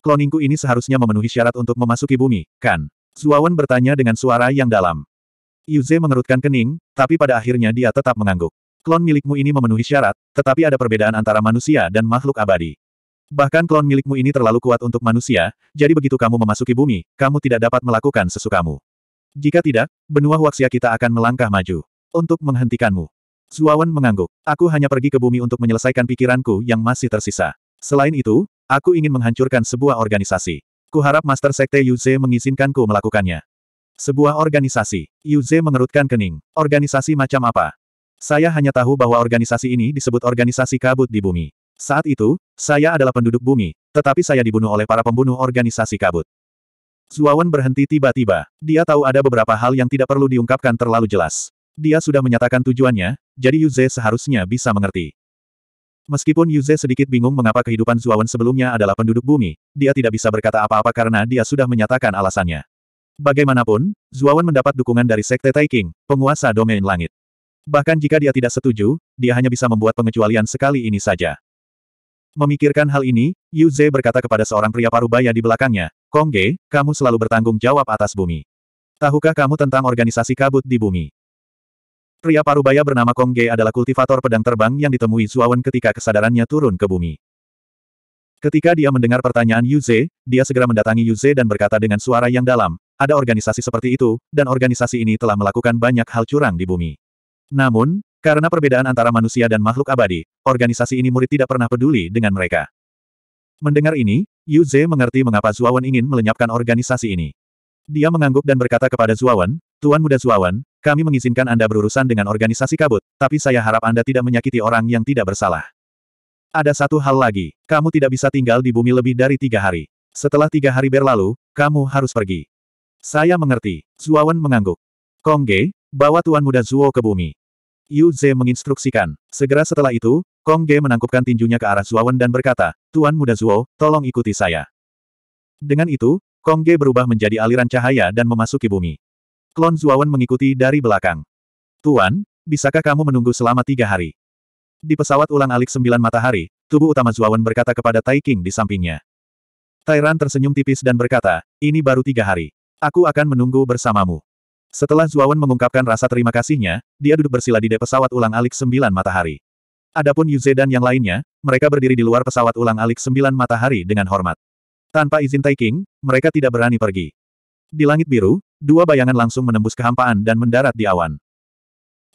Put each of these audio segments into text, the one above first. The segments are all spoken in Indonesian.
Kloningku ini seharusnya memenuhi syarat untuk memasuki bumi, kan? Zuawan bertanya dengan suara yang dalam. Yuze mengerutkan kening, tapi pada akhirnya dia tetap mengangguk. Klon milikmu ini memenuhi syarat, tetapi ada perbedaan antara manusia dan makhluk abadi. Bahkan klon milikmu ini terlalu kuat untuk manusia, jadi begitu kamu memasuki bumi, kamu tidak dapat melakukan sesukamu. Jika tidak, benua Huaxia kita akan melangkah maju. Untuk menghentikanmu. Zuawan mengangguk. Aku hanya pergi ke bumi untuk menyelesaikan pikiranku yang masih tersisa. Selain itu, Aku ingin menghancurkan sebuah organisasi. Kuharap Master Sekte Yuze mengizinkanku melakukannya. Sebuah organisasi. Yuze mengerutkan kening. Organisasi macam apa? Saya hanya tahu bahwa organisasi ini disebut organisasi kabut di bumi. Saat itu, saya adalah penduduk bumi, tetapi saya dibunuh oleh para pembunuh organisasi kabut. Zuawan berhenti tiba-tiba. Dia tahu ada beberapa hal yang tidak perlu diungkapkan terlalu jelas. Dia sudah menyatakan tujuannya, jadi Yuze seharusnya bisa mengerti. Meskipun Yuze sedikit bingung mengapa kehidupan Zuawan sebelumnya adalah penduduk bumi, dia tidak bisa berkata apa-apa karena dia sudah menyatakan alasannya. Bagaimanapun, Zuawan mendapat dukungan dari Sekte Taiking, penguasa domain langit. Bahkan jika dia tidak setuju, dia hanya bisa membuat pengecualian sekali ini saja. Memikirkan hal ini, Yu berkata kepada seorang pria parubaya di belakangnya, Kongge, kamu selalu bertanggung jawab atas bumi. Tahukah kamu tentang organisasi kabut di bumi? Pria parubaya bernama Kong Ge adalah kultivator pedang terbang yang ditemui Zuawan ketika kesadarannya turun ke bumi. Ketika dia mendengar pertanyaan Yuze, dia segera mendatangi Yuze dan berkata dengan suara yang dalam, ada organisasi seperti itu, dan organisasi ini telah melakukan banyak hal curang di bumi. Namun, karena perbedaan antara manusia dan makhluk abadi, organisasi ini murid tidak pernah peduli dengan mereka. Mendengar ini, Yuze mengerti mengapa Zuawan ingin melenyapkan organisasi ini. Dia mengangguk dan berkata kepada Zuawan, Tuan Muda Zuawan, kami mengizinkan Anda berurusan dengan organisasi kabut, tapi saya harap Anda tidak menyakiti orang yang tidak bersalah. Ada satu hal lagi, kamu tidak bisa tinggal di bumi lebih dari tiga hari. Setelah tiga hari berlalu, kamu harus pergi. Saya mengerti. Zuawan mengangguk. Kongge, bawa Tuan Muda Zuo ke bumi. Yu Ze menginstruksikan. Segera setelah itu, Kongge menangkupkan tinjunya ke arah Zuawan dan berkata, Tuan Muda Zuo, tolong ikuti saya. Dengan itu, Kongge berubah menjadi aliran cahaya dan memasuki bumi. Klon Zuawan mengikuti dari belakang. Tuan, bisakah kamu menunggu selama tiga hari? Di pesawat ulang alik sembilan matahari, tubuh utama Zuawan berkata kepada Tai King di sampingnya. Tairan tersenyum tipis dan berkata, ini baru tiga hari. Aku akan menunggu bersamamu. Setelah Zuawan mengungkapkan rasa terima kasihnya, dia duduk bersila di dek pesawat ulang alik sembilan matahari. Adapun Yuze dan yang lainnya, mereka berdiri di luar pesawat ulang alik sembilan matahari dengan hormat. Tanpa izin King, mereka tidak berani pergi. Di langit biru, dua bayangan langsung menembus kehampaan dan mendarat di awan.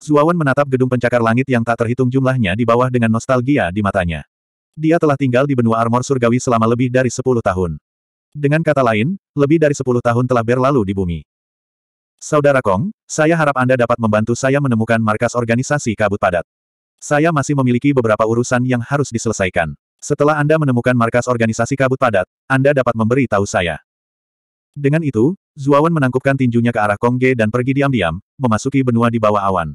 Zuawan menatap gedung pencakar langit yang tak terhitung jumlahnya di bawah dengan nostalgia di matanya. Dia telah tinggal di benua armor surgawi selama lebih dari sepuluh tahun. Dengan kata lain, lebih dari sepuluh tahun telah berlalu di bumi. Saudara Kong, saya harap Anda dapat membantu saya menemukan markas organisasi kabut padat. Saya masih memiliki beberapa urusan yang harus diselesaikan. Setelah Anda menemukan markas organisasi kabut padat, Anda dapat memberi tahu saya. Dengan itu, Zuawan menangkupkan tinjunya ke arah Kongge dan pergi diam-diam, memasuki benua di bawah awan.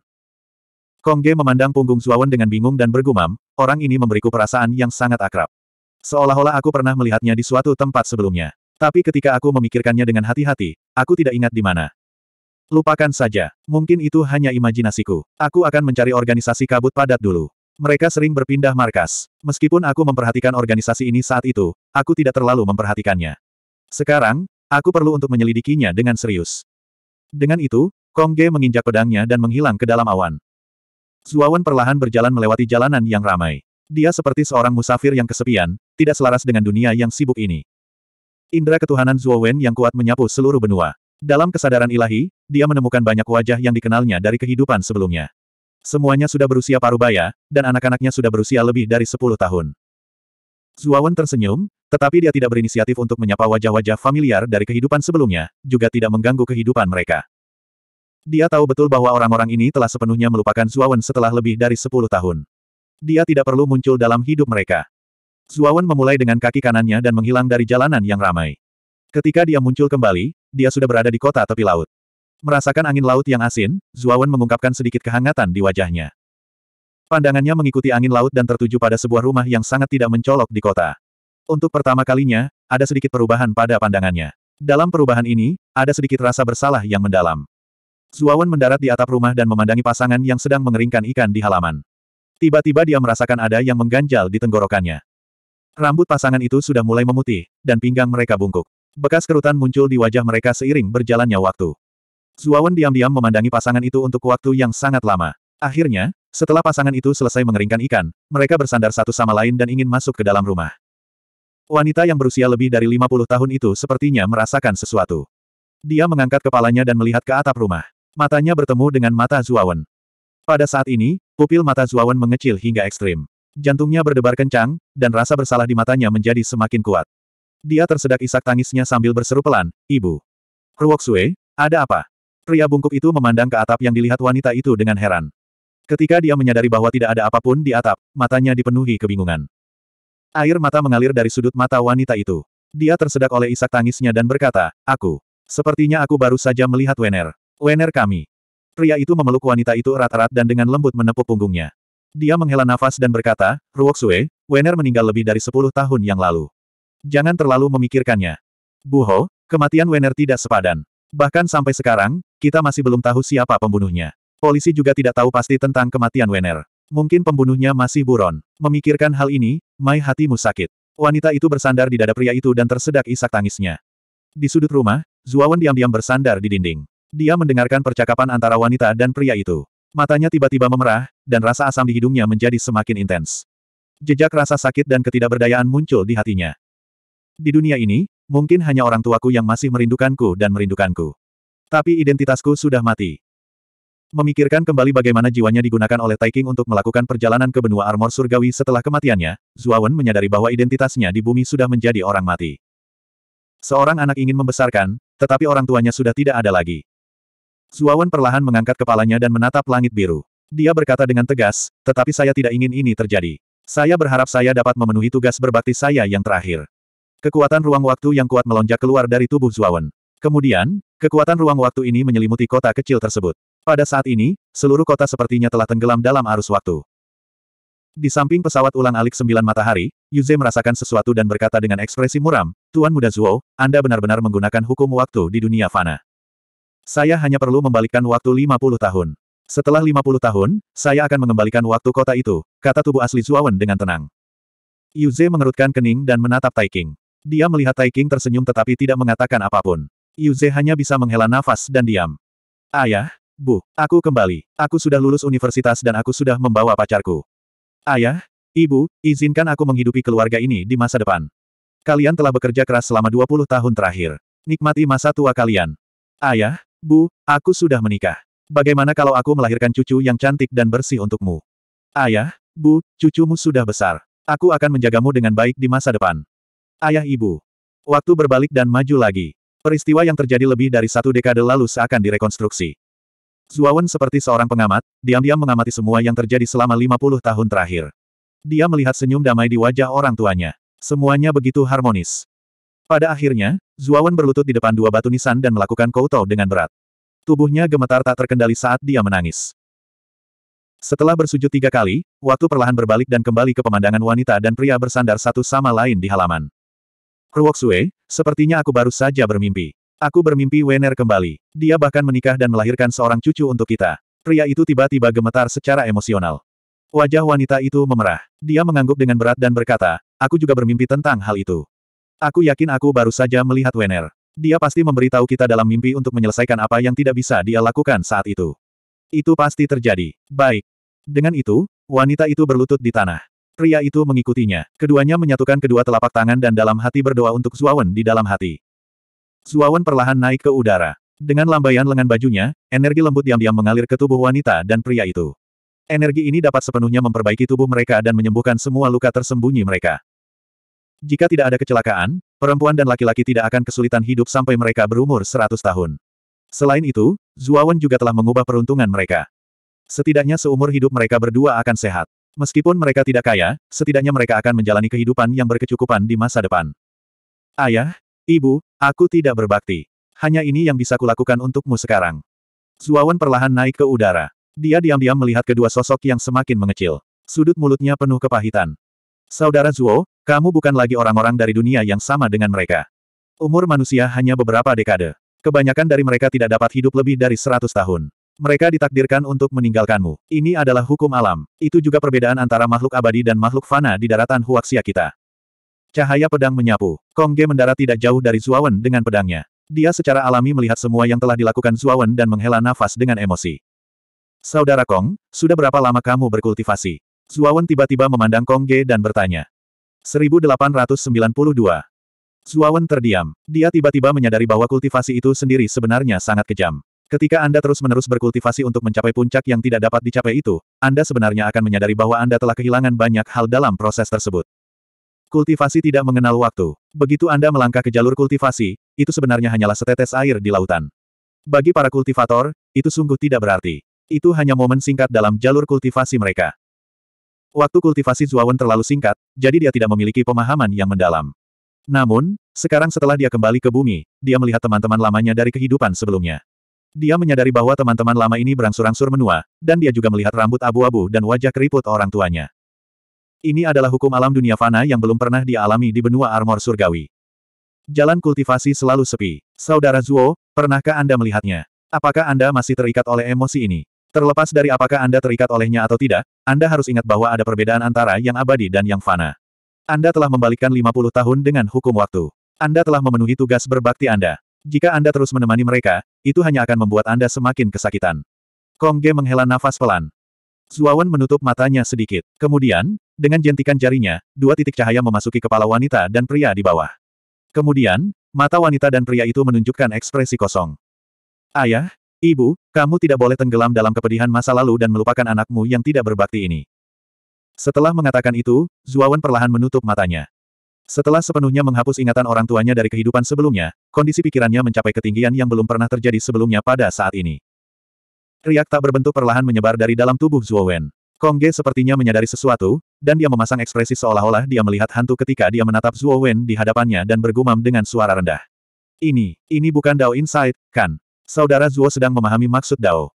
Kongge memandang punggung Zuawan dengan bingung dan bergumam, orang ini memberiku perasaan yang sangat akrab. Seolah-olah aku pernah melihatnya di suatu tempat sebelumnya. Tapi ketika aku memikirkannya dengan hati-hati, aku tidak ingat di mana. Lupakan saja, mungkin itu hanya imajinasiku. Aku akan mencari organisasi kabut padat dulu. Mereka sering berpindah markas. Meskipun aku memperhatikan organisasi ini saat itu, aku tidak terlalu memperhatikannya. Sekarang, Aku perlu untuk menyelidikinya dengan serius. Dengan itu, Kong Ge menginjak pedangnya dan menghilang ke dalam awan. Zuawan perlahan berjalan melewati jalanan yang ramai. Dia seperti seorang musafir yang kesepian, tidak selaras dengan dunia yang sibuk ini. Indra ketuhanan Zuowen yang kuat menyapu seluruh benua. Dalam kesadaran ilahi, dia menemukan banyak wajah yang dikenalnya dari kehidupan sebelumnya. Semuanya sudah berusia parubaya, dan anak-anaknya sudah berusia lebih dari 10 tahun. Zuawan tersenyum, tetapi dia tidak berinisiatif untuk menyapa wajah-wajah familiar dari kehidupan sebelumnya, juga tidak mengganggu kehidupan mereka. Dia tahu betul bahwa orang-orang ini telah sepenuhnya melupakan Zuawan setelah lebih dari 10 tahun. Dia tidak perlu muncul dalam hidup mereka. Zuawan memulai dengan kaki kanannya dan menghilang dari jalanan yang ramai. Ketika dia muncul kembali, dia sudah berada di kota tepi laut. Merasakan angin laut yang asin, Zuawan mengungkapkan sedikit kehangatan di wajahnya. Pandangannya mengikuti angin laut dan tertuju pada sebuah rumah yang sangat tidak mencolok di kota. Untuk pertama kalinya, ada sedikit perubahan pada pandangannya. Dalam perubahan ini, ada sedikit rasa bersalah yang mendalam. Zuawan mendarat di atap rumah dan memandangi pasangan yang sedang mengeringkan ikan di halaman. Tiba-tiba dia merasakan ada yang mengganjal di tenggorokannya. Rambut pasangan itu sudah mulai memutih, dan pinggang mereka bungkuk. Bekas kerutan muncul di wajah mereka seiring berjalannya waktu. Zuawan diam-diam memandangi pasangan itu untuk waktu yang sangat lama. Akhirnya, setelah pasangan itu selesai mengeringkan ikan, mereka bersandar satu sama lain dan ingin masuk ke dalam rumah. Wanita yang berusia lebih dari 50 tahun itu sepertinya merasakan sesuatu. Dia mengangkat kepalanya dan melihat ke atap rumah. Matanya bertemu dengan mata Zuawan. Pada saat ini, pupil mata Zuawan mengecil hingga ekstrim. Jantungnya berdebar kencang, dan rasa bersalah di matanya menjadi semakin kuat. Dia tersedak isak tangisnya sambil berseru pelan, Ibu. Sue, ada apa? Pria bungkuk itu memandang ke atap yang dilihat wanita itu dengan heran. Ketika dia menyadari bahwa tidak ada apapun di atap, matanya dipenuhi kebingungan. Air mata mengalir dari sudut mata wanita itu. Dia tersedak oleh isak tangisnya dan berkata, Aku. Sepertinya aku baru saja melihat Wener. Wener kami. Pria itu memeluk wanita itu erat-erat dan dengan lembut menepuk punggungnya. Dia menghela nafas dan berkata, Sue, Wener meninggal lebih dari sepuluh tahun yang lalu. Jangan terlalu memikirkannya. Buho, kematian Wener tidak sepadan. Bahkan sampai sekarang, kita masih belum tahu siapa pembunuhnya. Polisi juga tidak tahu pasti tentang kematian Wener. Mungkin pembunuhnya masih buron. Memikirkan hal ini, Mai hatimu sakit. Wanita itu bersandar di dada pria itu dan tersedak isak tangisnya. Di sudut rumah, Zuawan diam-diam bersandar di dinding. Dia mendengarkan percakapan antara wanita dan pria itu. Matanya tiba-tiba memerah, dan rasa asam di hidungnya menjadi semakin intens. Jejak rasa sakit dan ketidakberdayaan muncul di hatinya. Di dunia ini, mungkin hanya orang tuaku yang masih merindukanku dan merindukanku. Tapi identitasku sudah mati. Memikirkan kembali bagaimana jiwanya digunakan oleh Taiking untuk melakukan perjalanan ke benua armor surgawi setelah kematiannya, Zuawan menyadari bahwa identitasnya di bumi sudah menjadi orang mati. Seorang anak ingin membesarkan, tetapi orang tuanya sudah tidak ada lagi. Zuawan perlahan mengangkat kepalanya dan menatap langit biru. Dia berkata dengan tegas, tetapi saya tidak ingin ini terjadi. Saya berharap saya dapat memenuhi tugas berbakti saya yang terakhir. Kekuatan ruang waktu yang kuat melonjak keluar dari tubuh Zuawan. Kemudian, kekuatan ruang waktu ini menyelimuti kota kecil tersebut. Pada saat ini, seluruh kota sepertinya telah tenggelam dalam arus waktu. Di samping pesawat ulang-alik sembilan matahari, Yuze merasakan sesuatu dan berkata dengan ekspresi muram, Tuan Muda Zuo, Anda benar-benar menggunakan hukum waktu di dunia fana. Saya hanya perlu membalikkan waktu 50 tahun. Setelah 50 tahun, saya akan mengembalikan waktu kota itu, kata tubuh asli Zuawan dengan tenang. Yuze mengerutkan kening dan menatap Taiking. Dia melihat Taiking tersenyum tetapi tidak mengatakan apapun. Yuze hanya bisa menghela nafas dan diam. Ayah, Bu, aku kembali. Aku sudah lulus universitas dan aku sudah membawa pacarku. Ayah, ibu, izinkan aku menghidupi keluarga ini di masa depan. Kalian telah bekerja keras selama 20 tahun terakhir. Nikmati masa tua kalian. Ayah, bu, aku sudah menikah. Bagaimana kalau aku melahirkan cucu yang cantik dan bersih untukmu? Ayah, bu, cucumu sudah besar. Aku akan menjagamu dengan baik di masa depan. Ayah ibu. Waktu berbalik dan maju lagi. Peristiwa yang terjadi lebih dari satu dekade lalu seakan direkonstruksi. Zuawan seperti seorang pengamat, diam-diam mengamati semua yang terjadi selama 50 tahun terakhir. Dia melihat senyum damai di wajah orang tuanya. Semuanya begitu harmonis. Pada akhirnya, Zuawan berlutut di depan dua batu nisan dan melakukan koutou dengan berat. Tubuhnya gemetar tak terkendali saat dia menangis. Setelah bersujud tiga kali, waktu perlahan berbalik dan kembali ke pemandangan wanita dan pria bersandar satu sama lain di halaman. Ruoksue, sepertinya aku baru saja bermimpi. Aku bermimpi Wener kembali. Dia bahkan menikah dan melahirkan seorang cucu untuk kita. Pria itu tiba-tiba gemetar secara emosional. Wajah wanita itu memerah. Dia mengangguk dengan berat dan berkata, aku juga bermimpi tentang hal itu. Aku yakin aku baru saja melihat Wener. Dia pasti memberitahu kita dalam mimpi untuk menyelesaikan apa yang tidak bisa dia lakukan saat itu. Itu pasti terjadi. Baik. Dengan itu, wanita itu berlutut di tanah. Pria itu mengikutinya. Keduanya menyatukan kedua telapak tangan dan dalam hati berdoa untuk Zuawan di dalam hati. Zuawan perlahan naik ke udara. Dengan lambaian lengan bajunya, energi lembut diam-diam mengalir ke tubuh wanita dan pria itu. Energi ini dapat sepenuhnya memperbaiki tubuh mereka dan menyembuhkan semua luka tersembunyi mereka. Jika tidak ada kecelakaan, perempuan dan laki-laki tidak akan kesulitan hidup sampai mereka berumur 100 tahun. Selain itu, Zuawan juga telah mengubah peruntungan mereka. Setidaknya seumur hidup mereka berdua akan sehat. Meskipun mereka tidak kaya, setidaknya mereka akan menjalani kehidupan yang berkecukupan di masa depan. Ayah, Ibu, aku tidak berbakti. Hanya ini yang bisa kulakukan untukmu sekarang. Zuawan perlahan naik ke udara. Dia diam-diam melihat kedua sosok yang semakin mengecil. Sudut mulutnya penuh kepahitan. Saudara Zuo, kamu bukan lagi orang-orang dari dunia yang sama dengan mereka. Umur manusia hanya beberapa dekade. Kebanyakan dari mereka tidak dapat hidup lebih dari seratus tahun. Mereka ditakdirkan untuk meninggalkanmu. Ini adalah hukum alam. Itu juga perbedaan antara makhluk abadi dan makhluk fana di daratan Huaxia kita. Cahaya pedang menyapu. Kongge mendarat tidak jauh dari Zuawan dengan pedangnya. Dia secara alami melihat semua yang telah dilakukan Zuawan dan menghela nafas dengan emosi. Saudara Kong, sudah berapa lama kamu berkultivasi? Zuawan tiba-tiba memandang Kongge dan bertanya. 1892. Zuawan terdiam. Dia tiba-tiba menyadari bahwa kultivasi itu sendiri sebenarnya sangat kejam. Ketika Anda terus-menerus berkultivasi untuk mencapai puncak yang tidak dapat dicapai itu, Anda sebenarnya akan menyadari bahwa Anda telah kehilangan banyak hal dalam proses tersebut. Kultivasi tidak mengenal waktu. Begitu Anda melangkah ke jalur kultivasi, itu sebenarnya hanyalah setetes air di lautan. Bagi para kultivator, itu sungguh tidak berarti. Itu hanya momen singkat dalam jalur kultivasi mereka. Waktu kultivasi Zuawan terlalu singkat, jadi dia tidak memiliki pemahaman yang mendalam. Namun, sekarang setelah dia kembali ke bumi, dia melihat teman-teman lamanya dari kehidupan sebelumnya. Dia menyadari bahwa teman-teman lama ini berangsur-angsur menua, dan dia juga melihat rambut abu-abu dan wajah keriput orang tuanya. Ini adalah hukum alam dunia fana yang belum pernah dialami di benua armor surgawi. Jalan kultivasi selalu sepi. Saudara Zuo, pernahkah Anda melihatnya? Apakah Anda masih terikat oleh emosi ini? Terlepas dari apakah Anda terikat olehnya atau tidak, Anda harus ingat bahwa ada perbedaan antara yang abadi dan yang fana. Anda telah membalikkan 50 tahun dengan hukum waktu. Anda telah memenuhi tugas berbakti Anda. Jika Anda terus menemani mereka, itu hanya akan membuat Anda semakin kesakitan. Kongge menghela nafas pelan. Zuawan menutup matanya sedikit. Kemudian, dengan jentikan jarinya, dua titik cahaya memasuki kepala wanita dan pria di bawah. Kemudian, mata wanita dan pria itu menunjukkan ekspresi kosong. Ayah, ibu, kamu tidak boleh tenggelam dalam kepedihan masa lalu dan melupakan anakmu yang tidak berbakti ini. Setelah mengatakan itu, Zuawan perlahan menutup matanya. Setelah sepenuhnya menghapus ingatan orang tuanya dari kehidupan sebelumnya, kondisi pikirannya mencapai ketinggian yang belum pernah terjadi sebelumnya pada saat ini. Riak tak berbentuk perlahan menyebar dari dalam tubuh Zuowen. Kongge sepertinya menyadari sesuatu, dan dia memasang ekspresi seolah-olah dia melihat hantu ketika dia menatap Zuo Wen di hadapannya dan bergumam dengan suara rendah. Ini, ini bukan Dao Insight, kan? Saudara Zuo sedang memahami maksud Dao.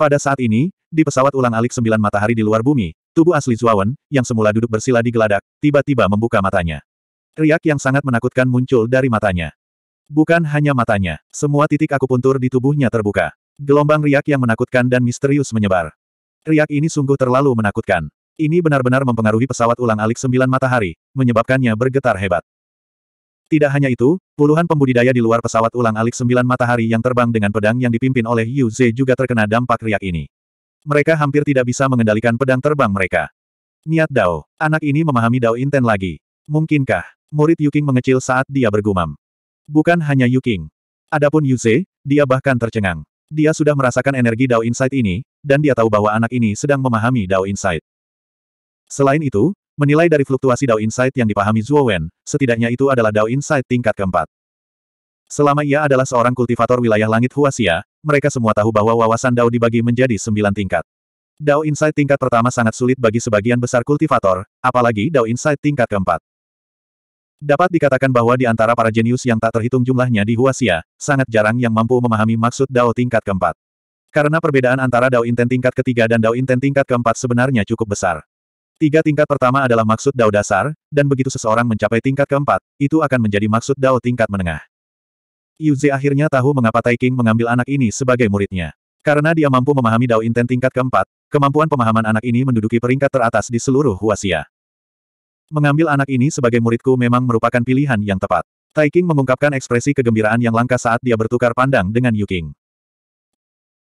Pada saat ini, di pesawat ulang-alik sembilan matahari di luar bumi, tubuh asli Wen yang semula duduk bersila di geladak, tiba-tiba membuka matanya. Riak yang sangat menakutkan muncul dari matanya. Bukan hanya matanya, semua titik akupuntur di tubuhnya terbuka. Gelombang riak yang menakutkan dan misterius menyebar. Riak ini sungguh terlalu menakutkan. Ini benar-benar mempengaruhi pesawat ulang alik sembilan matahari, menyebabkannya bergetar hebat. Tidak hanya itu, puluhan pembudidaya di luar pesawat ulang alik sembilan matahari yang terbang dengan pedang yang dipimpin oleh Yu Ze juga terkena dampak riak ini. Mereka hampir tidak bisa mengendalikan pedang terbang mereka. Niat Dao, anak ini memahami Dao Inten lagi. Mungkinkah, murid Yuking mengecil saat dia bergumam. Bukan hanya Yuking. Adapun Yuze, dia bahkan tercengang. Dia sudah merasakan energi Dao Insight ini, dan dia tahu bahwa anak ini sedang memahami Dao Insight. Selain itu, menilai dari fluktuasi Dao Insight yang dipahami Zhuo Wen, setidaknya itu adalah Dao Insight tingkat keempat. Selama ia adalah seorang kultivator wilayah langit Huasia, mereka semua tahu bahwa wawasan Dao dibagi menjadi sembilan tingkat. Dao Insight tingkat pertama sangat sulit bagi sebagian besar kultivator, apalagi Dao Insight tingkat keempat. Dapat dikatakan bahwa di antara para jenius yang tak terhitung jumlahnya di Huasia, sangat jarang yang mampu memahami maksud Dao tingkat keempat. Karena perbedaan antara Dao Inten tingkat ketiga dan Dao Inten tingkat keempat sebenarnya cukup besar. Tiga tingkat pertama adalah maksud Dao dasar, dan begitu seseorang mencapai tingkat keempat, itu akan menjadi maksud Dao tingkat menengah. Yuze akhirnya tahu mengapa Taiking mengambil anak ini sebagai muridnya. Karena dia mampu memahami Dao Inten tingkat keempat, kemampuan pemahaman anak ini menduduki peringkat teratas di seluruh Huasia. Mengambil anak ini sebagai muridku memang merupakan pilihan yang tepat. Taiking mengungkapkan ekspresi kegembiraan yang langka saat dia bertukar pandang dengan Yuking.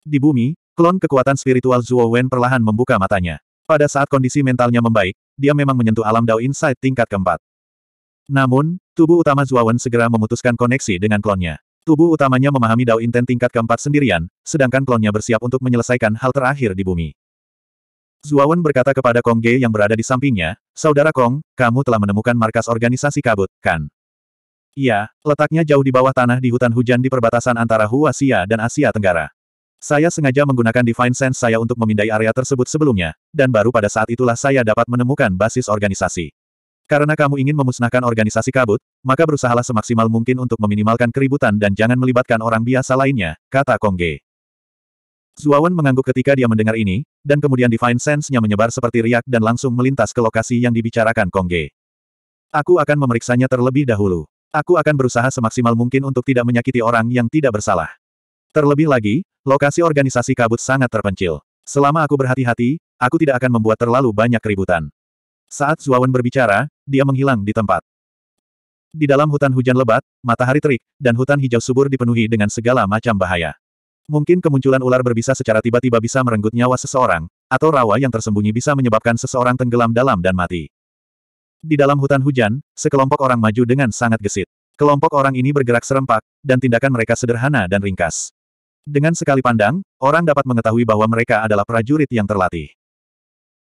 Di bumi, klon kekuatan spiritual Zuo Wen perlahan membuka matanya. Pada saat kondisi mentalnya membaik, dia memang menyentuh alam Dao Insight tingkat keempat. Namun, tubuh utama Zuo Wen segera memutuskan koneksi dengan klonnya. Tubuh utamanya memahami Dao Intent tingkat keempat sendirian, sedangkan klonnya bersiap untuk menyelesaikan hal terakhir di bumi. Zuawan berkata kepada Kong Ge yang berada di sampingnya, Saudara Kong, kamu telah menemukan markas organisasi kabut, kan? Iya, letaknya jauh di bawah tanah di hutan hujan di perbatasan antara Huasia dan Asia Tenggara. Saya sengaja menggunakan Divine Sense saya untuk memindai area tersebut sebelumnya, dan baru pada saat itulah saya dapat menemukan basis organisasi. Karena kamu ingin memusnahkan organisasi kabut, maka berusahalah semaksimal mungkin untuk meminimalkan keributan dan jangan melibatkan orang biasa lainnya, kata Kong Ge. Zuawan mengangguk ketika dia mendengar ini, dan kemudian Divine Sense-nya menyebar seperti riak dan langsung melintas ke lokasi yang dibicarakan Kongge. Aku akan memeriksanya terlebih dahulu. Aku akan berusaha semaksimal mungkin untuk tidak menyakiti orang yang tidak bersalah. Terlebih lagi, lokasi organisasi kabut sangat terpencil. Selama aku berhati-hati, aku tidak akan membuat terlalu banyak keributan. Saat Zuawan berbicara, dia menghilang di tempat. Di dalam hutan hujan lebat, matahari terik, dan hutan hijau subur dipenuhi dengan segala macam bahaya. Mungkin kemunculan ular berbisa secara tiba-tiba bisa merenggut nyawa seseorang, atau rawa yang tersembunyi bisa menyebabkan seseorang tenggelam dalam dan mati. Di dalam hutan hujan, sekelompok orang maju dengan sangat gesit. Kelompok orang ini bergerak serempak, dan tindakan mereka sederhana dan ringkas. Dengan sekali pandang, orang dapat mengetahui bahwa mereka adalah prajurit yang terlatih.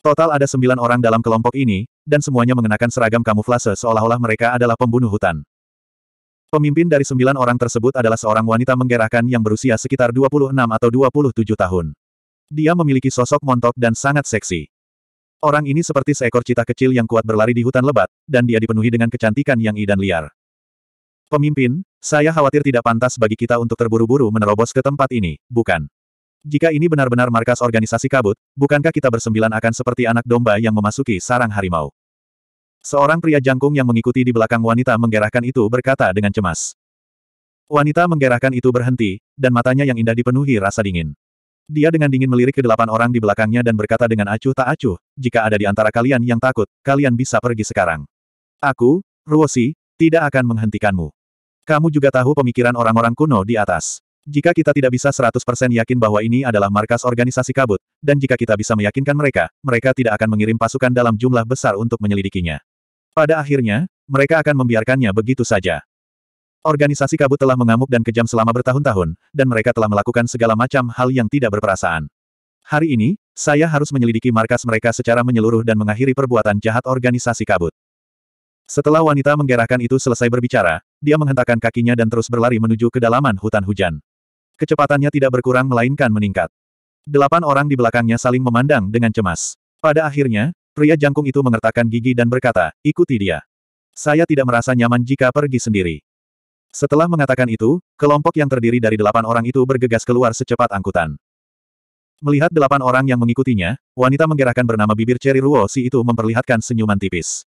Total ada sembilan orang dalam kelompok ini, dan semuanya mengenakan seragam kamuflase seolah-olah mereka adalah pembunuh hutan. Pemimpin dari sembilan orang tersebut adalah seorang wanita menggerakkan yang berusia sekitar 26 atau 27 tahun. Dia memiliki sosok montok dan sangat seksi. Orang ini seperti seekor cita kecil yang kuat berlari di hutan lebat, dan dia dipenuhi dengan kecantikan yang idan liar. Pemimpin, saya khawatir tidak pantas bagi kita untuk terburu-buru menerobos ke tempat ini, bukan? Jika ini benar-benar markas organisasi kabut, bukankah kita bersembilan akan seperti anak domba yang memasuki sarang harimau? Seorang pria jangkung yang mengikuti di belakang wanita menggerahkan itu berkata dengan cemas. Wanita menggerahkan itu berhenti, dan matanya yang indah dipenuhi rasa dingin. Dia dengan dingin melirik ke delapan orang di belakangnya dan berkata dengan acuh tak acuh, jika ada di antara kalian yang takut, kalian bisa pergi sekarang. Aku, Ruosi, tidak akan menghentikanmu. Kamu juga tahu pemikiran orang-orang kuno di atas. Jika kita tidak bisa 100% yakin bahwa ini adalah markas organisasi kabut, dan jika kita bisa meyakinkan mereka, mereka tidak akan mengirim pasukan dalam jumlah besar untuk menyelidikinya. Pada akhirnya, mereka akan membiarkannya begitu saja. Organisasi kabut telah mengamuk dan kejam selama bertahun-tahun, dan mereka telah melakukan segala macam hal yang tidak berperasaan. Hari ini, saya harus menyelidiki markas mereka secara menyeluruh dan mengakhiri perbuatan jahat organisasi kabut. Setelah wanita menggerakkan itu selesai berbicara, dia menghentakkan kakinya dan terus berlari menuju kedalaman hutan hujan. Kecepatannya tidak berkurang melainkan meningkat. Delapan orang di belakangnya saling memandang dengan cemas. Pada akhirnya, Pria jangkung itu mengertakkan gigi dan berkata, ikuti dia. Saya tidak merasa nyaman jika pergi sendiri. Setelah mengatakan itu, kelompok yang terdiri dari delapan orang itu bergegas keluar secepat angkutan. Melihat delapan orang yang mengikutinya, wanita menggerakkan bernama bibir Cherry Si itu memperlihatkan senyuman tipis.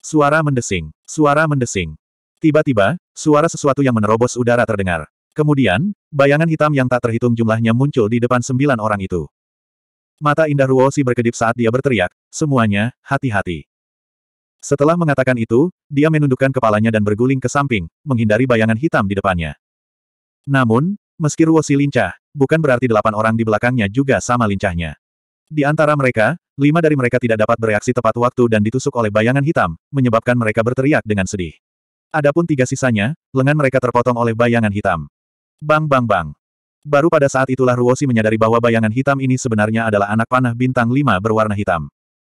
Suara mendesing, suara mendesing. Tiba-tiba, suara sesuatu yang menerobos udara terdengar. Kemudian, bayangan hitam yang tak terhitung jumlahnya muncul di depan sembilan orang itu. Mata indah Ruosi berkedip saat dia berteriak, semuanya, hati-hati. Setelah mengatakan itu, dia menundukkan kepalanya dan berguling ke samping, menghindari bayangan hitam di depannya. Namun, meski Ruosi lincah, bukan berarti delapan orang di belakangnya juga sama lincahnya. Di antara mereka, lima dari mereka tidak dapat bereaksi tepat waktu dan ditusuk oleh bayangan hitam, menyebabkan mereka berteriak dengan sedih. Adapun tiga sisanya, lengan mereka terpotong oleh bayangan hitam. Bang bang bang. Baru pada saat itulah Ruosi menyadari bahwa bayangan hitam ini sebenarnya adalah anak panah bintang lima berwarna hitam.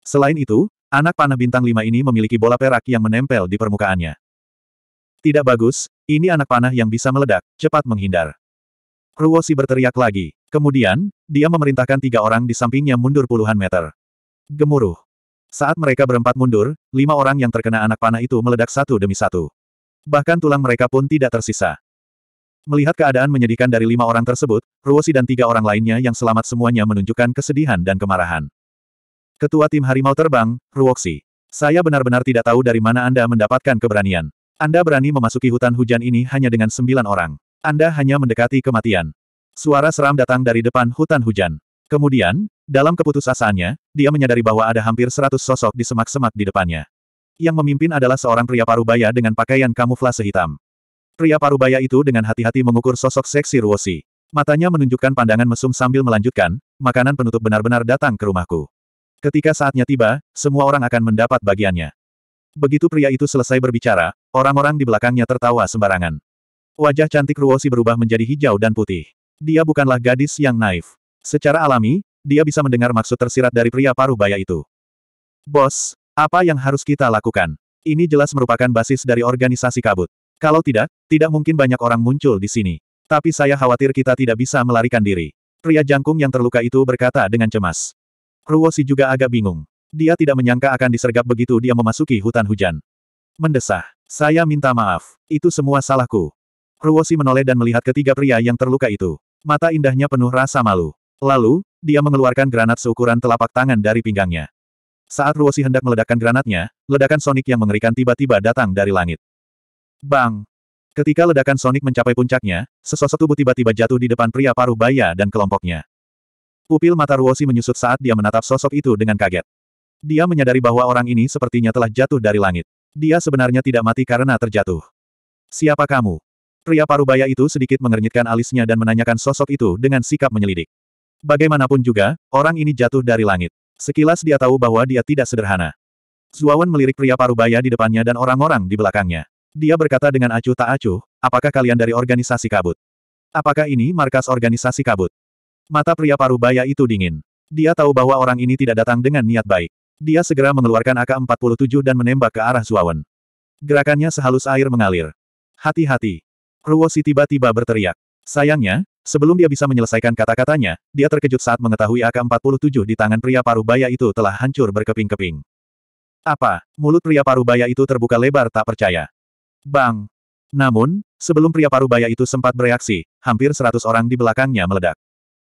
Selain itu, anak panah bintang lima ini memiliki bola perak yang menempel di permukaannya. Tidak bagus, ini anak panah yang bisa meledak, cepat menghindar. Ruosi berteriak lagi. Kemudian, dia memerintahkan tiga orang di sampingnya mundur puluhan meter. Gemuruh. Saat mereka berempat mundur, lima orang yang terkena anak panah itu meledak satu demi satu. Bahkan tulang mereka pun tidak tersisa. Melihat keadaan menyedihkan dari lima orang tersebut, Ruosi dan tiga orang lainnya yang selamat semuanya menunjukkan kesedihan dan kemarahan. Ketua tim Harimau Terbang, Ruoxi. Saya benar-benar tidak tahu dari mana Anda mendapatkan keberanian. Anda berani memasuki hutan hujan ini hanya dengan sembilan orang. Anda hanya mendekati kematian. Suara seram datang dari depan hutan hujan. Kemudian, dalam keputusasaannya, dia menyadari bahwa ada hampir seratus sosok di semak-semak di depannya. Yang memimpin adalah seorang pria parubaya dengan pakaian kamuflase hitam. Pria parubaya itu dengan hati-hati mengukur sosok seksi Ruosi. Matanya menunjukkan pandangan mesum sambil melanjutkan, makanan penutup benar-benar datang ke rumahku. Ketika saatnya tiba, semua orang akan mendapat bagiannya. Begitu pria itu selesai berbicara, orang-orang di belakangnya tertawa sembarangan. Wajah cantik Ruosi berubah menjadi hijau dan putih. Dia bukanlah gadis yang naif. Secara alami, dia bisa mendengar maksud tersirat dari pria parubaya itu. Bos, apa yang harus kita lakukan? Ini jelas merupakan basis dari organisasi kabut. Kalau tidak, tidak mungkin banyak orang muncul di sini. Tapi saya khawatir kita tidak bisa melarikan diri. Pria jangkung yang terluka itu berkata dengan cemas. Ruosi juga agak bingung. Dia tidak menyangka akan disergap begitu dia memasuki hutan hujan. Mendesah. Saya minta maaf. Itu semua salahku. Ruosi menoleh dan melihat ketiga pria yang terluka itu. Mata indahnya penuh rasa malu. Lalu, dia mengeluarkan granat seukuran telapak tangan dari pinggangnya. Saat Ruosi hendak meledakkan granatnya, ledakan sonik yang mengerikan tiba-tiba datang dari langit. Bang! Ketika ledakan sonik mencapai puncaknya, sesosok tubuh tiba-tiba jatuh di depan pria paruh baya dan kelompoknya. Pupil mata Ruosi menyusut saat dia menatap sosok itu dengan kaget. Dia menyadari bahwa orang ini sepertinya telah jatuh dari langit. Dia sebenarnya tidak mati karena terjatuh. Siapa kamu? Pria paruh baya itu sedikit mengernyitkan alisnya dan menanyakan sosok itu dengan sikap menyelidik. Bagaimanapun juga, orang ini jatuh dari langit. Sekilas dia tahu bahwa dia tidak sederhana. Zuawan melirik pria paruh baya di depannya dan orang-orang di belakangnya. Dia berkata dengan acuh tak acuh, apakah kalian dari organisasi kabut? Apakah ini markas organisasi kabut? Mata pria paruh baya itu dingin. Dia tahu bahwa orang ini tidak datang dengan niat baik. Dia segera mengeluarkan AK-47 dan menembak ke arah Zuawan. Gerakannya sehalus air mengalir. Hati-hati. Ruosi tiba-tiba berteriak. Sayangnya, sebelum dia bisa menyelesaikan kata-katanya, dia terkejut saat mengetahui AK-47 di tangan pria paruh baya itu telah hancur berkeping-keping. Apa? Mulut pria paruh baya itu terbuka lebar tak percaya. Bang! Namun, sebelum pria paruh baya itu sempat bereaksi, hampir seratus orang di belakangnya meledak.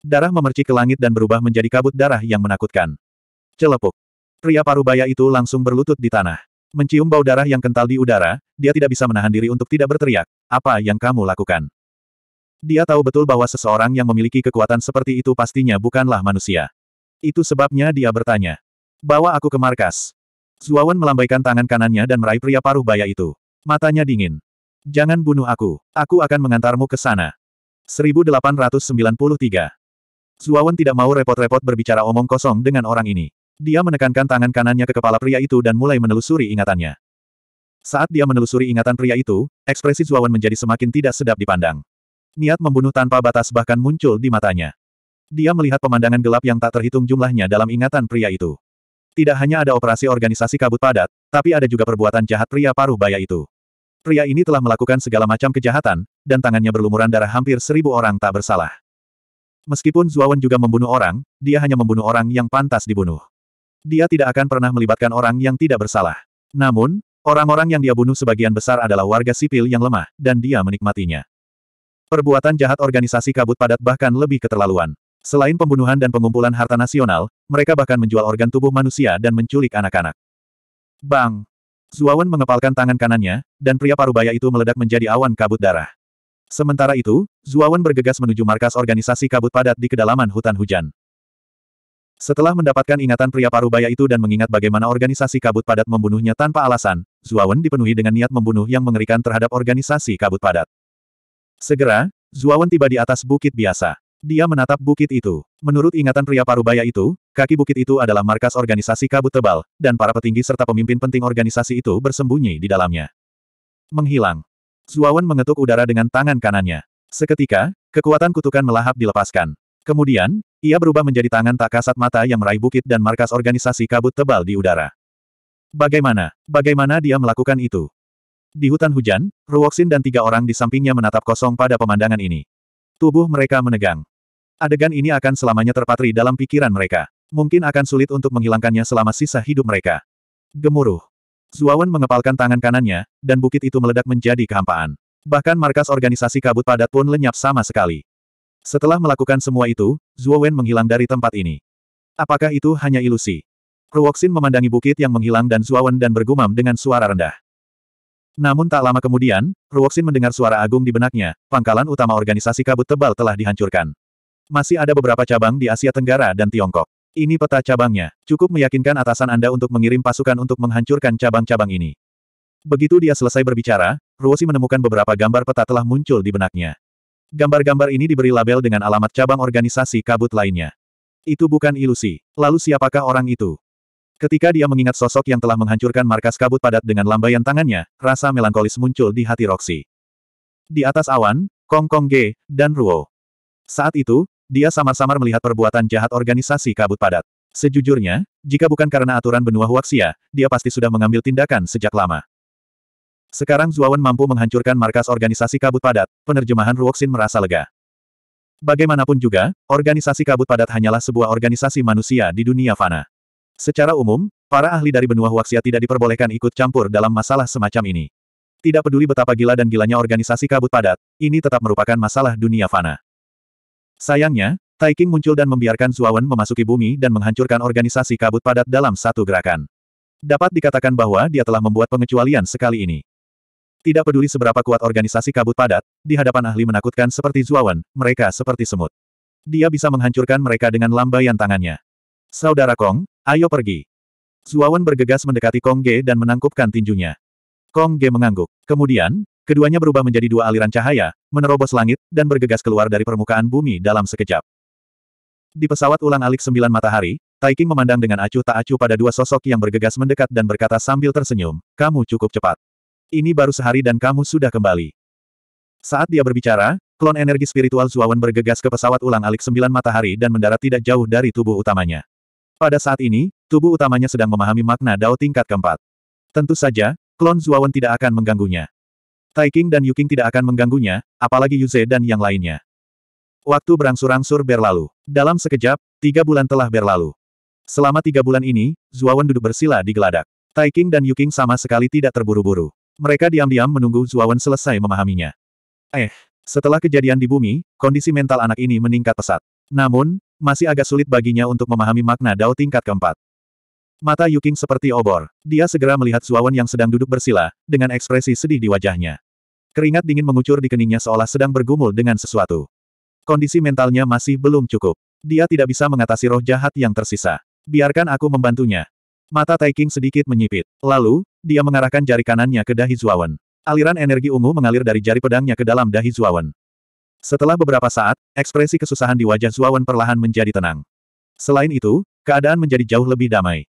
Darah memercik ke langit dan berubah menjadi kabut darah yang menakutkan. Celepuk. Pria paruh baya itu langsung berlutut di tanah. Mencium bau darah yang kental di udara, dia tidak bisa menahan diri untuk tidak berteriak, apa yang kamu lakukan? Dia tahu betul bahwa seseorang yang memiliki kekuatan seperti itu pastinya bukanlah manusia. Itu sebabnya dia bertanya. Bawa aku ke markas. Zuawan melambaikan tangan kanannya dan meraih pria paruh baya itu. Matanya dingin. Jangan bunuh aku. Aku akan mengantarmu ke sana. 1893. Zuawan tidak mau repot-repot berbicara omong kosong dengan orang ini. Dia menekankan tangan kanannya ke kepala pria itu dan mulai menelusuri ingatannya. Saat dia menelusuri ingatan pria itu, ekspresi Zuawan menjadi semakin tidak sedap dipandang. Niat membunuh tanpa batas bahkan muncul di matanya. Dia melihat pemandangan gelap yang tak terhitung jumlahnya dalam ingatan pria itu. Tidak hanya ada operasi organisasi kabut padat, tapi ada juga perbuatan jahat pria paruh baya itu. Pria ini telah melakukan segala macam kejahatan, dan tangannya berlumuran darah hampir seribu orang tak bersalah. Meskipun Zuawan juga membunuh orang, dia hanya membunuh orang yang pantas dibunuh. Dia tidak akan pernah melibatkan orang yang tidak bersalah. Namun, orang-orang yang dia bunuh sebagian besar adalah warga sipil yang lemah, dan dia menikmatinya. Perbuatan jahat organisasi kabut padat bahkan lebih keterlaluan. Selain pembunuhan dan pengumpulan harta nasional, mereka bahkan menjual organ tubuh manusia dan menculik anak-anak. Bang! Zuawan mengepalkan tangan kanannya, dan pria parubaya itu meledak menjadi awan kabut darah. Sementara itu, Zuawan bergegas menuju markas organisasi kabut padat di kedalaman hutan hujan. Setelah mendapatkan ingatan pria parubaya itu dan mengingat bagaimana organisasi kabut padat membunuhnya tanpa alasan, Zuawan dipenuhi dengan niat membunuh yang mengerikan terhadap organisasi kabut padat. Segera, Zuawan tiba di atas bukit biasa. Dia menatap bukit itu. Menurut ingatan pria parubaya itu, kaki bukit itu adalah markas organisasi kabut tebal, dan para petinggi serta pemimpin penting organisasi itu bersembunyi di dalamnya. Menghilang. Zuawan mengetuk udara dengan tangan kanannya. Seketika, kekuatan kutukan melahap dilepaskan. Kemudian, ia berubah menjadi tangan tak kasat mata yang meraih bukit dan markas organisasi kabut tebal di udara. Bagaimana? Bagaimana dia melakukan itu? Di hutan hujan, Ruoxin dan tiga orang di sampingnya menatap kosong pada pemandangan ini. Tubuh mereka menegang. Adegan ini akan selamanya terpatri dalam pikiran mereka. Mungkin akan sulit untuk menghilangkannya selama sisa hidup mereka. Gemuruh. Zuawan mengepalkan tangan kanannya, dan bukit itu meledak menjadi kehampaan. Bahkan markas organisasi kabut padat pun lenyap sama sekali. Setelah melakukan semua itu, Zuowen menghilang dari tempat ini. Apakah itu hanya ilusi? Ruoxin memandangi bukit yang menghilang dan Zuawan dan bergumam dengan suara rendah. Namun tak lama kemudian, Ruoxin mendengar suara agung di benaknya, pangkalan utama organisasi kabut tebal telah dihancurkan. Masih ada beberapa cabang di Asia Tenggara dan Tiongkok. Ini peta cabangnya, cukup meyakinkan atasan Anda untuk mengirim pasukan untuk menghancurkan cabang-cabang ini. Begitu dia selesai berbicara, Ruosi menemukan beberapa gambar peta telah muncul di benaknya. Gambar-gambar ini diberi label dengan alamat cabang organisasi kabut lainnya. Itu bukan ilusi. Lalu siapakah orang itu? Ketika dia mengingat sosok yang telah menghancurkan markas kabut padat dengan lambaian tangannya, rasa melankolis muncul di hati Roxy. Di atas awan, Kong Kong Ge dan Ruo. Saat itu, dia samar-samar melihat perbuatan jahat organisasi kabut padat. Sejujurnya, jika bukan karena aturan benua Huaxia, dia pasti sudah mengambil tindakan sejak lama. Sekarang Zuawan mampu menghancurkan markas organisasi kabut padat, penerjemahan Ruoxin merasa lega. Bagaimanapun juga, organisasi kabut padat hanyalah sebuah organisasi manusia di dunia fana. Secara umum, para ahli dari benua Huaxia tidak diperbolehkan ikut campur dalam masalah semacam ini. Tidak peduli betapa gila dan gilanya organisasi kabut padat, ini tetap merupakan masalah dunia fana. Sayangnya, Taiking muncul dan membiarkan Zuawan memasuki bumi dan menghancurkan organisasi kabut padat dalam satu gerakan. Dapat dikatakan bahwa dia telah membuat pengecualian sekali ini. Tidak peduli seberapa kuat organisasi kabut padat, di hadapan ahli menakutkan seperti Zuawan, mereka seperti semut. Dia bisa menghancurkan mereka dengan lambaian tangannya. Saudara Kong, ayo pergi. Zuawan bergegas mendekati Kong Ge dan menangkupkan tinjunya. Kong Ge mengangguk. Kemudian, keduanya berubah menjadi dua aliran cahaya, menerobos langit, dan bergegas keluar dari permukaan bumi dalam sekejap. Di pesawat ulang alik sembilan matahari, Taiking memandang dengan acuh tak acuh pada dua sosok yang bergegas mendekat dan berkata sambil tersenyum, kamu cukup cepat. Ini baru sehari dan kamu sudah kembali. Saat dia berbicara, klon energi spiritual Zuawan bergegas ke pesawat ulang alik sembilan matahari dan mendarat tidak jauh dari tubuh utamanya. Pada saat ini, tubuh utamanya sedang memahami makna Dao tingkat keempat. Tentu saja, klon Zuawan tidak akan mengganggunya. Taiking dan Yuking tidak akan mengganggunya, apalagi Yuze dan yang lainnya. Waktu berangsur-angsur berlalu. Dalam sekejap, tiga bulan telah berlalu. Selama tiga bulan ini, Zuawan duduk bersila di geladak. Taiking dan Yuking sama sekali tidak terburu-buru. Mereka diam-diam menunggu Zuawan selesai memahaminya. Eh, setelah kejadian di bumi, kondisi mental anak ini meningkat pesat. Namun, masih agak sulit baginya untuk memahami makna Dao tingkat keempat. Mata Yuking seperti obor. Dia segera melihat Suawan yang sedang duduk bersila, dengan ekspresi sedih di wajahnya. Keringat dingin mengucur di keningnya seolah sedang bergumul dengan sesuatu. Kondisi mentalnya masih belum cukup. Dia tidak bisa mengatasi roh jahat yang tersisa. Biarkan aku membantunya. Mata Taiking sedikit menyipit. Lalu, dia mengarahkan jari kanannya ke dahi Zuawan. Aliran energi ungu mengalir dari jari pedangnya ke dalam dahi Zuawan. Setelah beberapa saat, ekspresi kesusahan di wajah Zuawan perlahan menjadi tenang. Selain itu, keadaan menjadi jauh lebih damai.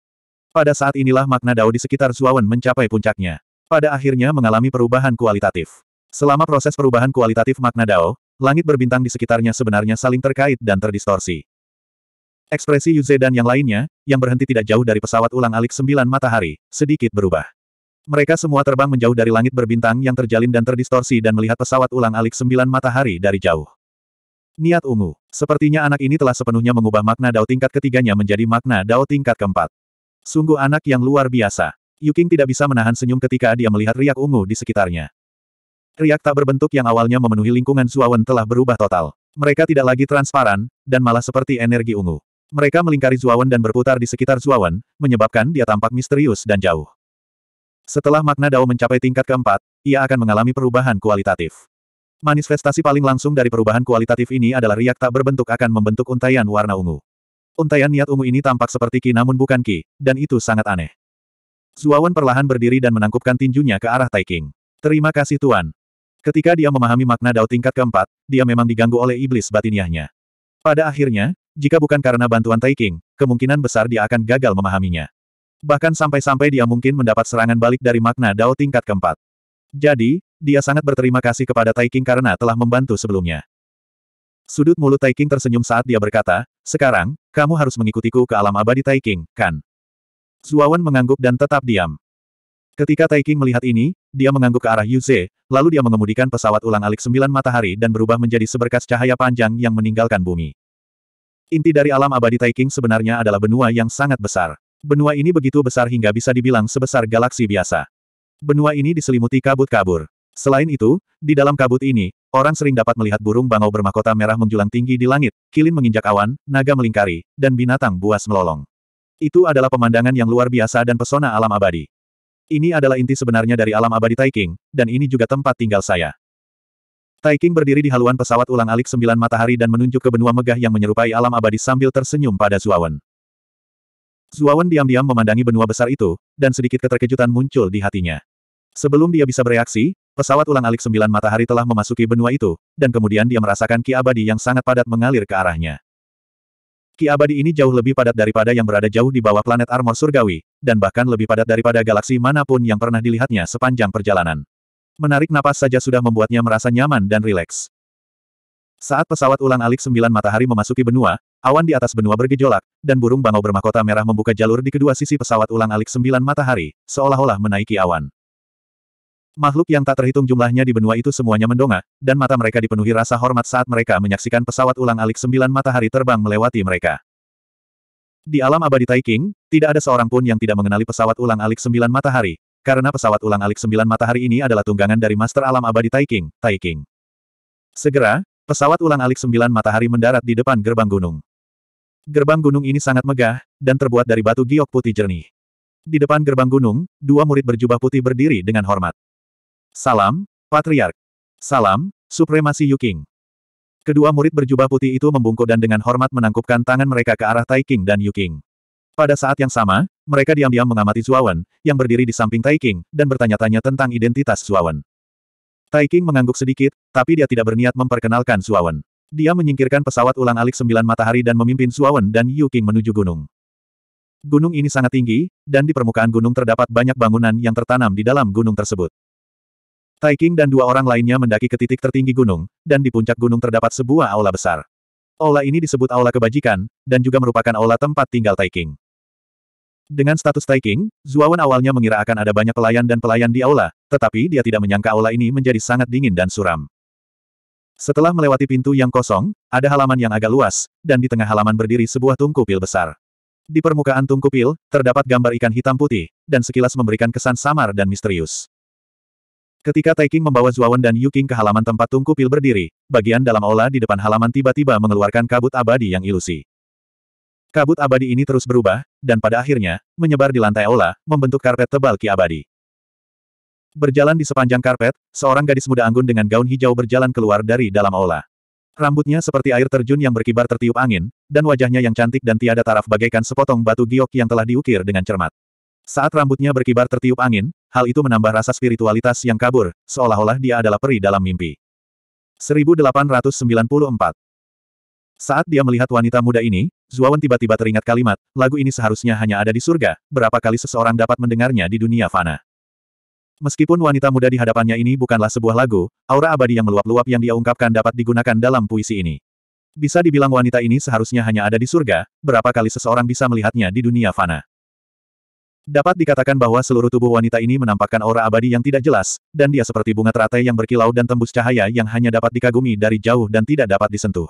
Pada saat inilah makna Dao di sekitar Zuawan mencapai puncaknya. Pada akhirnya mengalami perubahan kualitatif. Selama proses perubahan kualitatif makna Dao, langit berbintang di sekitarnya sebenarnya saling terkait dan terdistorsi. Ekspresi Yuze dan yang lainnya, yang berhenti tidak jauh dari pesawat ulang alik sembilan matahari, sedikit berubah. Mereka semua terbang menjauh dari langit berbintang yang terjalin dan terdistorsi dan melihat pesawat ulang alik sembilan matahari dari jauh. Niat ungu. Sepertinya anak ini telah sepenuhnya mengubah makna Dao tingkat ketiganya menjadi makna Dao tingkat keempat. Sungguh anak yang luar biasa. Yuking tidak bisa menahan senyum ketika dia melihat riak ungu di sekitarnya. Riak tak berbentuk yang awalnya memenuhi lingkungan Zuawan telah berubah total. Mereka tidak lagi transparan, dan malah seperti energi ungu. Mereka melingkari Zuawan dan berputar di sekitar Zuawan, menyebabkan dia tampak misterius dan jauh. Setelah makna Dao mencapai tingkat keempat, ia akan mengalami perubahan kualitatif. Manifestasi paling langsung dari perubahan kualitatif ini adalah riak tak berbentuk akan membentuk untaian warna ungu. Untaian niat ungu ini tampak seperti Ki namun bukan Ki, dan itu sangat aneh. Zuawan perlahan berdiri dan menangkupkan tinjunya ke arah Taiking. Terima kasih Tuan. Ketika dia memahami makna Dao tingkat keempat, dia memang diganggu oleh iblis batiniahnya. Pada akhirnya, jika bukan karena bantuan Taiking, kemungkinan besar dia akan gagal memahaminya. Bahkan sampai-sampai dia mungkin mendapat serangan balik dari makna Dao tingkat keempat. Jadi, dia sangat berterima kasih kepada Taiking karena telah membantu sebelumnya. Sudut mulut Taiking tersenyum saat dia berkata, sekarang, kamu harus mengikutiku ke alam abadi Taiking, kan? Zuawan mengangguk dan tetap diam. Ketika Taiking melihat ini, dia mengangguk ke arah Yuze, lalu dia mengemudikan pesawat ulang alik sembilan matahari dan berubah menjadi seberkas cahaya panjang yang meninggalkan bumi. Inti dari alam abadi Taiking sebenarnya adalah benua yang sangat besar. Benua ini begitu besar hingga bisa dibilang sebesar galaksi biasa. Benua ini diselimuti kabut kabur. Selain itu, di dalam kabut ini, orang sering dapat melihat burung bangau bermakota merah menjulang tinggi di langit, kilin menginjak awan, naga melingkari, dan binatang buas melolong. Itu adalah pemandangan yang luar biasa dan pesona alam abadi. Ini adalah inti sebenarnya dari alam abadi Taiking, dan ini juga tempat tinggal saya. Taiking berdiri di haluan pesawat ulang-alik sembilan matahari dan menunjuk ke benua megah yang menyerupai alam abadi sambil tersenyum pada Zuawan. Zuawan diam-diam memandangi benua besar itu, dan sedikit keterkejutan muncul di hatinya. Sebelum dia bisa bereaksi, pesawat ulang-alik sembilan matahari telah memasuki benua itu, dan kemudian dia merasakan ki abadi yang sangat padat mengalir ke arahnya. Ki abadi ini jauh lebih padat daripada yang berada jauh di bawah planet armor surgawi, dan bahkan lebih padat daripada galaksi manapun yang pernah dilihatnya sepanjang perjalanan. Menarik napas saja sudah membuatnya merasa nyaman dan rileks. Saat pesawat ulang-alik sembilan matahari memasuki benua, Awan di atas benua bergejolak, dan burung bangau bermakota merah membuka jalur di kedua sisi pesawat ulang-alik sembilan matahari, seolah-olah menaiki awan. Makhluk yang tak terhitung jumlahnya di benua itu semuanya mendongak, dan mata mereka dipenuhi rasa hormat saat mereka menyaksikan pesawat ulang-alik sembilan matahari terbang melewati mereka. Di alam abadi Taiking, tidak ada seorang pun yang tidak mengenali pesawat ulang-alik sembilan matahari, karena pesawat ulang-alik sembilan matahari ini adalah tunggangan dari Master Alam Abadi Taiking, Taiking. Segera, pesawat ulang-alik sembilan matahari mendarat di depan gerbang gunung. Gerbang gunung ini sangat megah, dan terbuat dari batu giok putih jernih. Di depan gerbang gunung, dua murid berjubah putih berdiri dengan hormat. Salam, Patriark. Salam, Supremasi Yuking. Kedua murid berjubah putih itu membungkuk dan dengan hormat menangkupkan tangan mereka ke arah Taiking dan Yuking. Pada saat yang sama, mereka diam-diam mengamati Zuawan, yang berdiri di samping Taiking, dan bertanya-tanya tentang identitas Zuawan. Taiking mengangguk sedikit, tapi dia tidak berniat memperkenalkan Zuawan. Dia menyingkirkan pesawat ulang alik sembilan matahari dan memimpin Suawen dan Yu Qing menuju gunung. Gunung ini sangat tinggi, dan di permukaan gunung terdapat banyak bangunan yang tertanam di dalam gunung tersebut. Tai dan dua orang lainnya mendaki ke titik tertinggi gunung, dan di puncak gunung terdapat sebuah aula besar. Aula ini disebut aula kebajikan, dan juga merupakan aula tempat tinggal Tai Dengan status Tai Zuawan awalnya mengira akan ada banyak pelayan dan pelayan di aula, tetapi dia tidak menyangka aula ini menjadi sangat dingin dan suram. Setelah melewati pintu yang kosong, ada halaman yang agak luas, dan di tengah halaman berdiri sebuah tungku pil besar. Di permukaan tungku pil, terdapat gambar ikan hitam putih, dan sekilas memberikan kesan samar dan misterius. Ketika Taiking membawa Zuawan dan Yuking ke halaman tempat tungku pil berdiri, bagian dalam aula di depan halaman tiba-tiba mengeluarkan kabut abadi yang ilusi. Kabut abadi ini terus berubah, dan pada akhirnya, menyebar di lantai aula, membentuk karpet tebal ki abadi. Berjalan di sepanjang karpet, seorang gadis muda anggun dengan gaun hijau berjalan keluar dari dalam aula. Rambutnya seperti air terjun yang berkibar tertiup angin, dan wajahnya yang cantik dan tiada taraf bagaikan sepotong batu giok yang telah diukir dengan cermat. Saat rambutnya berkibar tertiup angin, hal itu menambah rasa spiritualitas yang kabur, seolah-olah dia adalah peri dalam mimpi. 1894 Saat dia melihat wanita muda ini, Zuawan tiba-tiba teringat kalimat, lagu ini seharusnya hanya ada di surga, berapa kali seseorang dapat mendengarnya di dunia fana. Meskipun wanita muda di hadapannya ini bukanlah sebuah lagu, aura abadi yang meluap-luap yang dia ungkapkan dapat digunakan dalam puisi ini. Bisa dibilang wanita ini seharusnya hanya ada di surga, berapa kali seseorang bisa melihatnya di dunia fana. Dapat dikatakan bahwa seluruh tubuh wanita ini menampakkan aura abadi yang tidak jelas, dan dia seperti bunga teratai yang berkilau dan tembus cahaya yang hanya dapat dikagumi dari jauh dan tidak dapat disentuh.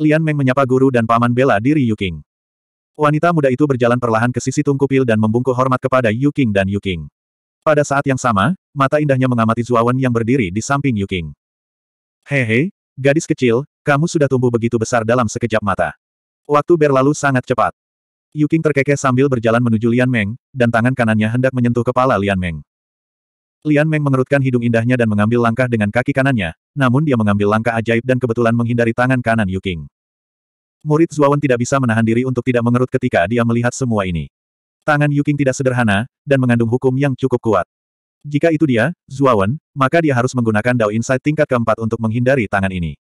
Lian Meng menyapa guru dan paman bela diri Yu Wanita muda itu berjalan perlahan ke sisi tungku pil dan membungkuk hormat kepada Yuking dan Yuking. Pada saat yang sama, mata indahnya mengamati Zuawan yang berdiri di samping Yuking. Hehe, gadis kecil, kamu sudah tumbuh begitu besar dalam sekejap mata. Waktu berlalu sangat cepat. Yuking terkekeh sambil berjalan menuju Lian Meng, dan tangan kanannya hendak menyentuh kepala Lian Meng. Lian Meng mengerutkan hidung indahnya dan mengambil langkah dengan kaki kanannya, namun dia mengambil langkah ajaib dan kebetulan menghindari tangan kanan Yuking. Murid Zuawan tidak bisa menahan diri untuk tidak mengerut ketika dia melihat semua ini. Tangan Yuking tidak sederhana, dan mengandung hukum yang cukup kuat. Jika itu dia, Zuawan, maka dia harus menggunakan Dao Insight tingkat keempat untuk menghindari tangan ini.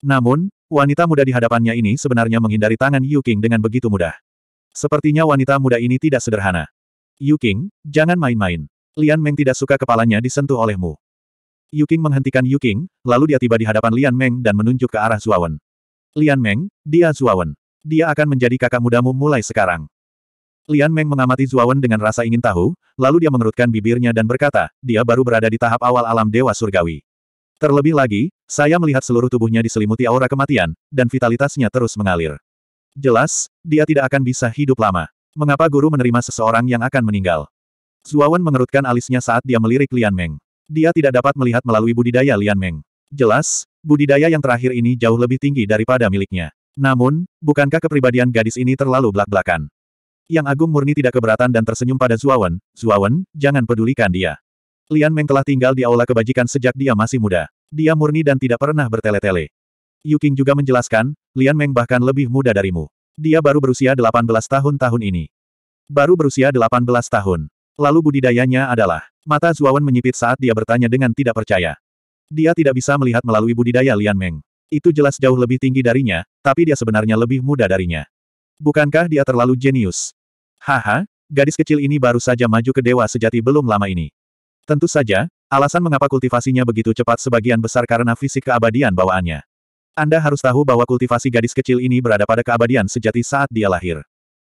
Namun, wanita muda di hadapannya ini sebenarnya menghindari tangan Yu dengan begitu mudah. Sepertinya wanita muda ini tidak sederhana. Yu jangan main-main. Lian Meng tidak suka kepalanya disentuh olehmu. Yu menghentikan Yu lalu dia tiba di hadapan Lian Meng dan menunjuk ke arah Zuawan. Lian Meng, dia Zuawan. Dia akan menjadi kakak mudamu mulai sekarang. Lian Meng mengamati Zuawan dengan rasa ingin tahu, lalu dia mengerutkan bibirnya dan berkata, dia baru berada di tahap awal alam Dewa Surgawi. Terlebih lagi, saya melihat seluruh tubuhnya diselimuti aura kematian, dan vitalitasnya terus mengalir. Jelas, dia tidak akan bisa hidup lama. Mengapa guru menerima seseorang yang akan meninggal? Zuawan mengerutkan alisnya saat dia melirik Lian Meng. Dia tidak dapat melihat melalui budidaya Lian Meng. Jelas, budidaya yang terakhir ini jauh lebih tinggi daripada miliknya. Namun, bukankah kepribadian gadis ini terlalu belak-belakan? Yang Agung murni tidak keberatan dan tersenyum pada Zuawan, Zuawan, jangan pedulikan dia. Lian Meng telah tinggal di aula kebajikan sejak dia masih muda. Dia murni dan tidak pernah bertele-tele. Yu Qing juga menjelaskan, Lian Meng bahkan lebih muda darimu. Dia baru berusia 18 tahun tahun ini. Baru berusia 18 tahun. Lalu budidayanya adalah, mata Zuawan menyipit saat dia bertanya dengan tidak percaya. Dia tidak bisa melihat melalui budidaya Lian Meng. Itu jelas jauh lebih tinggi darinya, tapi dia sebenarnya lebih muda darinya. Bukankah dia terlalu jenius? Haha, gadis kecil ini baru saja maju ke dewa sejati belum lama ini. Tentu saja, alasan mengapa kultivasinya begitu cepat sebagian besar karena fisik keabadian bawaannya. Anda harus tahu bahwa kultivasi gadis kecil ini berada pada keabadian sejati saat dia lahir.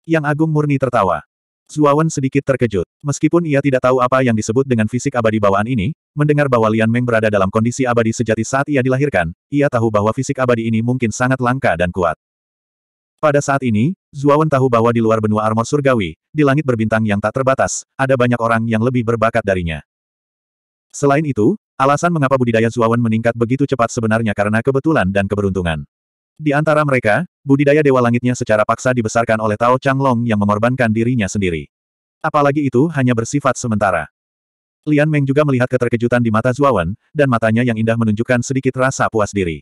Yang Agung murni tertawa. Zuawan sedikit terkejut. Meskipun ia tidak tahu apa yang disebut dengan fisik abadi bawaan ini, mendengar bahwa Lian Meng berada dalam kondisi abadi sejati saat ia dilahirkan, ia tahu bahwa fisik abadi ini mungkin sangat langka dan kuat. Pada saat ini, Zuawan tahu bahwa di luar benua armor surgawi, di langit berbintang yang tak terbatas, ada banyak orang yang lebih berbakat darinya. Selain itu, alasan mengapa budidaya Zuawan meningkat begitu cepat sebenarnya karena kebetulan dan keberuntungan. Di antara mereka, budidaya Dewa Langitnya secara paksa dibesarkan oleh Tao Changlong yang mengorbankan dirinya sendiri. Apalagi itu hanya bersifat sementara. Lian Meng juga melihat keterkejutan di mata Zuawan, dan matanya yang indah menunjukkan sedikit rasa puas diri.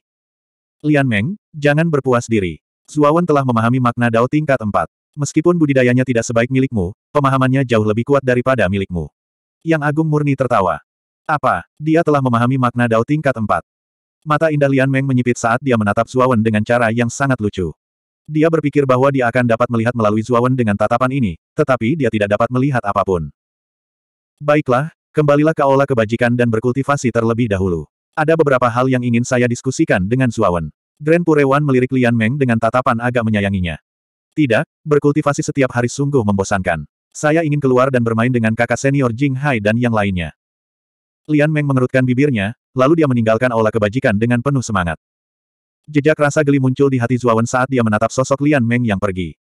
Lian Meng, jangan berpuas diri. Zuawan telah memahami makna Dao tingkat 4. Meskipun budidayanya tidak sebaik milikmu, pemahamannya jauh lebih kuat daripada milikmu. Yang Agung murni tertawa. Apa, dia telah memahami makna Dao tingkat 4. Mata indah Lian Meng menyipit saat dia menatap Zuawan dengan cara yang sangat lucu. Dia berpikir bahwa dia akan dapat melihat melalui Zuawan dengan tatapan ini, tetapi dia tidak dapat melihat apapun. Baiklah, kembalilah ke aula kebajikan dan berkultivasi terlebih dahulu. Ada beberapa hal yang ingin saya diskusikan dengan Zuawan. Grand Purewan melirik Lian Meng dengan tatapan agak menyayanginya. Tidak, berkultivasi setiap hari sungguh membosankan. Saya ingin keluar dan bermain dengan kakak senior Jing Hai dan yang lainnya. Lian Meng mengerutkan bibirnya, lalu dia meninggalkan aula kebajikan dengan penuh semangat. Jejak rasa geli muncul di hati Zuawan saat dia menatap sosok Lian Meng yang pergi.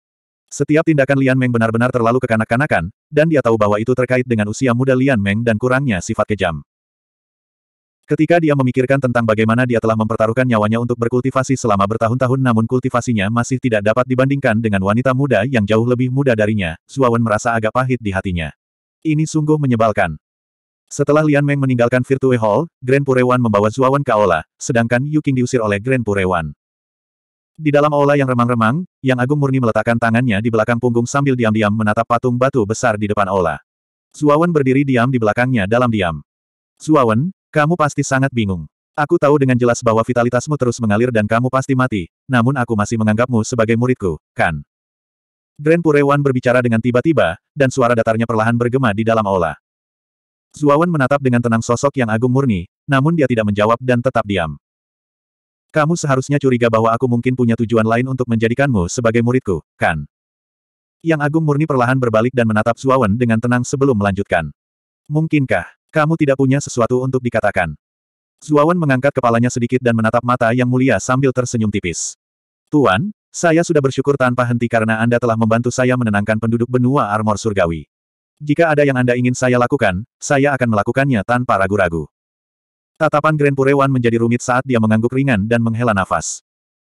Setiap tindakan Lian Meng benar-benar terlalu kekanak-kanakan, dan dia tahu bahwa itu terkait dengan usia muda Lian Meng dan kurangnya sifat kejam. Ketika dia memikirkan tentang bagaimana dia telah mempertaruhkan nyawanya untuk berkultivasi selama bertahun-tahun namun kultivasinya masih tidak dapat dibandingkan dengan wanita muda yang jauh lebih muda darinya, Zuawan merasa agak pahit di hatinya. Ini sungguh menyebalkan. Setelah Lian Meng meninggalkan Virtue Hall, Grand Purewan membawa Zuawan ke aula, sedangkan Yu Qing diusir oleh Grand Purewan. Di dalam aula yang remang-remang, Yang Agung Murni meletakkan tangannya di belakang punggung sambil diam-diam menatap patung batu besar di depan aula. Zuawan berdiri diam di belakangnya dalam diam. Zuawan, kamu pasti sangat bingung. Aku tahu dengan jelas bahwa vitalitasmu terus mengalir dan kamu pasti mati, namun aku masih menganggapmu sebagai muridku, kan? Grand Purewan berbicara dengan tiba-tiba, dan suara datarnya perlahan bergema di dalam aula. Zuawan menatap dengan tenang sosok yang agung murni, namun dia tidak menjawab dan tetap diam. Kamu seharusnya curiga bahwa aku mungkin punya tujuan lain untuk menjadikanmu sebagai muridku, kan? Yang agung murni perlahan berbalik dan menatap Zuawan dengan tenang sebelum melanjutkan. Mungkinkah? Kamu tidak punya sesuatu untuk dikatakan. Zuawan mengangkat kepalanya sedikit dan menatap mata yang mulia sambil tersenyum tipis. Tuan, saya sudah bersyukur tanpa henti karena Anda telah membantu saya menenangkan penduduk benua armor surgawi. Jika ada yang Anda ingin saya lakukan, saya akan melakukannya tanpa ragu-ragu. Tatapan Grand Purewan menjadi rumit saat dia mengangguk ringan dan menghela nafas.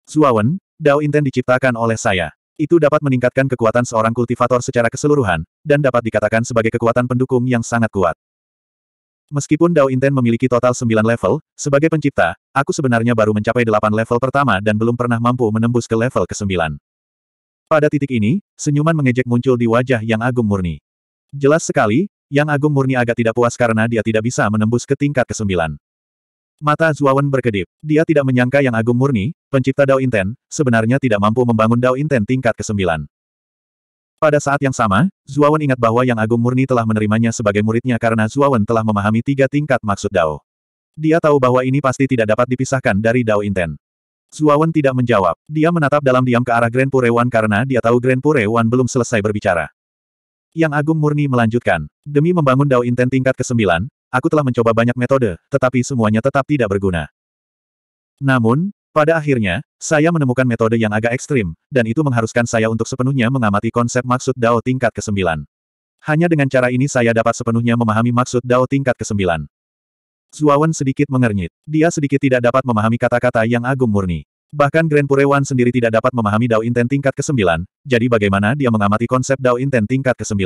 Zuawan, Dao Inten diciptakan oleh saya. Itu dapat meningkatkan kekuatan seorang kultivator secara keseluruhan, dan dapat dikatakan sebagai kekuatan pendukung yang sangat kuat. Meskipun Dao Inten memiliki total sembilan level, sebagai pencipta, aku sebenarnya baru mencapai delapan level pertama dan belum pernah mampu menembus ke level ke-9. Pada titik ini, senyuman mengejek muncul di wajah Yang Agung Murni. Jelas sekali, Yang Agung Murni agak tidak puas karena dia tidak bisa menembus ke tingkat ke-9. Mata Zuawan berkedip. Dia tidak menyangka Yang Agung Murni, pencipta Dao Inten, sebenarnya tidak mampu membangun Dao Inten tingkat ke-9. Pada saat yang sama, Zuawan ingat bahwa Yang Agung Murni telah menerimanya sebagai muridnya karena Zuawan telah memahami tiga tingkat maksud Dao. Dia tahu bahwa ini pasti tidak dapat dipisahkan dari Dao Inten. Zuawan tidak menjawab. Dia menatap dalam diam ke arah Grand Purewan karena dia tahu Grand Purewan belum selesai berbicara. Yang Agung Murni melanjutkan. Demi membangun Dao Inten tingkat ke-9, aku telah mencoba banyak metode, tetapi semuanya tetap tidak berguna. Namun, pada akhirnya, saya menemukan metode yang agak ekstrim, dan itu mengharuskan saya untuk sepenuhnya mengamati konsep maksud Dao tingkat ke-9. Hanya dengan cara ini saya dapat sepenuhnya memahami maksud Dao tingkat ke-9. Zuawan sedikit mengernyit. Dia sedikit tidak dapat memahami kata-kata yang agung murni. Bahkan Grand Purewan sendiri tidak dapat memahami Dao Inten tingkat ke-9, jadi bagaimana dia mengamati konsep Dao Inten tingkat ke-9?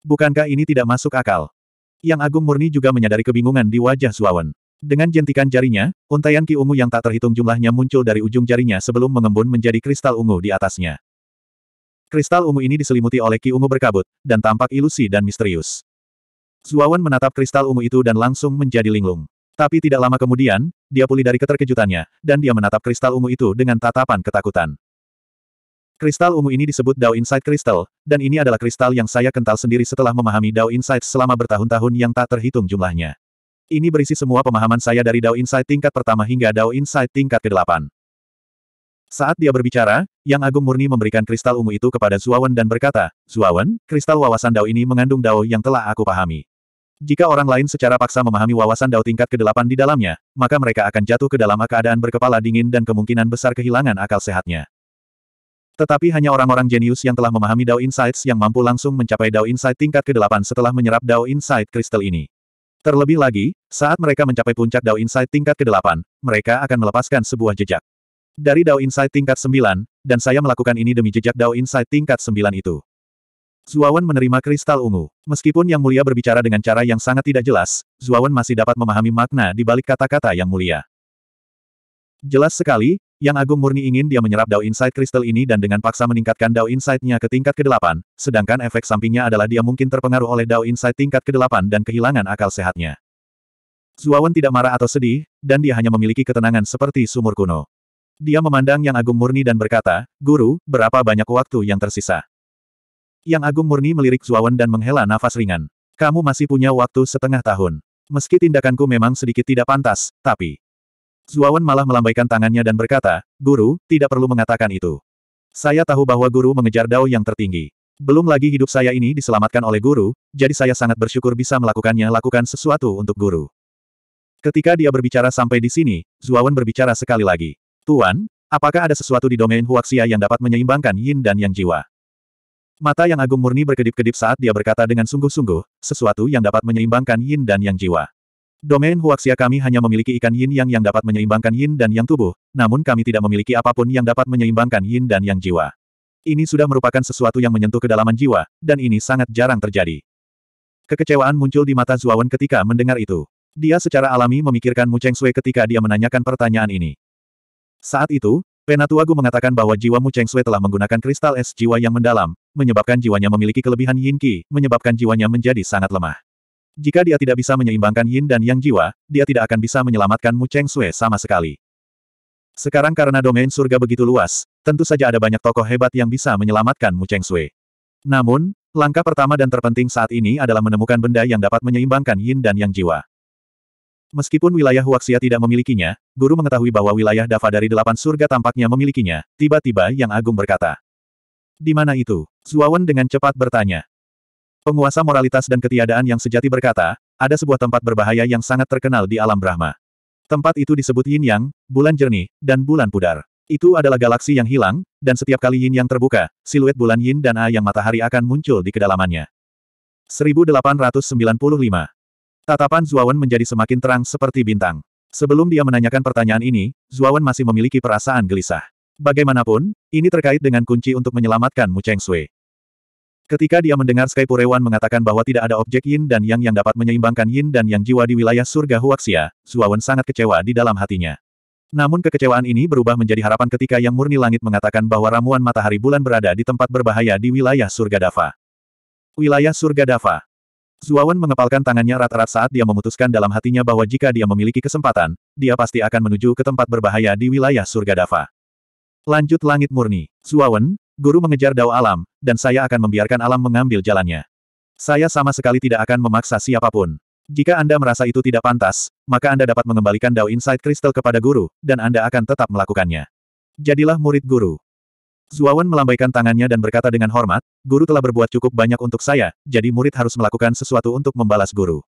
Bukankah ini tidak masuk akal? Yang Agung Murni juga menyadari kebingungan di wajah Zuawan. Dengan jentikan jarinya, untaian ki ungu yang tak terhitung jumlahnya muncul dari ujung jarinya sebelum mengembun menjadi kristal ungu di atasnya. Kristal ungu ini diselimuti oleh ki ungu berkabut, dan tampak ilusi dan misterius. Zuawan menatap kristal ungu itu dan langsung menjadi linglung. Tapi tidak lama kemudian, dia pulih dari keterkejutannya, dan dia menatap kristal ungu itu dengan tatapan ketakutan. Kristal ungu ini disebut Dao Insight Crystal, dan ini adalah kristal yang saya kental sendiri setelah memahami Dao Insight selama bertahun-tahun yang tak terhitung jumlahnya. Ini berisi semua pemahaman saya dari Dao Insight tingkat pertama hingga Dao Insight tingkat ke-8. Saat dia berbicara, Yang Agung Murni memberikan kristal ungu itu kepada Zuawan dan berkata, Zuawan, kristal wawasan Dao ini mengandung Dao yang telah aku pahami. Jika orang lain secara paksa memahami wawasan Dao tingkat ke-8 di dalamnya, maka mereka akan jatuh ke dalam keadaan berkepala dingin dan kemungkinan besar kehilangan akal sehatnya. Tetapi hanya orang-orang jenius yang telah memahami Dao Insights yang mampu langsung mencapai Dao Insight tingkat ke-8 setelah menyerap Dao Insight kristal ini. Terlebih lagi, saat mereka mencapai puncak Dao Insight tingkat ke-8, mereka akan melepaskan sebuah jejak. Dari Dao Insight tingkat 9, dan saya melakukan ini demi jejak Dao Insight tingkat 9 itu. Zuawan menerima kristal ungu. Meskipun Yang Mulia berbicara dengan cara yang sangat tidak jelas, Zuawan masih dapat memahami makna di balik kata-kata Yang Mulia. Jelas sekali, yang Agung murni ingin dia menyerap Dao Insight Crystal ini dan dengan paksa meningkatkan Dao Insight-nya ke tingkat ke-8, sedangkan efek sampingnya adalah dia mungkin terpengaruh oleh Dao Insight tingkat ke-8 dan kehilangan akal sehatnya. Zuawan tidak marah atau sedih, dan dia hanya memiliki ketenangan seperti sumur kuno. Dia memandang Yang Agung Murni dan berkata, Guru, berapa banyak waktu yang tersisa? Yang Agung Murni melirik Zuawan dan menghela nafas ringan. Kamu masih punya waktu setengah tahun. Meski tindakanku memang sedikit tidak pantas, tapi... Zuawan malah melambaikan tangannya dan berkata, Guru, tidak perlu mengatakan itu. Saya tahu bahwa guru mengejar dao yang tertinggi. Belum lagi hidup saya ini diselamatkan oleh guru, jadi saya sangat bersyukur bisa melakukannya lakukan sesuatu untuk guru. Ketika dia berbicara sampai di sini, Zuawan berbicara sekali lagi. Tuan, apakah ada sesuatu di domain Huaxia yang dapat menyeimbangkan yin dan yang jiwa? Mata yang agung murni berkedip-kedip saat dia berkata dengan sungguh-sungguh, sesuatu yang dapat menyeimbangkan yin dan yang jiwa. Domain Huaxia kami hanya memiliki ikan yin yang yang dapat menyeimbangkan yin dan yang tubuh, namun kami tidak memiliki apapun yang dapat menyeimbangkan yin dan yang jiwa. Ini sudah merupakan sesuatu yang menyentuh kedalaman jiwa, dan ini sangat jarang terjadi. Kekecewaan muncul di mata Zuawan ketika mendengar itu. Dia secara alami memikirkan Mu Cheng Sui ketika dia menanyakan pertanyaan ini. Saat itu, Penatua Gu mengatakan bahwa jiwa Mu Cheng Sui telah menggunakan kristal es jiwa yang mendalam, menyebabkan jiwanya memiliki kelebihan yin qi, menyebabkan jiwanya menjadi sangat lemah. Jika dia tidak bisa menyeimbangkan yin dan yang jiwa, dia tidak akan bisa menyelamatkan Mu Cheng Sui sama sekali. Sekarang karena domain surga begitu luas, tentu saja ada banyak tokoh hebat yang bisa menyelamatkan Mu Cheng Sui. Namun, langkah pertama dan terpenting saat ini adalah menemukan benda yang dapat menyeimbangkan yin dan yang jiwa. Meskipun wilayah Huaxia tidak memilikinya, guru mengetahui bahwa wilayah Dava dari delapan surga tampaknya memilikinya, tiba-tiba Yang Agung berkata. Di mana itu? Zuawan dengan cepat bertanya. Penguasa moralitas dan ketiadaan yang sejati berkata, ada sebuah tempat berbahaya yang sangat terkenal di alam Brahma. Tempat itu disebut Yin Yang, bulan jernih, dan bulan pudar. Itu adalah galaksi yang hilang, dan setiap kali Yin Yang terbuka, siluet bulan Yin dan A yang matahari akan muncul di kedalamannya. 1895 Tatapan Zuawan menjadi semakin terang seperti bintang. Sebelum dia menanyakan pertanyaan ini, Zuawan masih memiliki perasaan gelisah. Bagaimanapun, ini terkait dengan kunci untuk menyelamatkan Mu Cheng Sui. Ketika dia mendengar Sky Skypurewan mengatakan bahwa tidak ada objek yin dan yang yang dapat menyeimbangkan yin dan yang jiwa di wilayah surga Huaxia, Zuawan sangat kecewa di dalam hatinya. Namun kekecewaan ini berubah menjadi harapan ketika yang murni langit mengatakan bahwa ramuan matahari bulan berada di tempat berbahaya di wilayah surga Dava. Wilayah surga Dava. Zuawan mengepalkan tangannya rat-rat saat dia memutuskan dalam hatinya bahwa jika dia memiliki kesempatan, dia pasti akan menuju ke tempat berbahaya di wilayah surga Dava. Lanjut langit murni. Zuawan, Guru mengejar dao alam, dan saya akan membiarkan alam mengambil jalannya. Saya sama sekali tidak akan memaksa siapapun. Jika Anda merasa itu tidak pantas, maka Anda dapat mengembalikan Dao inside Crystal kepada guru, dan Anda akan tetap melakukannya. Jadilah murid guru. Zuawan melambaikan tangannya dan berkata dengan hormat, guru telah berbuat cukup banyak untuk saya, jadi murid harus melakukan sesuatu untuk membalas guru.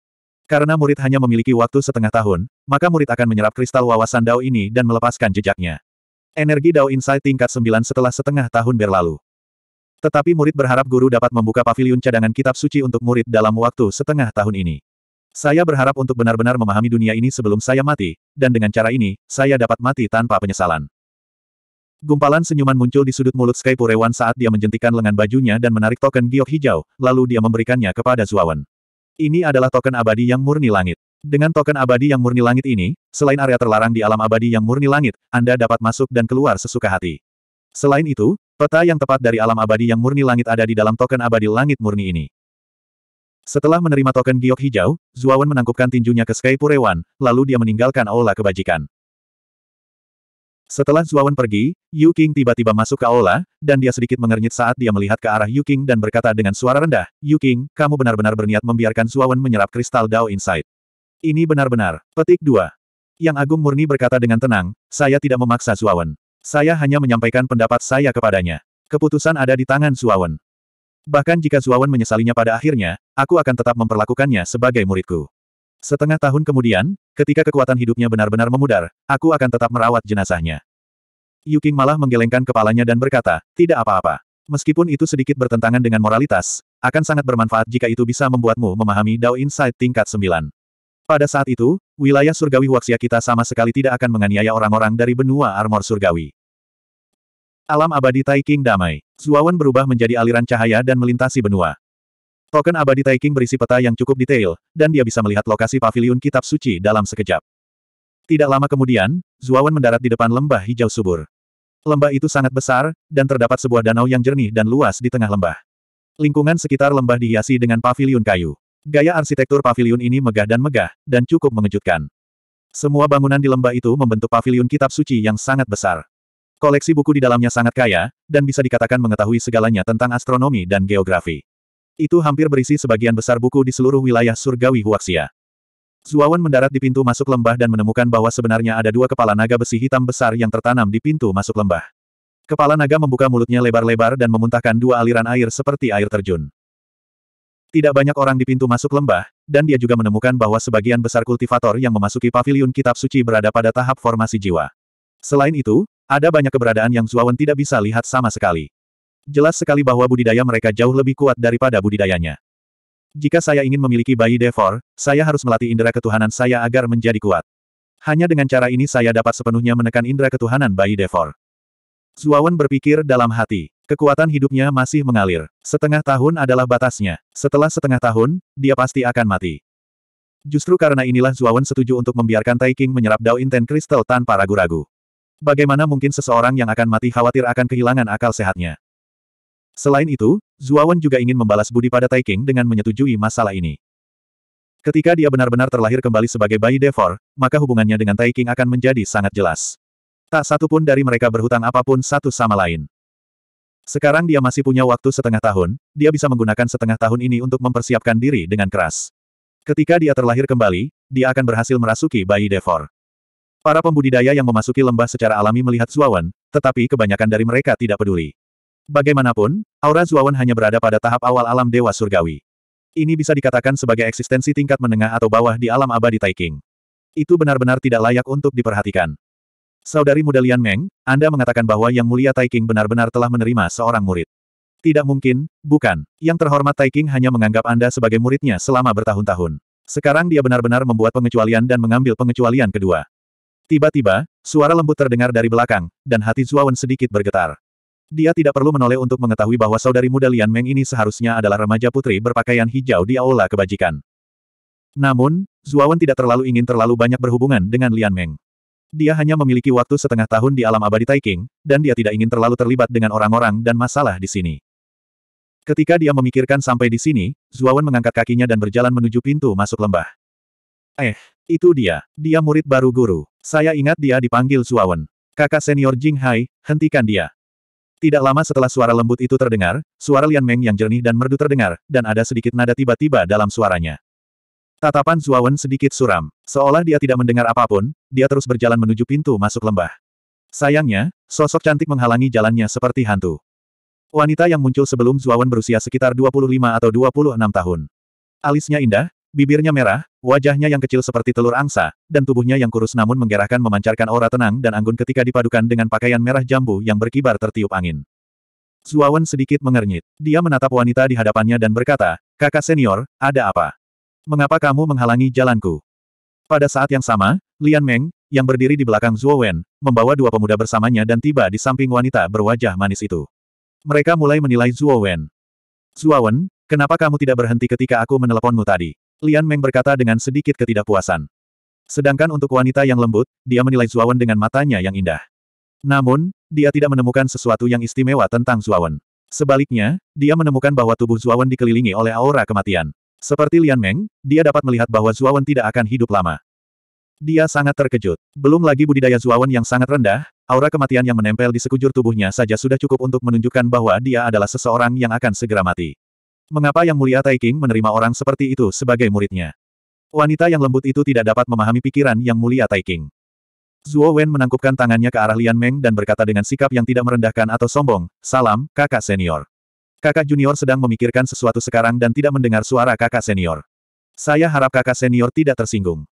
Karena murid hanya memiliki waktu setengah tahun, maka murid akan menyerap kristal wawasan Dao ini dan melepaskan jejaknya. Energi Dao Insight tingkat 9 setelah setengah tahun berlalu. Tetapi murid berharap guru dapat membuka pavilion cadangan kitab suci untuk murid dalam waktu setengah tahun ini. Saya berharap untuk benar-benar memahami dunia ini sebelum saya mati, dan dengan cara ini, saya dapat mati tanpa penyesalan. Gumpalan senyuman muncul di sudut mulut Sky Purewan saat dia menjentikan lengan bajunya dan menarik token giok hijau, lalu dia memberikannya kepada Zuawan. Ini adalah token abadi yang murni langit. Dengan token abadi yang murni langit ini, selain area terlarang di alam abadi yang murni langit, Anda dapat masuk dan keluar sesuka hati. Selain itu, peta yang tepat dari alam abadi yang murni langit ada di dalam token abadi langit murni ini. Setelah menerima token giok hijau, Zuawan menangkupkan tinjunya ke Sky Purewan, lalu dia meninggalkan aula kebajikan. Setelah Zuawan pergi, Yu King tiba-tiba masuk ke aula, dan dia sedikit mengernyit saat dia melihat ke arah Yu King dan berkata dengan suara rendah, Yu King, kamu benar-benar berniat membiarkan Zuawan menyerap kristal Dao Insight. Ini benar-benar, petik dua. Yang Agung Murni berkata dengan tenang, saya tidak memaksa Suawen. Saya hanya menyampaikan pendapat saya kepadanya. Keputusan ada di tangan Suawen. Bahkan jika Suawen menyesalinya pada akhirnya, aku akan tetap memperlakukannya sebagai muridku. Setengah tahun kemudian, ketika kekuatan hidupnya benar-benar memudar, aku akan tetap merawat jenazahnya. Yuking malah menggelengkan kepalanya dan berkata, tidak apa-apa. Meskipun itu sedikit bertentangan dengan moralitas, akan sangat bermanfaat jika itu bisa membuatmu memahami Dao Insight tingkat 9. Pada saat itu, wilayah surgawi waksia kita sama sekali tidak akan menganiaya orang-orang dari benua armor surgawi. Alam abadi Taiking damai. Zuawan berubah menjadi aliran cahaya dan melintasi benua. Token abadi Taiking berisi peta yang cukup detail, dan dia bisa melihat lokasi paviliun kitab suci dalam sekejap. Tidak lama kemudian, Zuawan mendarat di depan lembah hijau subur. Lembah itu sangat besar, dan terdapat sebuah danau yang jernih dan luas di tengah lembah. Lingkungan sekitar lembah dihiasi dengan paviliun kayu. Gaya arsitektur paviliun ini megah dan megah, dan cukup mengejutkan. Semua bangunan di lembah itu membentuk paviliun kitab suci yang sangat besar. Koleksi buku di dalamnya sangat kaya, dan bisa dikatakan mengetahui segalanya tentang astronomi dan geografi. Itu hampir berisi sebagian besar buku di seluruh wilayah surgawi Huaxia. Zuawan mendarat di pintu masuk lembah dan menemukan bahwa sebenarnya ada dua kepala naga besi hitam besar yang tertanam di pintu masuk lembah. Kepala naga membuka mulutnya lebar-lebar dan memuntahkan dua aliran air seperti air terjun. Tidak banyak orang di pintu masuk lembah, dan dia juga menemukan bahwa sebagian besar kultivator yang memasuki paviliun kitab suci berada pada tahap formasi jiwa. Selain itu, ada banyak keberadaan yang Zuawan tidak bisa lihat sama sekali. Jelas sekali bahwa budidaya mereka jauh lebih kuat daripada budidayanya. Jika saya ingin memiliki bayi Devor, saya harus melatih indera ketuhanan saya agar menjadi kuat. Hanya dengan cara ini saya dapat sepenuhnya menekan indera ketuhanan bayi Devor. Zuawan berpikir dalam hati. Kekuatan hidupnya masih mengalir. Setengah tahun adalah batasnya. Setelah setengah tahun, dia pasti akan mati. Justru karena inilah Zuawan setuju untuk membiarkan Taiking menyerap Dao Inten Crystal tanpa ragu-ragu. Bagaimana mungkin seseorang yang akan mati khawatir akan kehilangan akal sehatnya? Selain itu, Zuawan juga ingin membalas budi pada Taiking dengan menyetujui masalah ini. Ketika dia benar-benar terlahir kembali sebagai bayi Devor, maka hubungannya dengan Taiking akan menjadi sangat jelas. Tak satu pun dari mereka berhutang apapun satu sama lain. Sekarang dia masih punya waktu setengah tahun, dia bisa menggunakan setengah tahun ini untuk mempersiapkan diri dengan keras. Ketika dia terlahir kembali, dia akan berhasil merasuki bayi Devor. Para pembudidaya yang memasuki lembah secara alami melihat Zuawan, tetapi kebanyakan dari mereka tidak peduli. Bagaimanapun, aura Zuawan hanya berada pada tahap awal alam dewa surgawi. Ini bisa dikatakan sebagai eksistensi tingkat menengah atau bawah di alam abadi Taiking. Itu benar-benar tidak layak untuk diperhatikan. Saudari muda Lian Meng, Anda mengatakan bahwa Yang Mulia Taiking benar-benar telah menerima seorang murid. Tidak mungkin, bukan. Yang terhormat Taiking hanya menganggap Anda sebagai muridnya selama bertahun-tahun. Sekarang dia benar-benar membuat pengecualian dan mengambil pengecualian kedua. Tiba-tiba, suara lembut terdengar dari belakang, dan hati Zuawan sedikit bergetar. Dia tidak perlu menoleh untuk mengetahui bahwa saudari muda Lian Meng ini seharusnya adalah remaja putri berpakaian hijau di aula kebajikan. Namun, Zuawan tidak terlalu ingin terlalu banyak berhubungan dengan Lian Meng. Dia hanya memiliki waktu setengah tahun di alam abadi Taiking, dan dia tidak ingin terlalu terlibat dengan orang-orang dan masalah di sini. Ketika dia memikirkan sampai di sini, Zuawan mengangkat kakinya dan berjalan menuju pintu masuk lembah. Eh, itu dia. Dia murid baru guru. Saya ingat dia dipanggil Zuawan. Kakak senior Jing Hai, hentikan dia. Tidak lama setelah suara lembut itu terdengar, suara Lian Meng yang jernih dan merdu terdengar, dan ada sedikit nada tiba-tiba dalam suaranya. Tatapan Zuawan sedikit suram. Seolah dia tidak mendengar apapun, dia terus berjalan menuju pintu masuk lembah. Sayangnya, sosok cantik menghalangi jalannya seperti hantu. Wanita yang muncul sebelum Zuawan berusia sekitar 25 atau 26 tahun. Alisnya indah, bibirnya merah, wajahnya yang kecil seperti telur angsa, dan tubuhnya yang kurus namun menggerakkan memancarkan aura tenang dan anggun ketika dipadukan dengan pakaian merah jambu yang berkibar tertiup angin. Zuawan sedikit mengernyit. Dia menatap wanita di hadapannya dan berkata, kakak senior, ada apa? Mengapa kamu menghalangi jalanku? Pada saat yang sama, Lian Meng, yang berdiri di belakang Zhuo Wen, membawa dua pemuda bersamanya dan tiba di samping wanita berwajah manis itu. Mereka mulai menilai Zhuo Wen. Zhuo Wen, kenapa kamu tidak berhenti ketika aku meneleponmu tadi? Lian Meng berkata dengan sedikit ketidakpuasan. Sedangkan untuk wanita yang lembut, dia menilai Zhuo Wen dengan matanya yang indah. Namun, dia tidak menemukan sesuatu yang istimewa tentang Zhuo Wen. Sebaliknya, dia menemukan bahwa tubuh Zhuo Wen dikelilingi oleh aura kematian. Seperti Lian Meng, dia dapat melihat bahwa Zuawan tidak akan hidup lama. Dia sangat terkejut. Belum lagi budidaya Zuawan yang sangat rendah, aura kematian yang menempel di sekujur tubuhnya saja sudah cukup untuk menunjukkan bahwa dia adalah seseorang yang akan segera mati. Mengapa Yang Mulia Taiking menerima orang seperti itu sebagai muridnya? Wanita yang lembut itu tidak dapat memahami pikiran Yang Mulia Taiking. Zuo Wen menangkupkan tangannya ke arah Lian Meng dan berkata dengan sikap yang tidak merendahkan atau sombong, Salam, kakak senior. Kakak junior sedang memikirkan sesuatu sekarang dan tidak mendengar suara kakak senior. Saya harap kakak senior tidak tersinggung.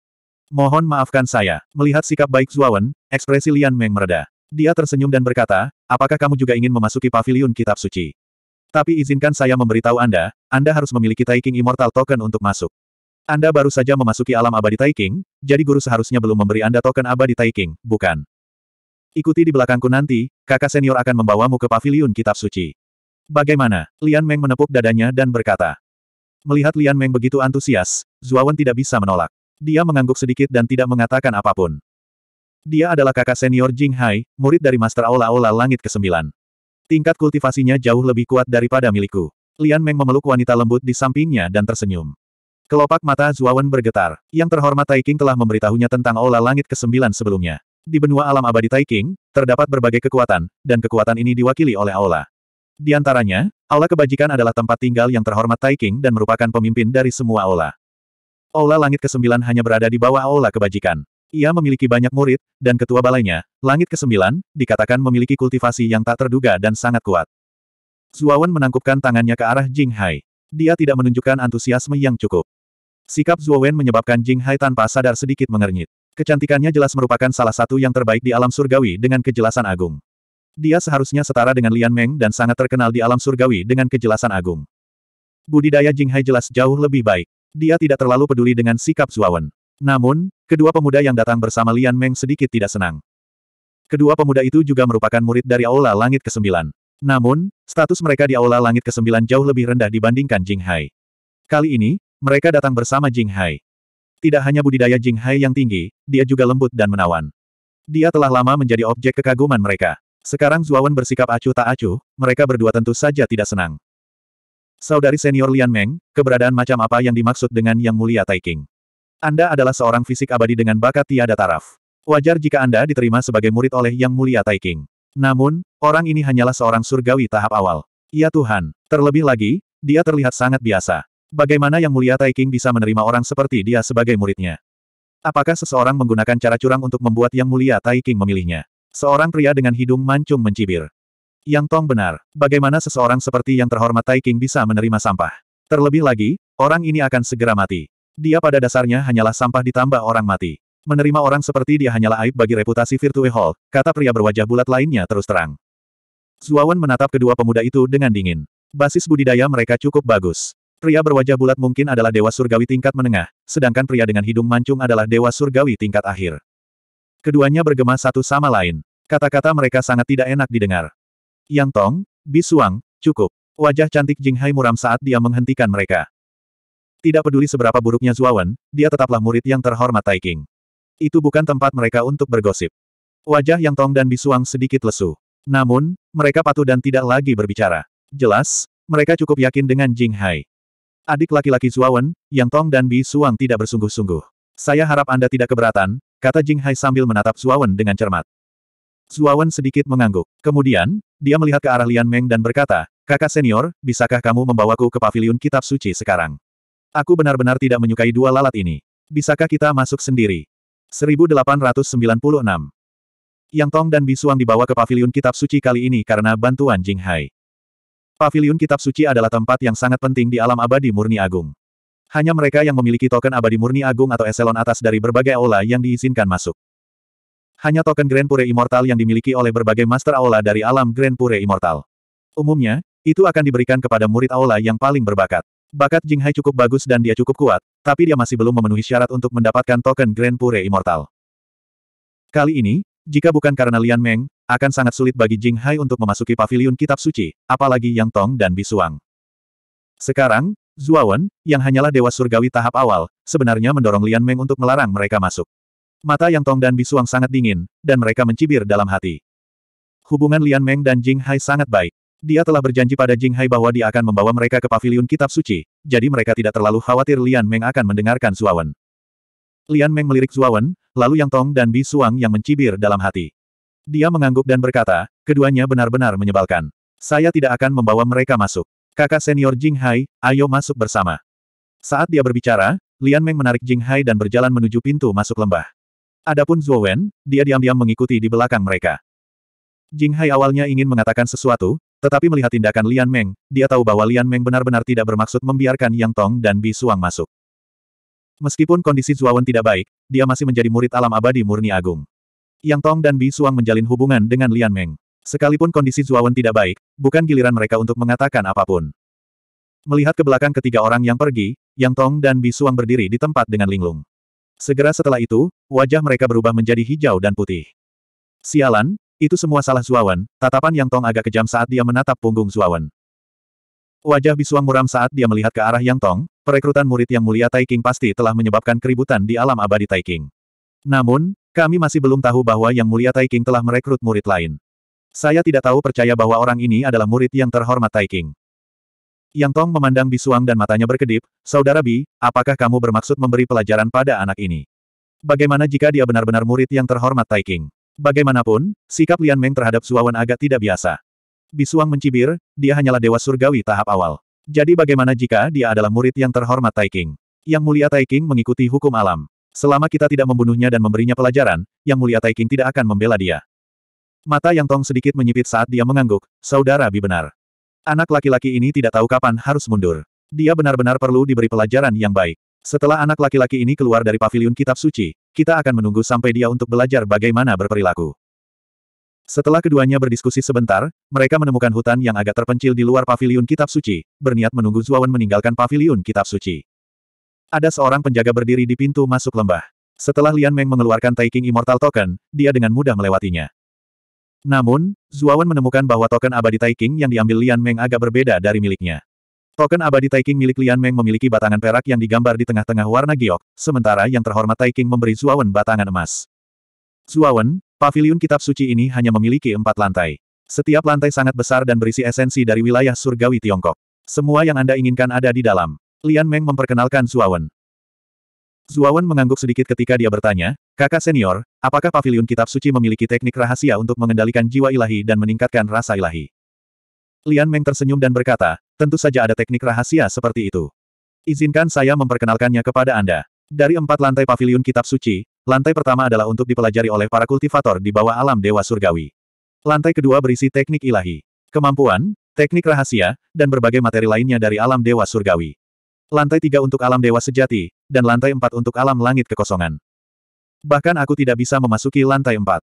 Mohon maafkan saya. Melihat sikap baik Zuawan, ekspresi Lian Meng mereda. Dia tersenyum dan berkata, apakah kamu juga ingin memasuki paviliun kitab suci? Tapi izinkan saya memberitahu Anda, Anda harus memiliki Taiking Immortal Token untuk masuk. Anda baru saja memasuki alam abadi Taiking, jadi guru seharusnya belum memberi Anda token abadi Taiking, bukan? Ikuti di belakangku nanti, kakak senior akan membawamu ke paviliun kitab suci. Bagaimana? Lian Meng menepuk dadanya dan berkata. Melihat Lian Meng begitu antusias, Zuawan tidak bisa menolak. Dia mengangguk sedikit dan tidak mengatakan apapun. Dia adalah kakak senior Jing Hai, murid dari Master Aula Aula Langit ke-9. Tingkat kultivasinya jauh lebih kuat daripada milikku. Lian Meng memeluk wanita lembut di sampingnya dan tersenyum. Kelopak mata Zuawan bergetar. Yang terhormat Taiking telah memberitahunya tentang Aula Langit ke-9 sebelumnya. Di benua alam abadi Taiking, terdapat berbagai kekuatan, dan kekuatan ini diwakili oleh Aula. Di antaranya, Aula Kebajikan adalah tempat tinggal yang terhormat Taiking dan merupakan pemimpin dari semua aula. Aula Langit ke-9 hanya berada di bawah Aula Kebajikan. Ia memiliki banyak murid, dan ketua balainya, Langit ke-9, dikatakan memiliki kultivasi yang tak terduga dan sangat kuat. Zuawan menangkupkan tangannya ke arah Jing Hai. Dia tidak menunjukkan antusiasme yang cukup. Sikap Zuawan menyebabkan Jing Hai tanpa sadar sedikit mengernyit. Kecantikannya jelas merupakan salah satu yang terbaik di alam surgawi dengan kejelasan agung. Dia seharusnya setara dengan Lian Meng dan sangat terkenal di alam surgawi dengan kejelasan agung. Budidaya Jing Jinghai jelas jauh lebih baik. Dia tidak terlalu peduli dengan sikap Zuawan. Namun, kedua pemuda yang datang bersama Lian Meng sedikit tidak senang. Kedua pemuda itu juga merupakan murid dari Aula Langit ke-9. Namun, status mereka di Aula Langit ke-9 jauh lebih rendah dibandingkan Jing Jinghai. Kali ini, mereka datang bersama Jing Jinghai. Tidak hanya budidaya Jing Jinghai yang tinggi, dia juga lembut dan menawan. Dia telah lama menjadi objek kekaguman mereka. Sekarang Zuawan bersikap acuh tak acuh, mereka berdua tentu saja tidak senang. Saudari senior Lian Meng, keberadaan macam apa yang dimaksud dengan Yang Mulia Taiking? Anda adalah seorang fisik abadi dengan bakat tiada taraf. Wajar jika Anda diterima sebagai murid oleh Yang Mulia Taiking. Namun, orang ini hanyalah seorang surgawi tahap awal. Ya Tuhan, terlebih lagi, dia terlihat sangat biasa. Bagaimana Yang Mulia Taiking bisa menerima orang seperti dia sebagai muridnya? Apakah seseorang menggunakan cara curang untuk membuat Yang Mulia Taiking memilihnya? Seorang pria dengan hidung mancung mencibir. Yang Tong benar, bagaimana seseorang seperti yang terhormat Tai King bisa menerima sampah? Terlebih lagi, orang ini akan segera mati. Dia pada dasarnya hanyalah sampah ditambah orang mati. Menerima orang seperti dia hanyalah aib bagi reputasi Virtue Hall, kata pria berwajah bulat lainnya terus terang. Zuawan menatap kedua pemuda itu dengan dingin. Basis budidaya mereka cukup bagus. Pria berwajah bulat mungkin adalah dewa surgawi tingkat menengah, sedangkan pria dengan hidung mancung adalah dewa surgawi tingkat akhir. Keduanya bergema satu sama lain. Kata-kata mereka sangat tidak enak didengar. Yang Tong, Bisuang, cukup. Wajah cantik Jing Hai muram saat dia menghentikan mereka. Tidak peduli seberapa buruknya Zuawan, dia tetaplah murid yang terhormat Taiking. Itu bukan tempat mereka untuk bergosip. Wajah Yang Tong dan Bisuang sedikit lesu. Namun, mereka patuh dan tidak lagi berbicara. Jelas, mereka cukup yakin dengan Jing Hai. Adik laki-laki Zuawan, Yang Tong dan Bisuang tidak bersungguh-sungguh. Saya harap Anda tidak keberatan, kata Jing Hai sambil menatap Zuawan dengan cermat. Zuawan sedikit mengangguk. Kemudian, dia melihat ke arah Lian Meng dan berkata, Kakak senior, bisakah kamu membawaku ke paviliun kitab suci sekarang? Aku benar-benar tidak menyukai dua lalat ini. Bisakah kita masuk sendiri? 1896 Yang Tong dan Bisuang dibawa ke paviliun kitab suci kali ini karena bantuan Jing Hai. Paviliun kitab suci adalah tempat yang sangat penting di alam abadi murni agung. Hanya mereka yang memiliki token abadi murni agung atau eselon atas dari berbagai aula yang diizinkan masuk. Hanya token Grand Pure Immortal yang dimiliki oleh berbagai master aula dari alam Grand Pure Immortal. Umumnya, itu akan diberikan kepada murid aula yang paling berbakat. Bakat Jing Hai cukup bagus dan dia cukup kuat, tapi dia masih belum memenuhi syarat untuk mendapatkan token Grand Pure Immortal. Kali ini, jika bukan karena Lian Meng, akan sangat sulit bagi Jing Hai untuk memasuki paviliun kitab suci, apalagi Yang Tong dan Bisuang. Sekarang, Zuawan, yang hanyalah dewa surgawi tahap awal, sebenarnya mendorong Lian Meng untuk melarang mereka masuk. Mata yang Tong dan Bisuang sangat dingin, dan mereka mencibir dalam hati. Hubungan Lian Meng dan Jing Hai sangat baik. Dia telah berjanji pada Jing Hai bahwa dia akan membawa mereka ke pavilion kitab suci, jadi mereka tidak terlalu khawatir Lian Meng akan mendengarkan Zuawan. Lian Meng melirik Zuawan, lalu Yang Tong dan Bisuang yang mencibir dalam hati. Dia mengangguk dan berkata, keduanya benar-benar menyebalkan. Saya tidak akan membawa mereka masuk. Kakak senior Jing Hai, ayo masuk bersama. Saat dia berbicara, Lian Meng menarik Jing Hai dan berjalan menuju pintu masuk lembah. Adapun Zhuo Wen, dia diam-diam mengikuti di belakang mereka. Jing Hai awalnya ingin mengatakan sesuatu, tetapi melihat tindakan Lian Meng, dia tahu bahwa Lian Meng benar-benar tidak bermaksud membiarkan Yang Tong dan Bi Suang masuk. Meskipun kondisi Zhuo Wen tidak baik, dia masih menjadi murid alam abadi murni agung. Yang Tong dan Bi Suang menjalin hubungan dengan Lian Meng. Sekalipun kondisi Zuawan tidak baik, bukan giliran mereka untuk mengatakan apapun. Melihat ke belakang ketiga orang yang pergi, Yang Tong dan Bi Suang berdiri di tempat dengan linglung. Segera setelah itu, wajah mereka berubah menjadi hijau dan putih. Sialan, itu semua salah Zuawan, tatapan Yang Tong agak kejam saat dia menatap punggung Zuawan. Wajah Bi Suang muram saat dia melihat ke arah Yang Tong, perekrutan murid yang mulia Taiking pasti telah menyebabkan keributan di alam abadi Taiking. Namun, kami masih belum tahu bahwa Yang Mulia Taiking telah merekrut murid lain. Saya tidak tahu percaya bahwa orang ini adalah murid yang terhormat Taiking. Yang Tong memandang Bisuang dan matanya berkedip, Saudara Bi, apakah kamu bermaksud memberi pelajaran pada anak ini? Bagaimana jika dia benar-benar murid yang terhormat Taiking? Bagaimanapun, sikap Lian Meng terhadap Suawan agak tidak biasa. Bisuang mencibir, dia hanyalah dewa surgawi tahap awal. Jadi bagaimana jika dia adalah murid yang terhormat Taiking? Yang mulia Taiking mengikuti hukum alam. Selama kita tidak membunuhnya dan memberinya pelajaran, Yang mulia Taiking tidak akan membela dia. Mata Yang Tong sedikit menyipit saat dia mengangguk, saudara Bi benar. Anak laki-laki ini tidak tahu kapan harus mundur. Dia benar-benar perlu diberi pelajaran yang baik. Setelah anak laki-laki ini keluar dari pavilion kitab suci, kita akan menunggu sampai dia untuk belajar bagaimana berperilaku. Setelah keduanya berdiskusi sebentar, mereka menemukan hutan yang agak terpencil di luar pavilion kitab suci, berniat menunggu Zuawan meninggalkan pavilion kitab suci. Ada seorang penjaga berdiri di pintu masuk lembah. Setelah Lian Meng mengeluarkan Taiking Immortal Token, dia dengan mudah melewatinya. Namun, Zuawan menemukan bahwa token abadi Taiking yang diambil Lian Meng agak berbeda dari miliknya. Token abadi Taiking milik Lian Meng memiliki batangan perak yang digambar di tengah-tengah warna giok, sementara yang terhormat Taiking memberi Zuawan batangan emas. Zuawan, pavilion kitab suci ini hanya memiliki empat lantai. Setiap lantai sangat besar dan berisi esensi dari wilayah surgawi Tiongkok. Semua yang Anda inginkan ada di dalam. Lian Meng memperkenalkan Zuawan. Zuawan mengangguk sedikit ketika dia bertanya, kakak senior, apakah pavilion kitab suci memiliki teknik rahasia untuk mengendalikan jiwa ilahi dan meningkatkan rasa ilahi? Lian Meng tersenyum dan berkata, tentu saja ada teknik rahasia seperti itu. Izinkan saya memperkenalkannya kepada Anda. Dari empat lantai pavilion kitab suci, lantai pertama adalah untuk dipelajari oleh para kultivator di bawah alam Dewa Surgawi. Lantai kedua berisi teknik ilahi, kemampuan, teknik rahasia, dan berbagai materi lainnya dari alam Dewa Surgawi lantai tiga untuk alam dewa sejati, dan lantai empat untuk alam langit kekosongan. Bahkan aku tidak bisa memasuki lantai empat.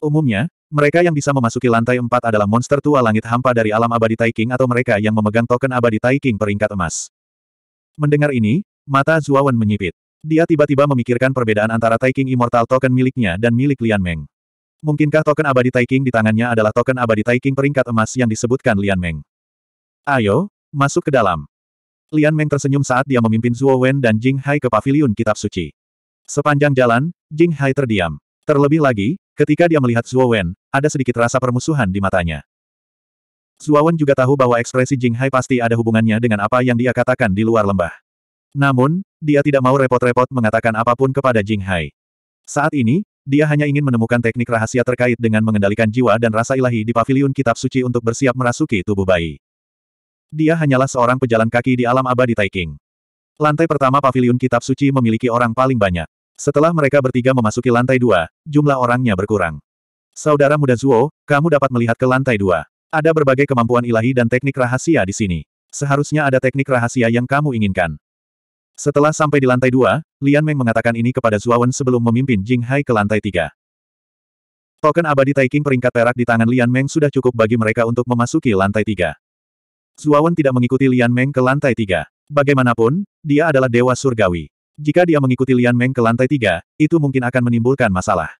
Umumnya, mereka yang bisa memasuki lantai empat adalah monster tua langit hampa dari alam abadi Taiking atau mereka yang memegang token abadi Taiking peringkat emas. Mendengar ini, mata Zuawan menyipit. Dia tiba-tiba memikirkan perbedaan antara Taiking Immortal Token miliknya dan milik Lian Meng. Mungkinkah token abadi Taiking di tangannya adalah token abadi Taiking peringkat emas yang disebutkan Lian Meng? Ayo, masuk ke dalam. Lian Meng tersenyum saat dia memimpin Zhuo Wen dan Jing Hai ke paviliun kitab suci. Sepanjang jalan, Jing Hai terdiam. Terlebih lagi, ketika dia melihat Zhuo Wen, ada sedikit rasa permusuhan di matanya. Zhuo Wen juga tahu bahwa ekspresi Jing Hai pasti ada hubungannya dengan apa yang dia katakan di luar lembah. Namun, dia tidak mau repot-repot mengatakan apapun kepada Jing Hai. Saat ini, dia hanya ingin menemukan teknik rahasia terkait dengan mengendalikan jiwa dan rasa ilahi di paviliun kitab suci untuk bersiap merasuki tubuh bayi. Dia hanyalah seorang pejalan kaki di alam abadi Taiking. Lantai pertama paviliun kitab suci memiliki orang paling banyak. Setelah mereka bertiga memasuki lantai dua, jumlah orangnya berkurang. Saudara muda Zuo, kamu dapat melihat ke lantai dua. Ada berbagai kemampuan ilahi dan teknik rahasia di sini. Seharusnya ada teknik rahasia yang kamu inginkan. Setelah sampai di lantai dua, Lian Meng mengatakan ini kepada Wen sebelum memimpin Jing Hai ke lantai tiga. Token abadi Taiking peringkat perak di tangan Lian Meng sudah cukup bagi mereka untuk memasuki lantai tiga. Zuawan tidak mengikuti Lian Meng ke lantai tiga. Bagaimanapun, dia adalah dewa surgawi. Jika dia mengikuti Lian Meng ke lantai tiga, itu mungkin akan menimbulkan masalah.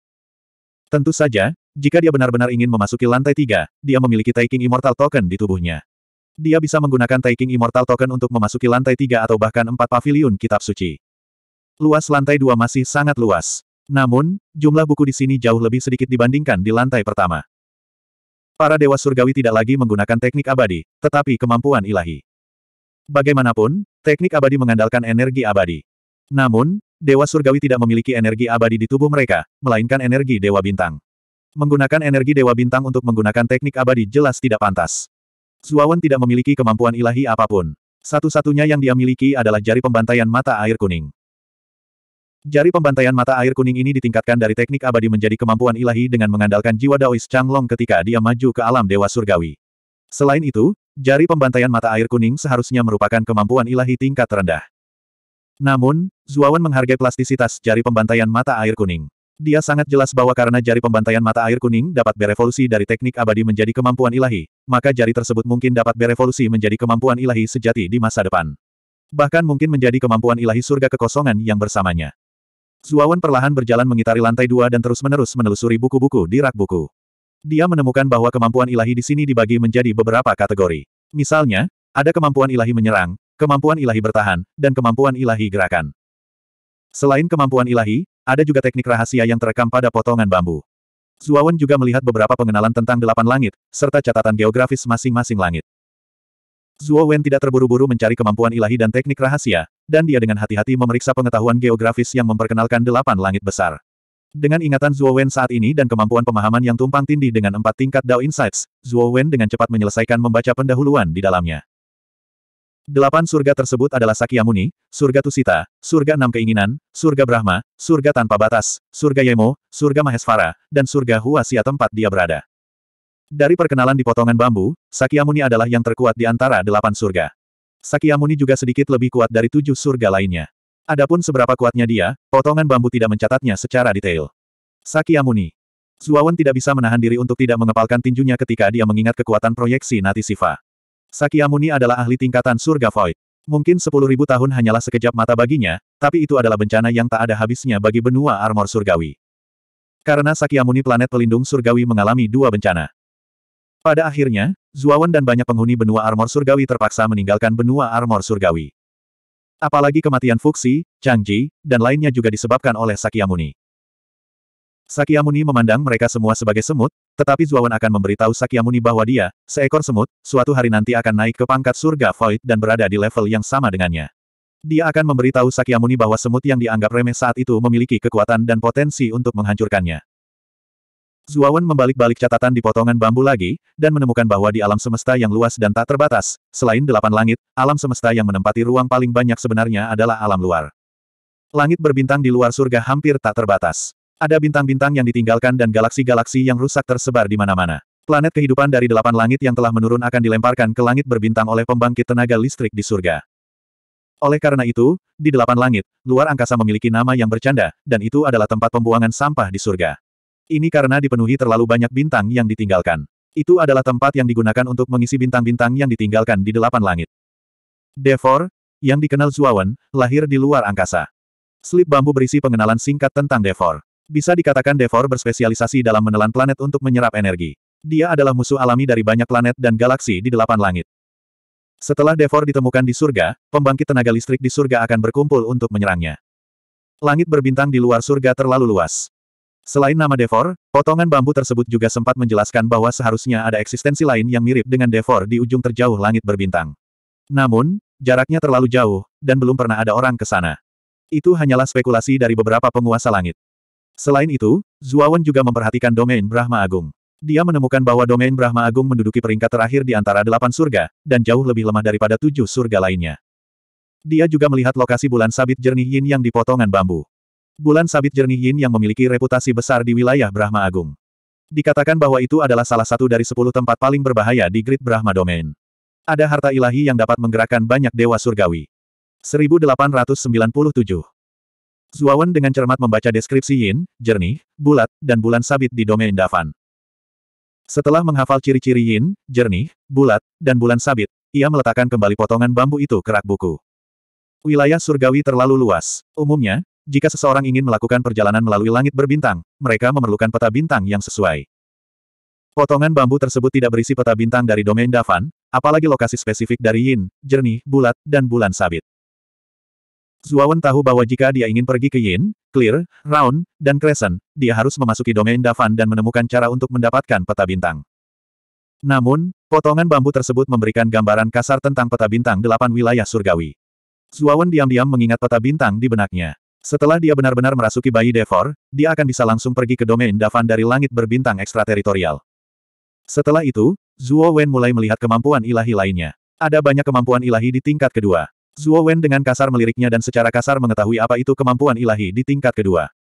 Tentu saja, jika dia benar-benar ingin memasuki lantai tiga, dia memiliki Taiking Immortal Token di tubuhnya. Dia bisa menggunakan Taiking Immortal Token untuk memasuki lantai tiga atau bahkan empat pavilion kitab suci. Luas lantai dua masih sangat luas. Namun, jumlah buku di sini jauh lebih sedikit dibandingkan di lantai pertama. Para dewa surgawi tidak lagi menggunakan teknik abadi, tetapi kemampuan ilahi. Bagaimanapun, teknik abadi mengandalkan energi abadi. Namun, dewa surgawi tidak memiliki energi abadi di tubuh mereka, melainkan energi dewa bintang. Menggunakan energi dewa bintang untuk menggunakan teknik abadi jelas tidak pantas. Zuawan tidak memiliki kemampuan ilahi apapun. Satu-satunya yang dia miliki adalah jari pembantaian mata air kuning. Jari pembantaian mata air kuning ini ditingkatkan dari teknik abadi menjadi kemampuan ilahi dengan mengandalkan jiwa Daois Changlong ketika dia maju ke alam Dewa Surgawi. Selain itu, jari pembantaian mata air kuning seharusnya merupakan kemampuan ilahi tingkat terendah. Namun, Zuawan menghargai plastisitas jari pembantaian mata air kuning. Dia sangat jelas bahwa karena jari pembantaian mata air kuning dapat berevolusi dari teknik abadi menjadi kemampuan ilahi, maka jari tersebut mungkin dapat berevolusi menjadi kemampuan ilahi sejati di masa depan. Bahkan mungkin menjadi kemampuan ilahi surga kekosongan yang bersamanya. Zuawan perlahan berjalan mengitari lantai dua dan terus-menerus menelusuri buku-buku di rak buku. Dia menemukan bahwa kemampuan ilahi di sini dibagi menjadi beberapa kategori. Misalnya, ada kemampuan ilahi menyerang, kemampuan ilahi bertahan, dan kemampuan ilahi gerakan. Selain kemampuan ilahi, ada juga teknik rahasia yang terekam pada potongan bambu. Zuawan juga melihat beberapa pengenalan tentang delapan langit, serta catatan geografis masing-masing langit. Zuo Wen tidak terburu-buru mencari kemampuan ilahi dan teknik rahasia, dan dia dengan hati-hati memeriksa pengetahuan geografis yang memperkenalkan delapan langit besar. Dengan ingatan Zuo Wen saat ini dan kemampuan pemahaman yang tumpang tindih dengan empat tingkat Dao Insights, Zuo Wen dengan cepat menyelesaikan membaca pendahuluan di dalamnya. Delapan surga tersebut adalah Sakyamuni, surga Tusita, surga enam keinginan, surga Brahma, surga tanpa batas, surga Yemo, surga Mahesvara, dan surga Huasia tempat dia berada. Dari perkenalan di potongan bambu, Sakyamuni adalah yang terkuat di antara delapan surga. Sakyamuni juga sedikit lebih kuat dari tujuh surga lainnya. Adapun seberapa kuatnya dia, potongan bambu tidak mencatatnya secara detail. Sakyamuni. Zuawan tidak bisa menahan diri untuk tidak mengepalkan tinjunya ketika dia mengingat kekuatan proyeksi Nati Siva. Sakyamuni adalah ahli tingkatan surga void. Mungkin sepuluh ribu tahun hanyalah sekejap mata baginya, tapi itu adalah bencana yang tak ada habisnya bagi benua armor surgawi. Karena Sakyamuni planet pelindung surgawi mengalami dua bencana. Pada akhirnya, Zuawan dan banyak penghuni benua armor surgawi terpaksa meninggalkan benua armor surgawi. Apalagi kematian Fuxi, Changji, dan lainnya juga disebabkan oleh Sakyamuni. Sakyamuni memandang mereka semua sebagai semut, tetapi Zuawan akan memberitahu Sakyamuni bahwa dia, seekor semut, suatu hari nanti akan naik ke pangkat surga void dan berada di level yang sama dengannya. Dia akan memberitahu Sakyamuni bahwa semut yang dianggap remeh saat itu memiliki kekuatan dan potensi untuk menghancurkannya. Zuawan membalik-balik catatan di potongan bambu lagi, dan menemukan bahwa di alam semesta yang luas dan tak terbatas, selain delapan langit, alam semesta yang menempati ruang paling banyak sebenarnya adalah alam luar. Langit berbintang di luar surga hampir tak terbatas. Ada bintang-bintang yang ditinggalkan dan galaksi-galaksi yang rusak tersebar di mana-mana. Planet kehidupan dari delapan langit yang telah menurun akan dilemparkan ke langit berbintang oleh pembangkit tenaga listrik di surga. Oleh karena itu, di delapan langit, luar angkasa memiliki nama yang bercanda, dan itu adalah tempat pembuangan sampah di surga. Ini karena dipenuhi terlalu banyak bintang yang ditinggalkan. Itu adalah tempat yang digunakan untuk mengisi bintang-bintang yang ditinggalkan di delapan langit. Devor, yang dikenal Zuawan, lahir di luar angkasa. Slip bambu berisi pengenalan singkat tentang Devor. Bisa dikatakan Devor berspesialisasi dalam menelan planet untuk menyerap energi. Dia adalah musuh alami dari banyak planet dan galaksi di delapan langit. Setelah Devor ditemukan di surga, pembangkit tenaga listrik di surga akan berkumpul untuk menyerangnya. Langit berbintang di luar surga terlalu luas. Selain nama Devor, potongan bambu tersebut juga sempat menjelaskan bahwa seharusnya ada eksistensi lain yang mirip dengan Devor di ujung terjauh langit berbintang. Namun, jaraknya terlalu jauh, dan belum pernah ada orang ke sana. Itu hanyalah spekulasi dari beberapa penguasa langit. Selain itu, Zuawan juga memperhatikan domain Brahma Agung. Dia menemukan bahwa domain Brahma Agung menduduki peringkat terakhir di antara delapan surga, dan jauh lebih lemah daripada tujuh surga lainnya. Dia juga melihat lokasi bulan sabit jernih yin yang dipotongan bambu. Bulan sabit jernih Yin yang memiliki reputasi besar di wilayah Brahma Agung. Dikatakan bahwa itu adalah salah satu dari sepuluh tempat paling berbahaya di Great Brahma Domain. Ada harta ilahi yang dapat menggerakkan banyak dewa surgawi. 1897 Zuawan dengan cermat membaca deskripsi Yin, jernih, bulat, dan bulan sabit di domain Davan. Setelah menghafal ciri-ciri Yin, jernih, bulat, dan bulan sabit, ia meletakkan kembali potongan bambu itu ke rak buku. Wilayah surgawi terlalu luas. Umumnya, jika seseorang ingin melakukan perjalanan melalui langit berbintang, mereka memerlukan peta bintang yang sesuai. Potongan bambu tersebut tidak berisi peta bintang dari domain Davan, apalagi lokasi spesifik dari Yin, jernih, bulat, dan bulan sabit. Zuawan tahu bahwa jika dia ingin pergi ke Yin, Clear, Round, dan Crescent, dia harus memasuki domain Davan dan menemukan cara untuk mendapatkan peta bintang. Namun, potongan bambu tersebut memberikan gambaran kasar tentang peta bintang delapan wilayah surgawi. Zuawan diam-diam mengingat peta bintang di benaknya. Setelah dia benar-benar merasuki bayi Devor, dia akan bisa langsung pergi ke domain Davan dari langit berbintang ekstrateritorial. Setelah itu, Zuo Wen mulai melihat kemampuan ilahi lainnya. Ada banyak kemampuan ilahi di tingkat kedua. Zuo Wen dengan kasar meliriknya dan secara kasar mengetahui apa itu kemampuan ilahi di tingkat kedua.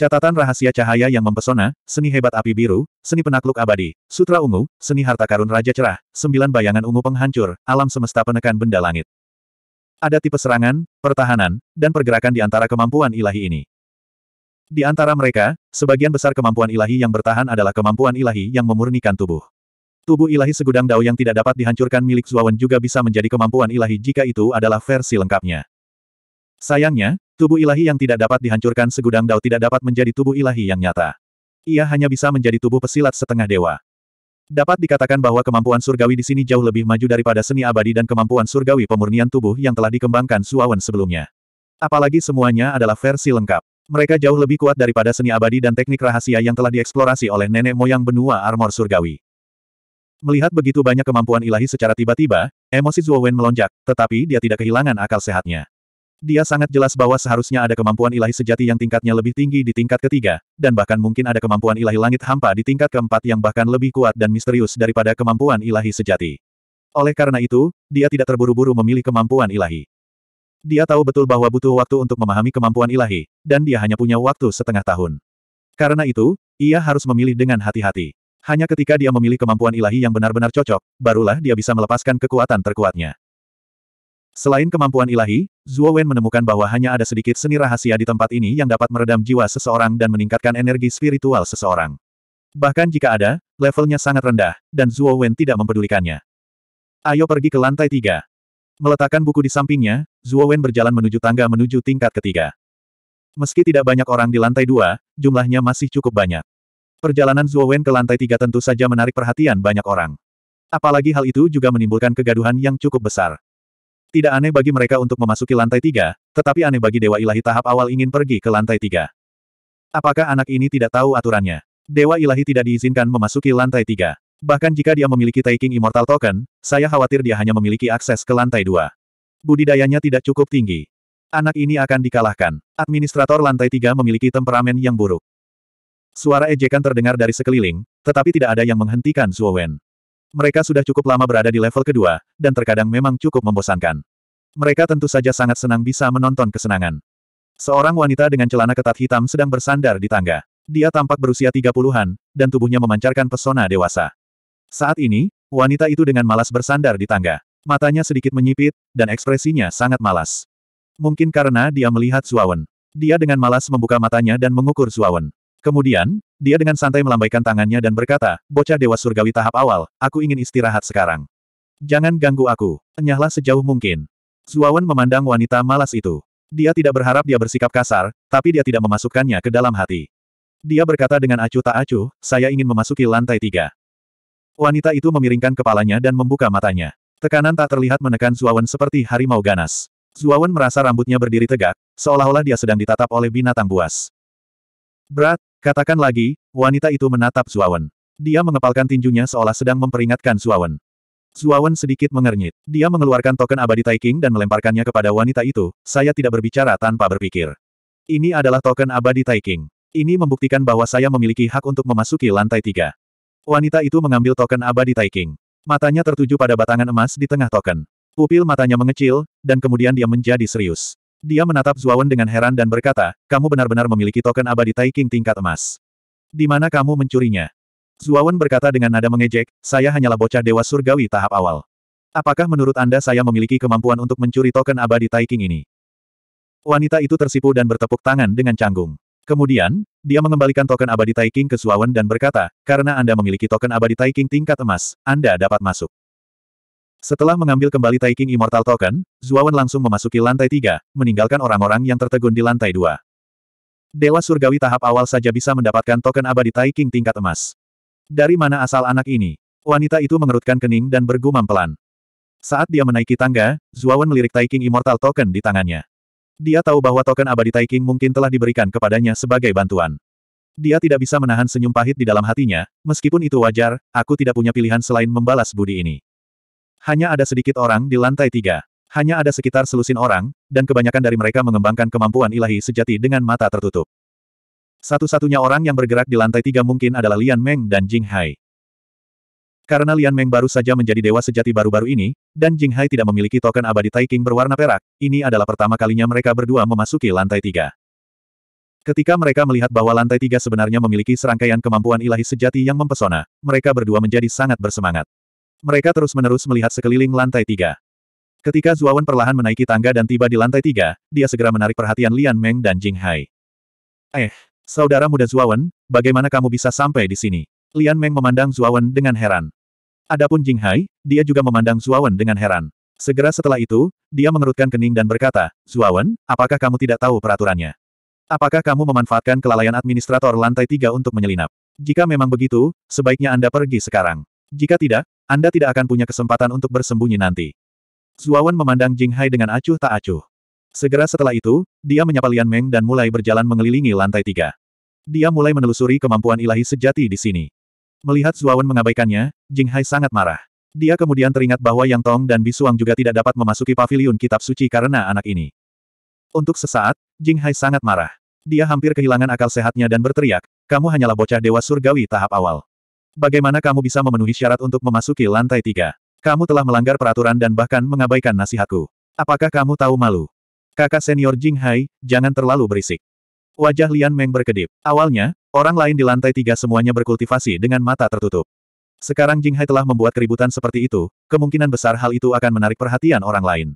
Catatan rahasia cahaya yang mempesona, seni hebat api biru, seni penakluk abadi, sutra ungu, seni harta karun raja cerah, sembilan bayangan ungu penghancur, alam semesta penekan benda langit. Ada tipe serangan, pertahanan, dan pergerakan di antara kemampuan ilahi ini. Di antara mereka, sebagian besar kemampuan ilahi yang bertahan adalah kemampuan ilahi yang memurnikan tubuh. Tubuh ilahi segudang dao yang tidak dapat dihancurkan milik Zuawan juga bisa menjadi kemampuan ilahi jika itu adalah versi lengkapnya. Sayangnya, tubuh ilahi yang tidak dapat dihancurkan segudang dao tidak dapat menjadi tubuh ilahi yang nyata. Ia hanya bisa menjadi tubuh pesilat setengah dewa. Dapat dikatakan bahwa kemampuan surgawi di sini jauh lebih maju daripada seni abadi dan kemampuan surgawi pemurnian tubuh yang telah dikembangkan Suawan sebelumnya. Apalagi semuanya adalah versi lengkap. Mereka jauh lebih kuat daripada seni abadi dan teknik rahasia yang telah dieksplorasi oleh nenek moyang benua armor surgawi. Melihat begitu banyak kemampuan ilahi secara tiba-tiba, emosi Wen melonjak, tetapi dia tidak kehilangan akal sehatnya. Dia sangat jelas bahwa seharusnya ada kemampuan ilahi sejati yang tingkatnya lebih tinggi di tingkat ketiga, dan bahkan mungkin ada kemampuan ilahi langit hampa di tingkat keempat yang bahkan lebih kuat dan misterius daripada kemampuan ilahi sejati. Oleh karena itu, dia tidak terburu-buru memilih kemampuan ilahi. Dia tahu betul bahwa butuh waktu untuk memahami kemampuan ilahi, dan dia hanya punya waktu setengah tahun. Karena itu, ia harus memilih dengan hati-hati. Hanya ketika dia memilih kemampuan ilahi yang benar-benar cocok, barulah dia bisa melepaskan kekuatan terkuatnya. Selain kemampuan ilahi, Zhuo Wen menemukan bahwa hanya ada sedikit seni rahasia di tempat ini yang dapat meredam jiwa seseorang dan meningkatkan energi spiritual seseorang. Bahkan jika ada, levelnya sangat rendah, dan Zhuo Wen tidak mempedulikannya. Ayo pergi ke lantai tiga. Meletakkan buku di sampingnya, Zhuo Wen berjalan menuju tangga menuju tingkat ketiga. Meski tidak banyak orang di lantai dua, jumlahnya masih cukup banyak. Perjalanan Zhuo Wen ke lantai tiga tentu saja menarik perhatian banyak orang. Apalagi hal itu juga menimbulkan kegaduhan yang cukup besar. Tidak aneh bagi mereka untuk memasuki lantai tiga, tetapi aneh bagi Dewa Ilahi tahap awal ingin pergi ke lantai tiga. Apakah anak ini tidak tahu aturannya? Dewa Ilahi tidak diizinkan memasuki lantai tiga. Bahkan jika dia memiliki Taiking Immortal Token, saya khawatir dia hanya memiliki akses ke lantai dua. Budidayanya tidak cukup tinggi. Anak ini akan dikalahkan. Administrator lantai tiga memiliki temperamen yang buruk. Suara ejekan terdengar dari sekeliling, tetapi tidak ada yang menghentikan Zuo Wen. Mereka sudah cukup lama berada di level kedua, dan terkadang memang cukup membosankan. Mereka tentu saja sangat senang bisa menonton kesenangan. Seorang wanita dengan celana ketat hitam sedang bersandar di tangga. Dia tampak berusia 30-an, dan tubuhnya memancarkan pesona dewasa. Saat ini, wanita itu dengan malas bersandar di tangga. Matanya sedikit menyipit, dan ekspresinya sangat malas. Mungkin karena dia melihat Zuawan. Dia dengan malas membuka matanya dan mengukur Zuawan. Kemudian, dia dengan santai melambaikan tangannya dan berkata, bocah dewa surgawi tahap awal, aku ingin istirahat sekarang. Jangan ganggu aku, enyahlah sejauh mungkin. Zuawan memandang wanita malas itu. Dia tidak berharap dia bersikap kasar, tapi dia tidak memasukkannya ke dalam hati. Dia berkata dengan acuh tak acuh, saya ingin memasuki lantai tiga. Wanita itu memiringkan kepalanya dan membuka matanya. Tekanan tak terlihat menekan Zuawan seperti harimau ganas. Zuawan merasa rambutnya berdiri tegak, seolah-olah dia sedang ditatap oleh binatang buas. Berat, Katakan lagi, wanita itu menatap Zuawan. Dia mengepalkan tinjunya seolah sedang memperingatkan Zuawan. Zuawan sedikit mengernyit. Dia mengeluarkan token abadi Taiking dan melemparkannya kepada wanita itu, saya tidak berbicara tanpa berpikir. Ini adalah token abadi Taiking. Ini membuktikan bahwa saya memiliki hak untuk memasuki lantai tiga. Wanita itu mengambil token abadi Taiking. Matanya tertuju pada batangan emas di tengah token. Pupil matanya mengecil, dan kemudian dia menjadi serius. Dia menatap Zuawan dengan heran dan berkata, kamu benar-benar memiliki token abadi Taiking tingkat emas. Di mana kamu mencurinya? Zuawan berkata dengan nada mengejek, saya hanyalah bocah dewa surgawi tahap awal. Apakah menurut Anda saya memiliki kemampuan untuk mencuri token abadi Taiking ini? Wanita itu tersipu dan bertepuk tangan dengan canggung. Kemudian, dia mengembalikan token abadi Taiking ke Zuawan dan berkata, karena Anda memiliki token abadi Taiking tingkat emas, Anda dapat masuk. Setelah mengambil kembali Taiking Immortal Token, Zuawan langsung memasuki lantai tiga, meninggalkan orang-orang yang tertegun di lantai dua. Dewa Surgawi tahap awal saja bisa mendapatkan token abadi Taiking tingkat emas. Dari mana asal anak ini? Wanita itu mengerutkan kening dan bergumam pelan. Saat dia menaiki tangga, Zuawan melirik Taiking Immortal Token di tangannya. Dia tahu bahwa token abadi Taiking mungkin telah diberikan kepadanya sebagai bantuan. Dia tidak bisa menahan senyum pahit di dalam hatinya, meskipun itu wajar, aku tidak punya pilihan selain membalas budi ini. Hanya ada sedikit orang di lantai tiga. Hanya ada sekitar selusin orang, dan kebanyakan dari mereka mengembangkan kemampuan ilahi sejati dengan mata tertutup. Satu-satunya orang yang bergerak di lantai tiga mungkin adalah Lian Meng dan Jing Hai. Karena Lian Meng baru saja menjadi dewa sejati baru-baru ini, dan Jing Hai tidak memiliki token abadi Taiking berwarna perak, ini adalah pertama kalinya mereka berdua memasuki lantai tiga. Ketika mereka melihat bahwa lantai tiga sebenarnya memiliki serangkaian kemampuan ilahi sejati yang mempesona, mereka berdua menjadi sangat bersemangat. Mereka terus-menerus melihat sekeliling lantai tiga. Ketika Zuawan perlahan menaiki tangga dan tiba di lantai tiga, dia segera menarik perhatian Lian Meng dan Jing Hai. Eh, saudara muda Zuawan, bagaimana kamu bisa sampai di sini? Lian Meng memandang Zuawan dengan heran. Adapun Jing Hai, dia juga memandang Zuawan dengan heran. Segera setelah itu, dia mengerutkan kening dan berkata, Zuawan, apakah kamu tidak tahu peraturannya? Apakah kamu memanfaatkan kelalaian administrator lantai tiga untuk menyelinap? Jika memang begitu, sebaiknya Anda pergi sekarang. Jika tidak, anda tidak akan punya kesempatan untuk bersembunyi nanti. Zuawan memandang Jing Hai dengan acuh tak acuh. Segera setelah itu, dia menyapa Lian Meng dan mulai berjalan mengelilingi lantai tiga. Dia mulai menelusuri kemampuan ilahi sejati di sini. Melihat Zuawan mengabaikannya, Jing Hai sangat marah. Dia kemudian teringat bahwa Yang Tong dan Bisuang juga tidak dapat memasuki paviliun kitab suci karena anak ini. Untuk sesaat, Jing Hai sangat marah. Dia hampir kehilangan akal sehatnya dan berteriak, kamu hanyalah bocah dewa surgawi tahap awal. Bagaimana kamu bisa memenuhi syarat untuk memasuki lantai tiga? Kamu telah melanggar peraturan dan bahkan mengabaikan nasihatku. Apakah kamu tahu malu? Kakak senior Jing Hai, jangan terlalu berisik. Wajah Lian Meng berkedip. Awalnya, orang lain di lantai tiga semuanya berkultivasi dengan mata tertutup. Sekarang Jing Hai telah membuat keributan seperti itu, kemungkinan besar hal itu akan menarik perhatian orang lain.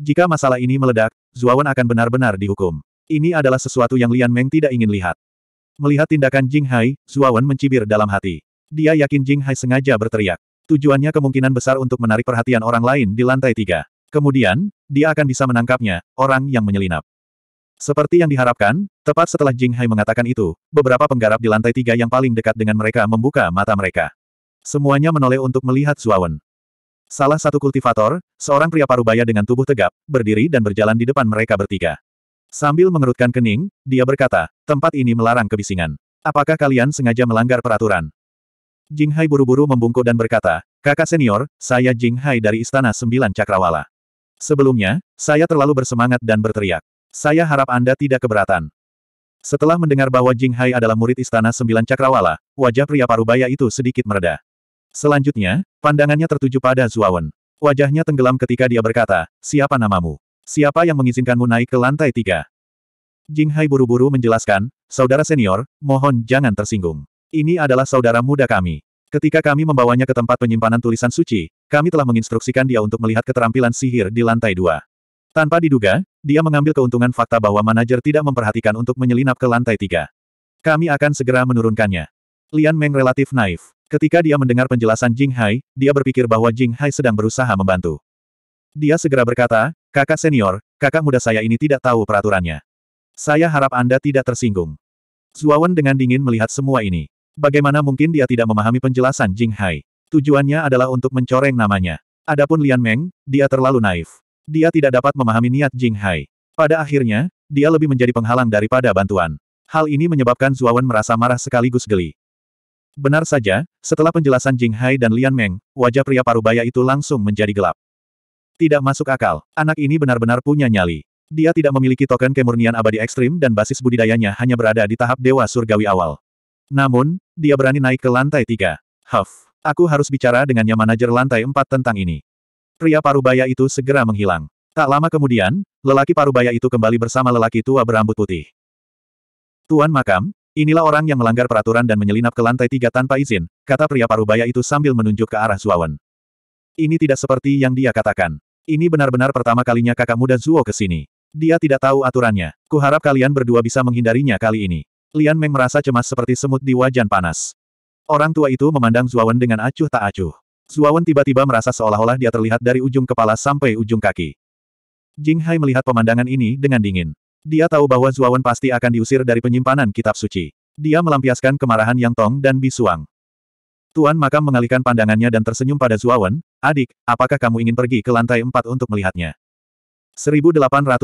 Jika masalah ini meledak, Zuawan akan benar-benar dihukum. Ini adalah sesuatu yang Lian Meng tidak ingin lihat. Melihat tindakan Jing Hai, Zuawan mencibir dalam hati. Dia yakin Jing Hai sengaja berteriak. Tujuannya kemungkinan besar untuk menarik perhatian orang lain di lantai tiga. Kemudian, dia akan bisa menangkapnya, orang yang menyelinap. Seperti yang diharapkan, tepat setelah Jing Hai mengatakan itu, beberapa penggarap di lantai tiga yang paling dekat dengan mereka membuka mata mereka. Semuanya menoleh untuk melihat Zuawan. Salah satu kultivator, seorang pria parubaya dengan tubuh tegap, berdiri dan berjalan di depan mereka bertiga. Sambil mengerutkan kening, dia berkata, tempat ini melarang kebisingan. Apakah kalian sengaja melanggar peraturan? Jing Hai buru-buru membungkuk dan berkata, kakak senior, saya Jing Hai dari Istana Sembilan Cakrawala. Sebelumnya, saya terlalu bersemangat dan berteriak. Saya harap Anda tidak keberatan. Setelah mendengar bahwa Jing Hai adalah murid Istana Sembilan Cakrawala, wajah pria parubaya itu sedikit mereda. Selanjutnya, pandangannya tertuju pada Zuawan. Wajahnya tenggelam ketika dia berkata, siapa namamu? Siapa yang mengizinkanmu naik ke lantai tiga? Jing Hai buru-buru menjelaskan, saudara senior, mohon jangan tersinggung. Ini adalah saudara muda kami. Ketika kami membawanya ke tempat penyimpanan tulisan suci, kami telah menginstruksikan dia untuk melihat keterampilan sihir di lantai dua. Tanpa diduga, dia mengambil keuntungan fakta bahwa manajer tidak memperhatikan untuk menyelinap ke lantai tiga. Kami akan segera menurunkannya. Lian Meng relatif naif. Ketika dia mendengar penjelasan Jing Hai, dia berpikir bahwa Jing Hai sedang berusaha membantu. Dia segera berkata, kakak senior, kakak muda saya ini tidak tahu peraturannya. Saya harap Anda tidak tersinggung. Zuawan dengan dingin melihat semua ini. Bagaimana mungkin dia tidak memahami penjelasan Jing Hai? Tujuannya adalah untuk mencoreng namanya. Adapun Lian Meng, dia terlalu naif. Dia tidak dapat memahami niat Jing Hai. Pada akhirnya, dia lebih menjadi penghalang daripada bantuan. Hal ini menyebabkan Zuawan merasa marah sekaligus geli. Benar saja, setelah penjelasan Jing Hai dan Lian Meng, wajah pria parubaya itu langsung menjadi gelap. Tidak masuk akal, anak ini benar-benar punya nyali. Dia tidak memiliki token kemurnian abadi ekstrim dan basis budidayanya hanya berada di tahap dewa surgawi awal. Namun, dia berani naik ke lantai tiga. Huff, aku harus bicara dengannya manajer lantai empat tentang ini. Pria parubaya itu segera menghilang. Tak lama kemudian, lelaki parubaya itu kembali bersama lelaki tua berambut putih. Tuan Makam, inilah orang yang melanggar peraturan dan menyelinap ke lantai tiga tanpa izin, kata pria parubaya itu sambil menunjuk ke arah Zuawan. Ini tidak seperti yang dia katakan. Ini benar-benar pertama kalinya kakak muda Zuo ke sini. Dia tidak tahu aturannya. Kuharap kalian berdua bisa menghindarinya kali ini. Lian Meng merasa cemas seperti semut di wajan panas. Orang tua itu memandang Zuawan dengan acuh tak acuh. Zuawan tiba-tiba merasa seolah-olah dia terlihat dari ujung kepala sampai ujung kaki. Jing Hai melihat pemandangan ini dengan dingin. Dia tahu bahwa Zuawan pasti akan diusir dari penyimpanan kitab suci. Dia melampiaskan kemarahan Yang Tong dan Bisuang. Tuan Makam mengalihkan pandangannya dan tersenyum pada Zuawan, adik, apakah kamu ingin pergi ke lantai empat untuk melihatnya? 1898.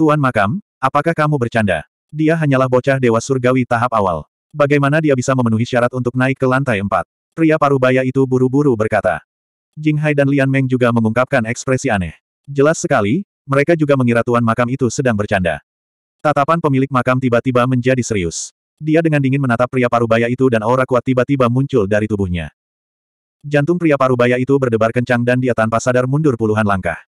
Tuan Makam, apakah kamu bercanda? Dia hanyalah bocah dewa surgawi tahap awal. Bagaimana dia bisa memenuhi syarat untuk naik ke lantai empat? Pria parubaya itu buru-buru berkata. Jing Hai dan Lian Meng juga mengungkapkan ekspresi aneh. Jelas sekali, mereka juga mengira tuan makam itu sedang bercanda. Tatapan pemilik makam tiba-tiba menjadi serius. Dia dengan dingin menatap pria parubaya itu dan aura kuat tiba-tiba muncul dari tubuhnya. Jantung pria parubaya itu berdebar kencang dan dia tanpa sadar mundur puluhan langkah.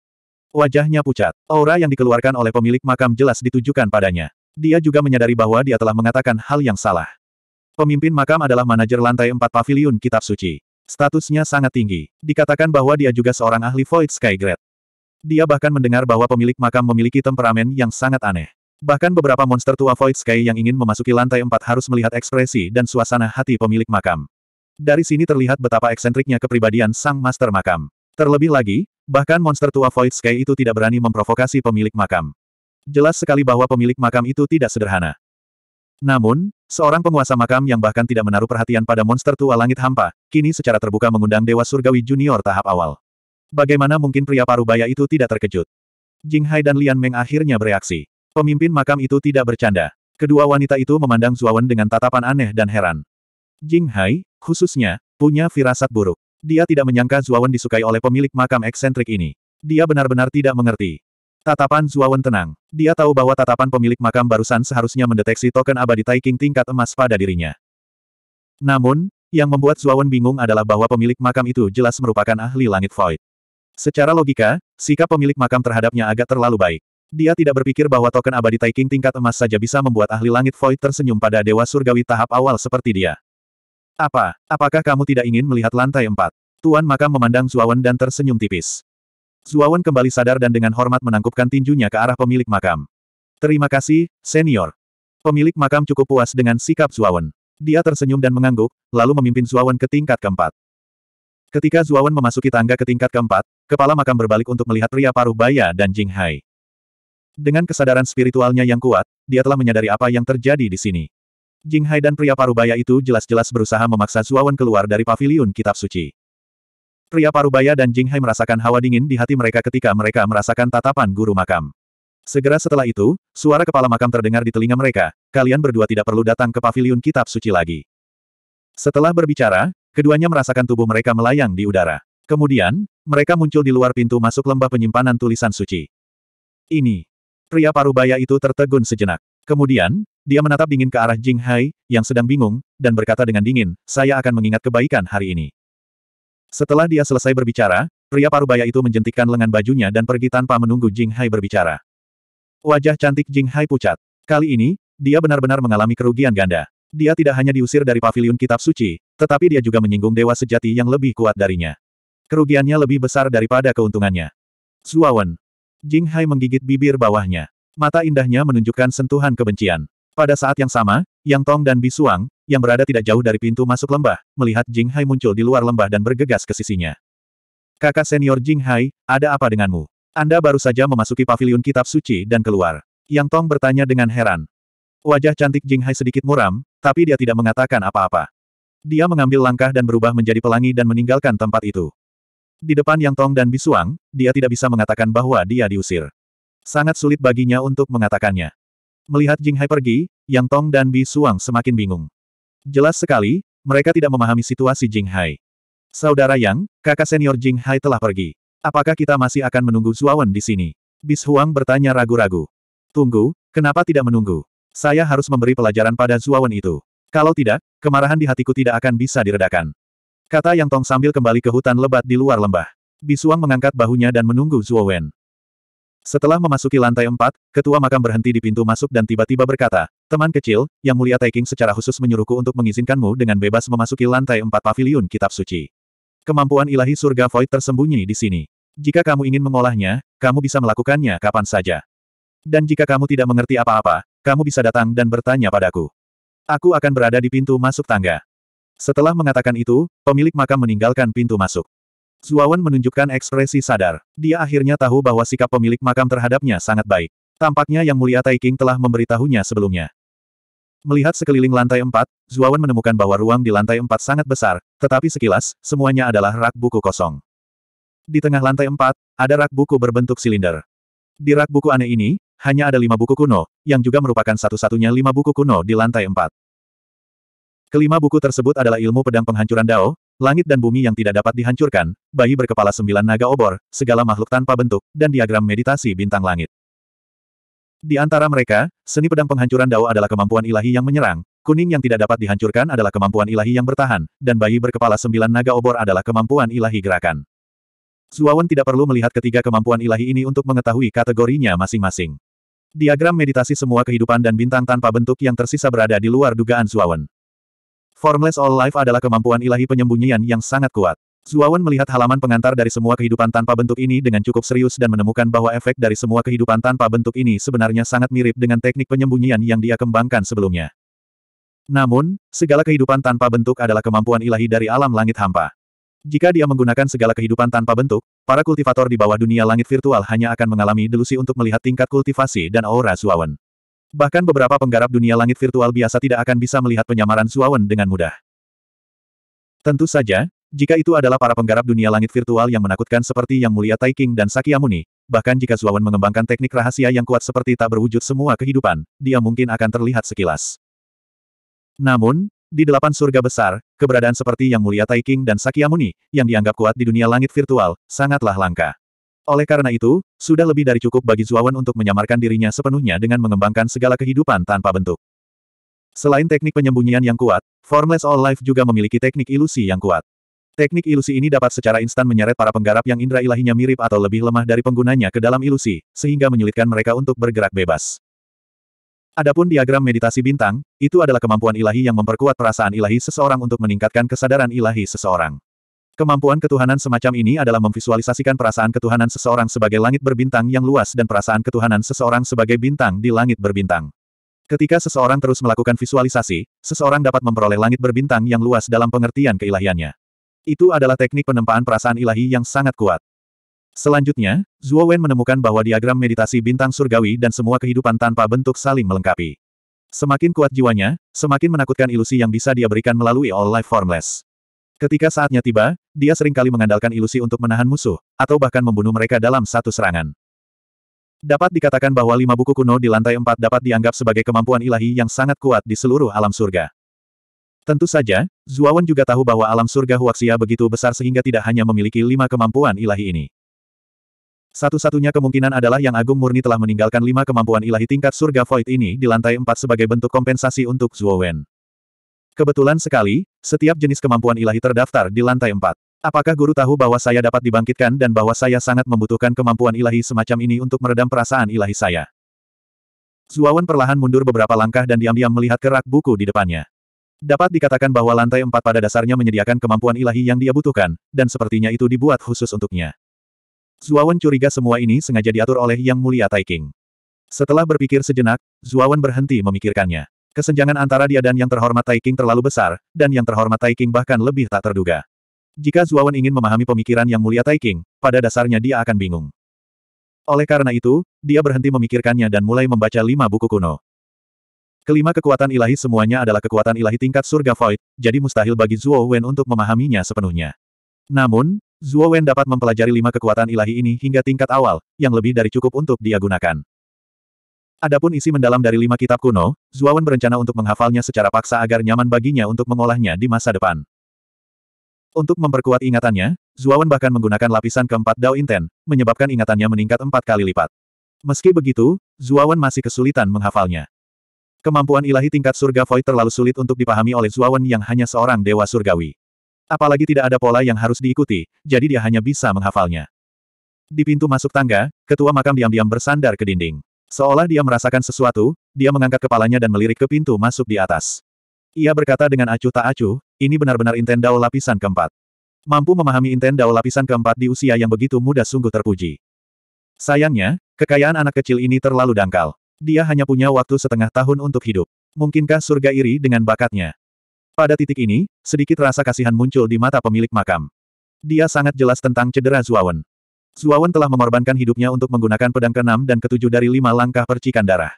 Wajahnya pucat, aura yang dikeluarkan oleh pemilik makam jelas ditujukan padanya. Dia juga menyadari bahwa dia telah mengatakan hal yang salah. Pemimpin makam adalah manajer lantai 4 pavilion kitab suci. Statusnya sangat tinggi. Dikatakan bahwa dia juga seorang ahli Void Sky Grade. Dia bahkan mendengar bahwa pemilik makam memiliki temperamen yang sangat aneh. Bahkan beberapa monster tua Void Sky yang ingin memasuki lantai 4 harus melihat ekspresi dan suasana hati pemilik makam. Dari sini terlihat betapa eksentriknya kepribadian sang master makam. Terlebih lagi, bahkan monster tua Void Sky itu tidak berani memprovokasi pemilik makam. Jelas sekali bahwa pemilik makam itu tidak sederhana. Namun, seorang penguasa makam yang bahkan tidak menaruh perhatian pada monster tua langit hampa, kini secara terbuka mengundang Dewa Surgawi Junior tahap awal. Bagaimana mungkin pria parubaya itu tidak terkejut? Jing Hai dan Lian Meng akhirnya bereaksi. Pemimpin makam itu tidak bercanda. Kedua wanita itu memandang Zuawan dengan tatapan aneh dan heran. Jing Hai, khususnya, punya firasat buruk. Dia tidak menyangka Zuawan disukai oleh pemilik makam eksentrik ini. Dia benar-benar tidak mengerti. Tatapan Zuawan tenang. Dia tahu bahwa tatapan pemilik makam barusan seharusnya mendeteksi token abadi Taiking tingkat emas pada dirinya. Namun, yang membuat Zuawan bingung adalah bahwa pemilik makam itu jelas merupakan ahli langit void. Secara logika, sikap pemilik makam terhadapnya agak terlalu baik. Dia tidak berpikir bahwa token abadi Taiking tingkat emas saja bisa membuat ahli langit void tersenyum pada dewa surgawi tahap awal seperti dia. Apa, apakah kamu tidak ingin melihat lantai empat? Tuan makam memandang Zuawan dan tersenyum tipis. Zuawan kembali sadar dan dengan hormat menangkupkan tinjunya ke arah pemilik makam. Terima kasih, senior. Pemilik makam cukup puas dengan sikap Zuawan. Dia tersenyum dan mengangguk, lalu memimpin Zuawan ke tingkat keempat. Ketika Zuawan memasuki tangga ke tingkat keempat, kepala makam berbalik untuk melihat pria paruh baya dan Jing Hai. Dengan kesadaran spiritualnya yang kuat, dia telah menyadari apa yang terjadi di sini. Jing Hai dan pria paruh baya itu jelas-jelas berusaha memaksa Zuawan keluar dari paviliun kitab suci. Pria Parubaya dan Jing Hai merasakan hawa dingin di hati mereka ketika mereka merasakan tatapan guru makam. Segera setelah itu, suara kepala makam terdengar di telinga mereka, kalian berdua tidak perlu datang ke pavilion kitab suci lagi. Setelah berbicara, keduanya merasakan tubuh mereka melayang di udara. Kemudian, mereka muncul di luar pintu masuk lembah penyimpanan tulisan suci. Ini. Pria Parubaya itu tertegun sejenak. Kemudian, dia menatap dingin ke arah Jing Hai, yang sedang bingung, dan berkata dengan dingin, saya akan mengingat kebaikan hari ini. Setelah dia selesai berbicara, pria parubaya itu menjentikkan lengan bajunya dan pergi tanpa menunggu Jing Hai berbicara. Wajah cantik Jing Hai pucat. Kali ini, dia benar-benar mengalami kerugian ganda. Dia tidak hanya diusir dari pavilion kitab suci, tetapi dia juga menyinggung dewa sejati yang lebih kuat darinya. Kerugiannya lebih besar daripada keuntungannya. Zuawan. Jing Hai menggigit bibir bawahnya. Mata indahnya menunjukkan sentuhan kebencian. Pada saat yang sama, yang Tong dan Bisuang, yang berada tidak jauh dari pintu masuk lembah, melihat Jing Hai muncul di luar lembah dan bergegas ke sisinya. Kakak senior Jing Hai, ada apa denganmu? Anda baru saja memasuki paviliun kitab suci dan keluar. Yang Tong bertanya dengan heran. Wajah cantik Jing Hai sedikit muram, tapi dia tidak mengatakan apa-apa. Dia mengambil langkah dan berubah menjadi pelangi dan meninggalkan tempat itu. Di depan Yang Tong dan Bisuang, dia tidak bisa mengatakan bahwa dia diusir. Sangat sulit baginya untuk mengatakannya. Melihat Jing Hai pergi, yang Tong dan Bi Suang semakin bingung. Jelas sekali, mereka tidak memahami situasi Jing Hai. Saudara Yang, kakak senior Jing Hai telah pergi. Apakah kita masih akan menunggu Zuawan di sini? Bis Huang bertanya ragu-ragu. Tunggu, kenapa tidak menunggu? Saya harus memberi pelajaran pada Zuawan itu. Kalau tidak, kemarahan di hatiku tidak akan bisa diredakan. Kata Yang Tong sambil kembali ke hutan lebat di luar lembah. Bis Huang mengangkat bahunya dan menunggu Zuawan. Setelah memasuki lantai empat, ketua makam berhenti di pintu masuk dan tiba-tiba berkata, Teman kecil, Yang Mulia Taiking secara khusus menyuruhku untuk mengizinkanmu dengan bebas memasuki lantai empat paviliun kitab suci. Kemampuan ilahi surga void tersembunyi di sini. Jika kamu ingin mengolahnya, kamu bisa melakukannya kapan saja. Dan jika kamu tidak mengerti apa-apa, kamu bisa datang dan bertanya padaku. Aku akan berada di pintu masuk tangga. Setelah mengatakan itu, pemilik makam meninggalkan pintu masuk. Zuawan menunjukkan ekspresi sadar. Dia akhirnya tahu bahwa sikap pemilik makam terhadapnya sangat baik. Tampaknya Yang Mulia Taiking telah memberitahunya sebelumnya. Melihat sekeliling lantai empat, Zuawan menemukan bahwa ruang di lantai empat sangat besar, tetapi sekilas, semuanya adalah rak buku kosong. Di tengah lantai empat, ada rak buku berbentuk silinder. Di rak buku aneh ini, hanya ada lima buku kuno, yang juga merupakan satu-satunya lima buku kuno di lantai empat. Kelima buku tersebut adalah ilmu pedang penghancuran Dao, langit dan bumi yang tidak dapat dihancurkan, bayi berkepala sembilan naga obor, segala makhluk tanpa bentuk, dan diagram meditasi bintang langit. Di antara mereka, seni pedang penghancuran dao adalah kemampuan ilahi yang menyerang, kuning yang tidak dapat dihancurkan adalah kemampuan ilahi yang bertahan, dan bayi berkepala sembilan naga obor adalah kemampuan ilahi gerakan. Zuawan tidak perlu melihat ketiga kemampuan ilahi ini untuk mengetahui kategorinya masing-masing. Diagram meditasi semua kehidupan dan bintang tanpa bentuk yang tersisa berada di luar dugaan Zuawan. Formless All Life adalah kemampuan ilahi penyembunyian yang sangat kuat. Suawan melihat halaman pengantar dari semua kehidupan tanpa bentuk ini dengan cukup serius dan menemukan bahwa efek dari semua kehidupan tanpa bentuk ini sebenarnya sangat mirip dengan teknik penyembunyian yang dia kembangkan sebelumnya. Namun, segala kehidupan tanpa bentuk adalah kemampuan ilahi dari alam langit hampa. Jika dia menggunakan segala kehidupan tanpa bentuk, para kultivator di bawah dunia langit virtual hanya akan mengalami delusi untuk melihat tingkat kultivasi dan aura Suawan. Bahkan beberapa penggarap dunia langit virtual biasa tidak akan bisa melihat penyamaran Zuawan dengan mudah. Tentu saja, jika itu adalah para penggarap dunia langit virtual yang menakutkan seperti Yang Mulia Taiking dan Sakyamuni, bahkan jika Zuawan mengembangkan teknik rahasia yang kuat seperti tak berwujud semua kehidupan, dia mungkin akan terlihat sekilas. Namun, di delapan surga besar, keberadaan seperti Yang Mulia Taiking dan Sakyamuni, yang dianggap kuat di dunia langit virtual, sangatlah langka. Oleh karena itu, sudah lebih dari cukup bagi Zuawan untuk menyamarkan dirinya sepenuhnya dengan mengembangkan segala kehidupan tanpa bentuk. Selain teknik penyembunyian yang kuat, Formless All Life juga memiliki teknik ilusi yang kuat. Teknik ilusi ini dapat secara instan menyeret para penggarap yang indera ilahinya mirip atau lebih lemah dari penggunanya ke dalam ilusi, sehingga menyulitkan mereka untuk bergerak bebas. Adapun diagram meditasi bintang, itu adalah kemampuan ilahi yang memperkuat perasaan ilahi seseorang untuk meningkatkan kesadaran ilahi seseorang. Kemampuan ketuhanan semacam ini adalah memvisualisasikan perasaan ketuhanan seseorang sebagai langit berbintang yang luas dan perasaan ketuhanan seseorang sebagai bintang di langit berbintang. Ketika seseorang terus melakukan visualisasi, seseorang dapat memperoleh langit berbintang yang luas dalam pengertian keilahiannya. Itu adalah teknik penempaan perasaan ilahi yang sangat kuat. Selanjutnya, Zhuo Wen menemukan bahwa diagram meditasi bintang surgawi dan semua kehidupan tanpa bentuk saling melengkapi. Semakin kuat jiwanya, semakin menakutkan ilusi yang bisa dia berikan melalui All Life Formless. Ketika saatnya tiba, dia seringkali mengandalkan ilusi untuk menahan musuh, atau bahkan membunuh mereka dalam satu serangan. Dapat dikatakan bahwa lima buku kuno di lantai empat dapat dianggap sebagai kemampuan ilahi yang sangat kuat di seluruh alam surga. Tentu saja, Zuawan juga tahu bahwa alam surga Huaxia begitu besar sehingga tidak hanya memiliki lima kemampuan ilahi ini. Satu-satunya kemungkinan adalah yang Agung Murni telah meninggalkan lima kemampuan ilahi tingkat surga Void ini di lantai empat sebagai bentuk kompensasi untuk Zuowen. Kebetulan sekali, setiap jenis kemampuan ilahi terdaftar di lantai empat. Apakah guru tahu bahwa saya dapat dibangkitkan dan bahwa saya sangat membutuhkan kemampuan ilahi semacam ini untuk meredam perasaan ilahi saya? Zuawan perlahan mundur beberapa langkah dan diam-diam melihat kerak buku di depannya. Dapat dikatakan bahwa lantai empat pada dasarnya menyediakan kemampuan ilahi yang dia butuhkan, dan sepertinya itu dibuat khusus untuknya. Zuawan curiga semua ini sengaja diatur oleh Yang Mulia Taiking. Setelah berpikir sejenak, Zuawan berhenti memikirkannya. Kesenjangan antara dia dan yang terhormat Taiking terlalu besar, dan yang terhormat Taiking bahkan lebih tak terduga. Jika Zuawan ingin memahami pemikiran yang mulia Taiking, pada dasarnya dia akan bingung. Oleh karena itu, dia berhenti memikirkannya dan mulai membaca lima buku kuno. Kelima kekuatan ilahi semuanya adalah kekuatan ilahi tingkat surga void, jadi mustahil bagi Zuo Wen untuk memahaminya sepenuhnya. Namun, Zuo Wen dapat mempelajari lima kekuatan ilahi ini hingga tingkat awal, yang lebih dari cukup untuk dia gunakan. Adapun isi mendalam dari lima kitab kuno, Zuo Wen berencana untuk menghafalnya secara paksa agar nyaman baginya untuk mengolahnya di masa depan. Untuk memperkuat ingatannya, Zuo Wen bahkan menggunakan lapisan keempat Dao Inten, menyebabkan ingatannya meningkat empat kali lipat. Meski begitu, Zuo Wen masih kesulitan menghafalnya. Kemampuan ilahi tingkat surga void terlalu sulit untuk dipahami oleh Zuawan yang hanya seorang dewa surgawi. Apalagi tidak ada pola yang harus diikuti, jadi dia hanya bisa menghafalnya. Di pintu masuk tangga, ketua makam diam-diam bersandar ke dinding. Seolah dia merasakan sesuatu, dia mengangkat kepalanya dan melirik ke pintu masuk di atas. Ia berkata dengan acuh tak acuh, ini benar-benar intendao lapisan keempat. Mampu memahami intendao lapisan keempat di usia yang begitu muda sungguh terpuji. Sayangnya, kekayaan anak kecil ini terlalu dangkal. Dia hanya punya waktu setengah tahun untuk hidup. Mungkinkah surga iri dengan bakatnya? Pada titik ini, sedikit rasa kasihan muncul di mata pemilik makam. Dia sangat jelas tentang cedera Zuawan. Zuawan telah mengorbankan hidupnya untuk menggunakan pedang keenam dan ketujuh dari lima langkah percikan darah.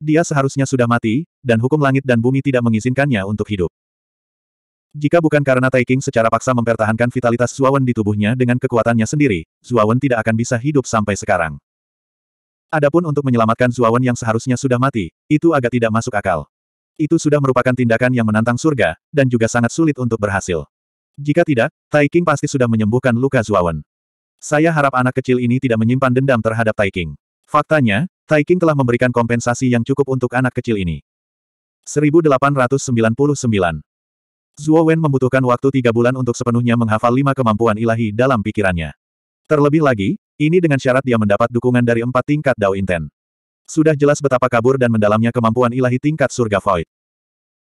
Dia seharusnya sudah mati, dan hukum langit dan bumi tidak mengizinkannya untuk hidup. Jika bukan karena Taiking secara paksa mempertahankan vitalitas Zuawan di tubuhnya dengan kekuatannya sendiri, Zuawan tidak akan bisa hidup sampai sekarang. Adapun untuk menyelamatkan Zuawan yang seharusnya sudah mati, itu agak tidak masuk akal. Itu sudah merupakan tindakan yang menantang surga, dan juga sangat sulit untuk berhasil. Jika tidak, Taiking pasti sudah menyembuhkan luka Zuawan. Saya harap anak kecil ini tidak menyimpan dendam terhadap Taiking. Faktanya, Taiking telah memberikan kompensasi yang cukup untuk anak kecil ini. 1899 Zuo Wen membutuhkan waktu tiga bulan untuk sepenuhnya menghafal lima kemampuan ilahi dalam pikirannya. Terlebih lagi, ini dengan syarat dia mendapat dukungan dari empat tingkat Dao Inten. Sudah jelas betapa kabur dan mendalamnya kemampuan ilahi tingkat surga Void.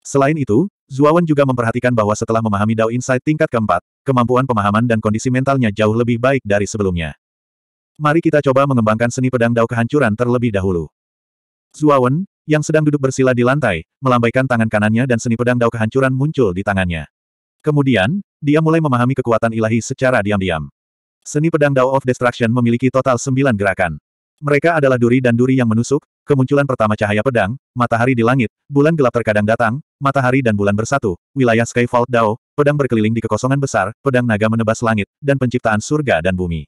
Selain itu, Zuawan juga memperhatikan bahwa setelah memahami Dao Insight tingkat keempat, kemampuan pemahaman dan kondisi mentalnya jauh lebih baik dari sebelumnya. Mari kita coba mengembangkan seni pedang Dao kehancuran terlebih dahulu. Zuawan, yang sedang duduk bersila di lantai, melambaikan tangan kanannya dan seni pedang Dao kehancuran muncul di tangannya. Kemudian, dia mulai memahami kekuatan ilahi secara diam-diam. Seni pedang Dao of Destruction memiliki total sembilan gerakan. Mereka adalah duri dan duri yang menusuk, kemunculan pertama cahaya pedang, matahari di langit, bulan gelap terkadang datang, matahari dan bulan bersatu, wilayah Skyfall Dao, pedang berkeliling di kekosongan besar, pedang naga menebas langit, dan penciptaan surga dan bumi.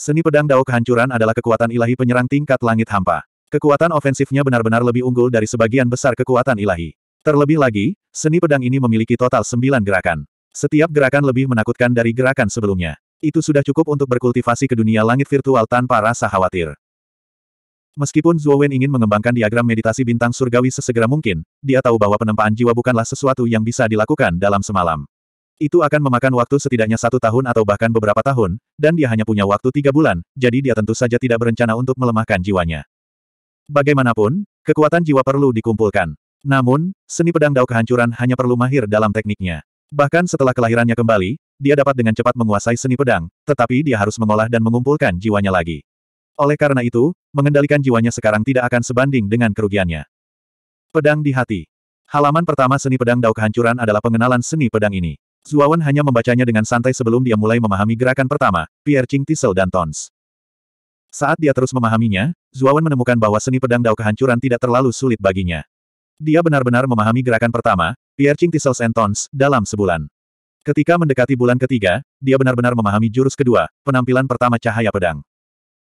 Seni pedang Dao kehancuran adalah kekuatan ilahi penyerang tingkat langit hampa. Kekuatan ofensifnya benar-benar lebih unggul dari sebagian besar kekuatan ilahi. Terlebih lagi, seni pedang ini memiliki total sembilan gerakan. Setiap gerakan lebih menakutkan dari gerakan sebelumnya. Itu sudah cukup untuk berkultivasi ke dunia langit virtual tanpa rasa khawatir. Meskipun Zhuo Wen ingin mengembangkan diagram meditasi bintang surgawi sesegera mungkin, dia tahu bahwa penempaan jiwa bukanlah sesuatu yang bisa dilakukan dalam semalam. Itu akan memakan waktu setidaknya satu tahun atau bahkan beberapa tahun, dan dia hanya punya waktu tiga bulan, jadi dia tentu saja tidak berencana untuk melemahkan jiwanya. Bagaimanapun, kekuatan jiwa perlu dikumpulkan. Namun, seni pedang dao kehancuran hanya perlu mahir dalam tekniknya. Bahkan setelah kelahirannya kembali, dia dapat dengan cepat menguasai seni pedang, tetapi dia harus mengolah dan mengumpulkan jiwanya lagi. Oleh karena itu, mengendalikan jiwanya sekarang tidak akan sebanding dengan kerugiannya. Pedang di hati. Halaman pertama seni pedang Dao Kehancuran adalah pengenalan seni pedang ini. Zuawan hanya membacanya dengan santai sebelum dia mulai memahami gerakan pertama, Piercing Ching Tissel dan Tons. Saat dia terus memahaminya, Zuawan menemukan bahwa seni pedang Dao Kehancuran tidak terlalu sulit baginya. Dia benar-benar memahami gerakan pertama, Piercing Ching Tissels and Tons, dalam sebulan. Ketika mendekati bulan ketiga, dia benar-benar memahami jurus kedua, penampilan pertama cahaya pedang.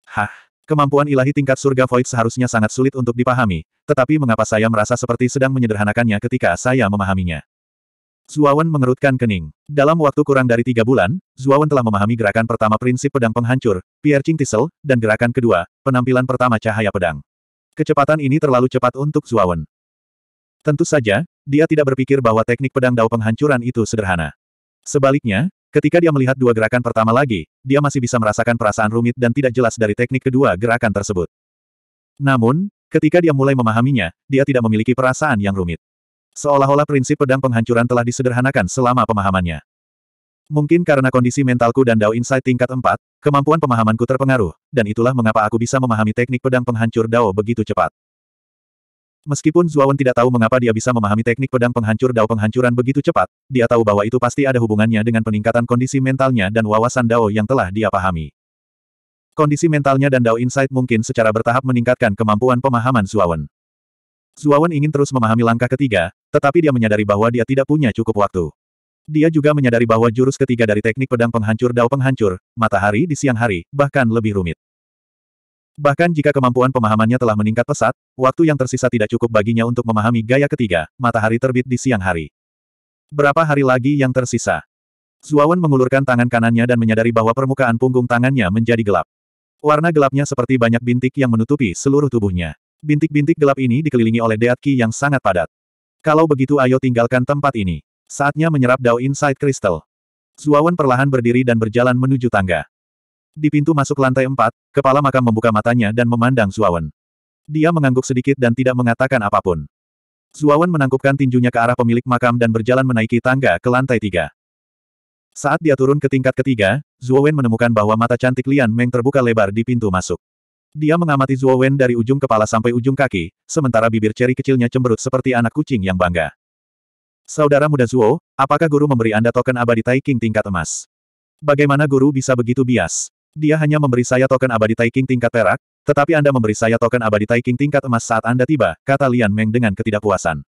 Hah, kemampuan ilahi tingkat surga void seharusnya sangat sulit untuk dipahami, tetapi mengapa saya merasa seperti sedang menyederhanakannya ketika saya memahaminya? Zuawan mengerutkan kening. Dalam waktu kurang dari tiga bulan, Zuawan telah memahami gerakan pertama prinsip pedang penghancur, piercing tisel, dan gerakan kedua, penampilan pertama cahaya pedang. Kecepatan ini terlalu cepat untuk Zuawan. Tentu saja, dia tidak berpikir bahwa teknik pedang dao penghancuran itu sederhana. Sebaliknya, ketika dia melihat dua gerakan pertama lagi, dia masih bisa merasakan perasaan rumit dan tidak jelas dari teknik kedua gerakan tersebut. Namun, ketika dia mulai memahaminya, dia tidak memiliki perasaan yang rumit. Seolah-olah prinsip pedang penghancuran telah disederhanakan selama pemahamannya. Mungkin karena kondisi mentalku dan Dao Insight tingkat 4, kemampuan pemahamanku terpengaruh, dan itulah mengapa aku bisa memahami teknik pedang penghancur Dao begitu cepat. Meskipun Zuawan tidak tahu mengapa dia bisa memahami teknik pedang penghancur dao penghancuran begitu cepat, dia tahu bahwa itu pasti ada hubungannya dengan peningkatan kondisi mentalnya dan wawasan dao yang telah dia pahami. Kondisi mentalnya dan dao insight mungkin secara bertahap meningkatkan kemampuan pemahaman Zuawan. Zuawan ingin terus memahami langkah ketiga, tetapi dia menyadari bahwa dia tidak punya cukup waktu. Dia juga menyadari bahwa jurus ketiga dari teknik pedang penghancur dao penghancur, matahari di siang hari, bahkan lebih rumit. Bahkan jika kemampuan pemahamannya telah meningkat pesat, waktu yang tersisa tidak cukup baginya untuk memahami gaya ketiga, matahari terbit di siang hari. Berapa hari lagi yang tersisa? Zuawan mengulurkan tangan kanannya dan menyadari bahwa permukaan punggung tangannya menjadi gelap. Warna gelapnya seperti banyak bintik yang menutupi seluruh tubuhnya. Bintik-bintik gelap ini dikelilingi oleh Deat Ki yang sangat padat. Kalau begitu ayo tinggalkan tempat ini. Saatnya menyerap Dao Inside Crystal. Zuawan perlahan berdiri dan berjalan menuju tangga. Di pintu masuk lantai empat, kepala makam membuka matanya dan memandang Zuawan. Dia mengangguk sedikit dan tidak mengatakan apapun. Zuawan menangkupkan tinjunya ke arah pemilik makam dan berjalan menaiki tangga ke lantai tiga. Saat dia turun ke tingkat ketiga, Zuowen menemukan bahwa mata cantik Lian Meng terbuka lebar di pintu masuk. Dia mengamati Zuowen dari ujung kepala sampai ujung kaki, sementara bibir ceri kecilnya cemberut seperti anak kucing yang bangga. Saudara muda Zuo, apakah guru memberi Anda token abadi Taiking tingkat emas? Bagaimana guru bisa begitu bias? dia hanya memberi saya token abadi Taiking tingkat perak, tetapi Anda memberi saya token abadi Taiking tingkat emas saat Anda tiba, kata Lian Meng dengan ketidakpuasan.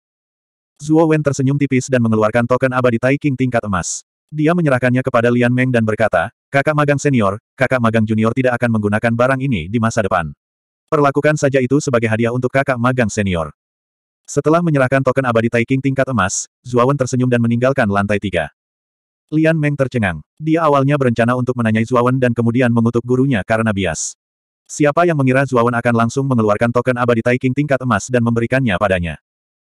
Zuo Wen tersenyum tipis dan mengeluarkan token abadi Taiking tingkat emas. Dia menyerahkannya kepada Lian Meng dan berkata, kakak magang senior, kakak magang junior tidak akan menggunakan barang ini di masa depan. Perlakukan saja itu sebagai hadiah untuk kakak magang senior. Setelah menyerahkan token abadi Taiking tingkat emas, Zuo Wen tersenyum dan meninggalkan lantai tiga. Lian Meng tercengang. Dia awalnya berencana untuk menanyai Zuawan dan kemudian mengutuk gurunya karena bias. Siapa yang mengira Zuawan akan langsung mengeluarkan token abadi Taiking tingkat emas dan memberikannya padanya.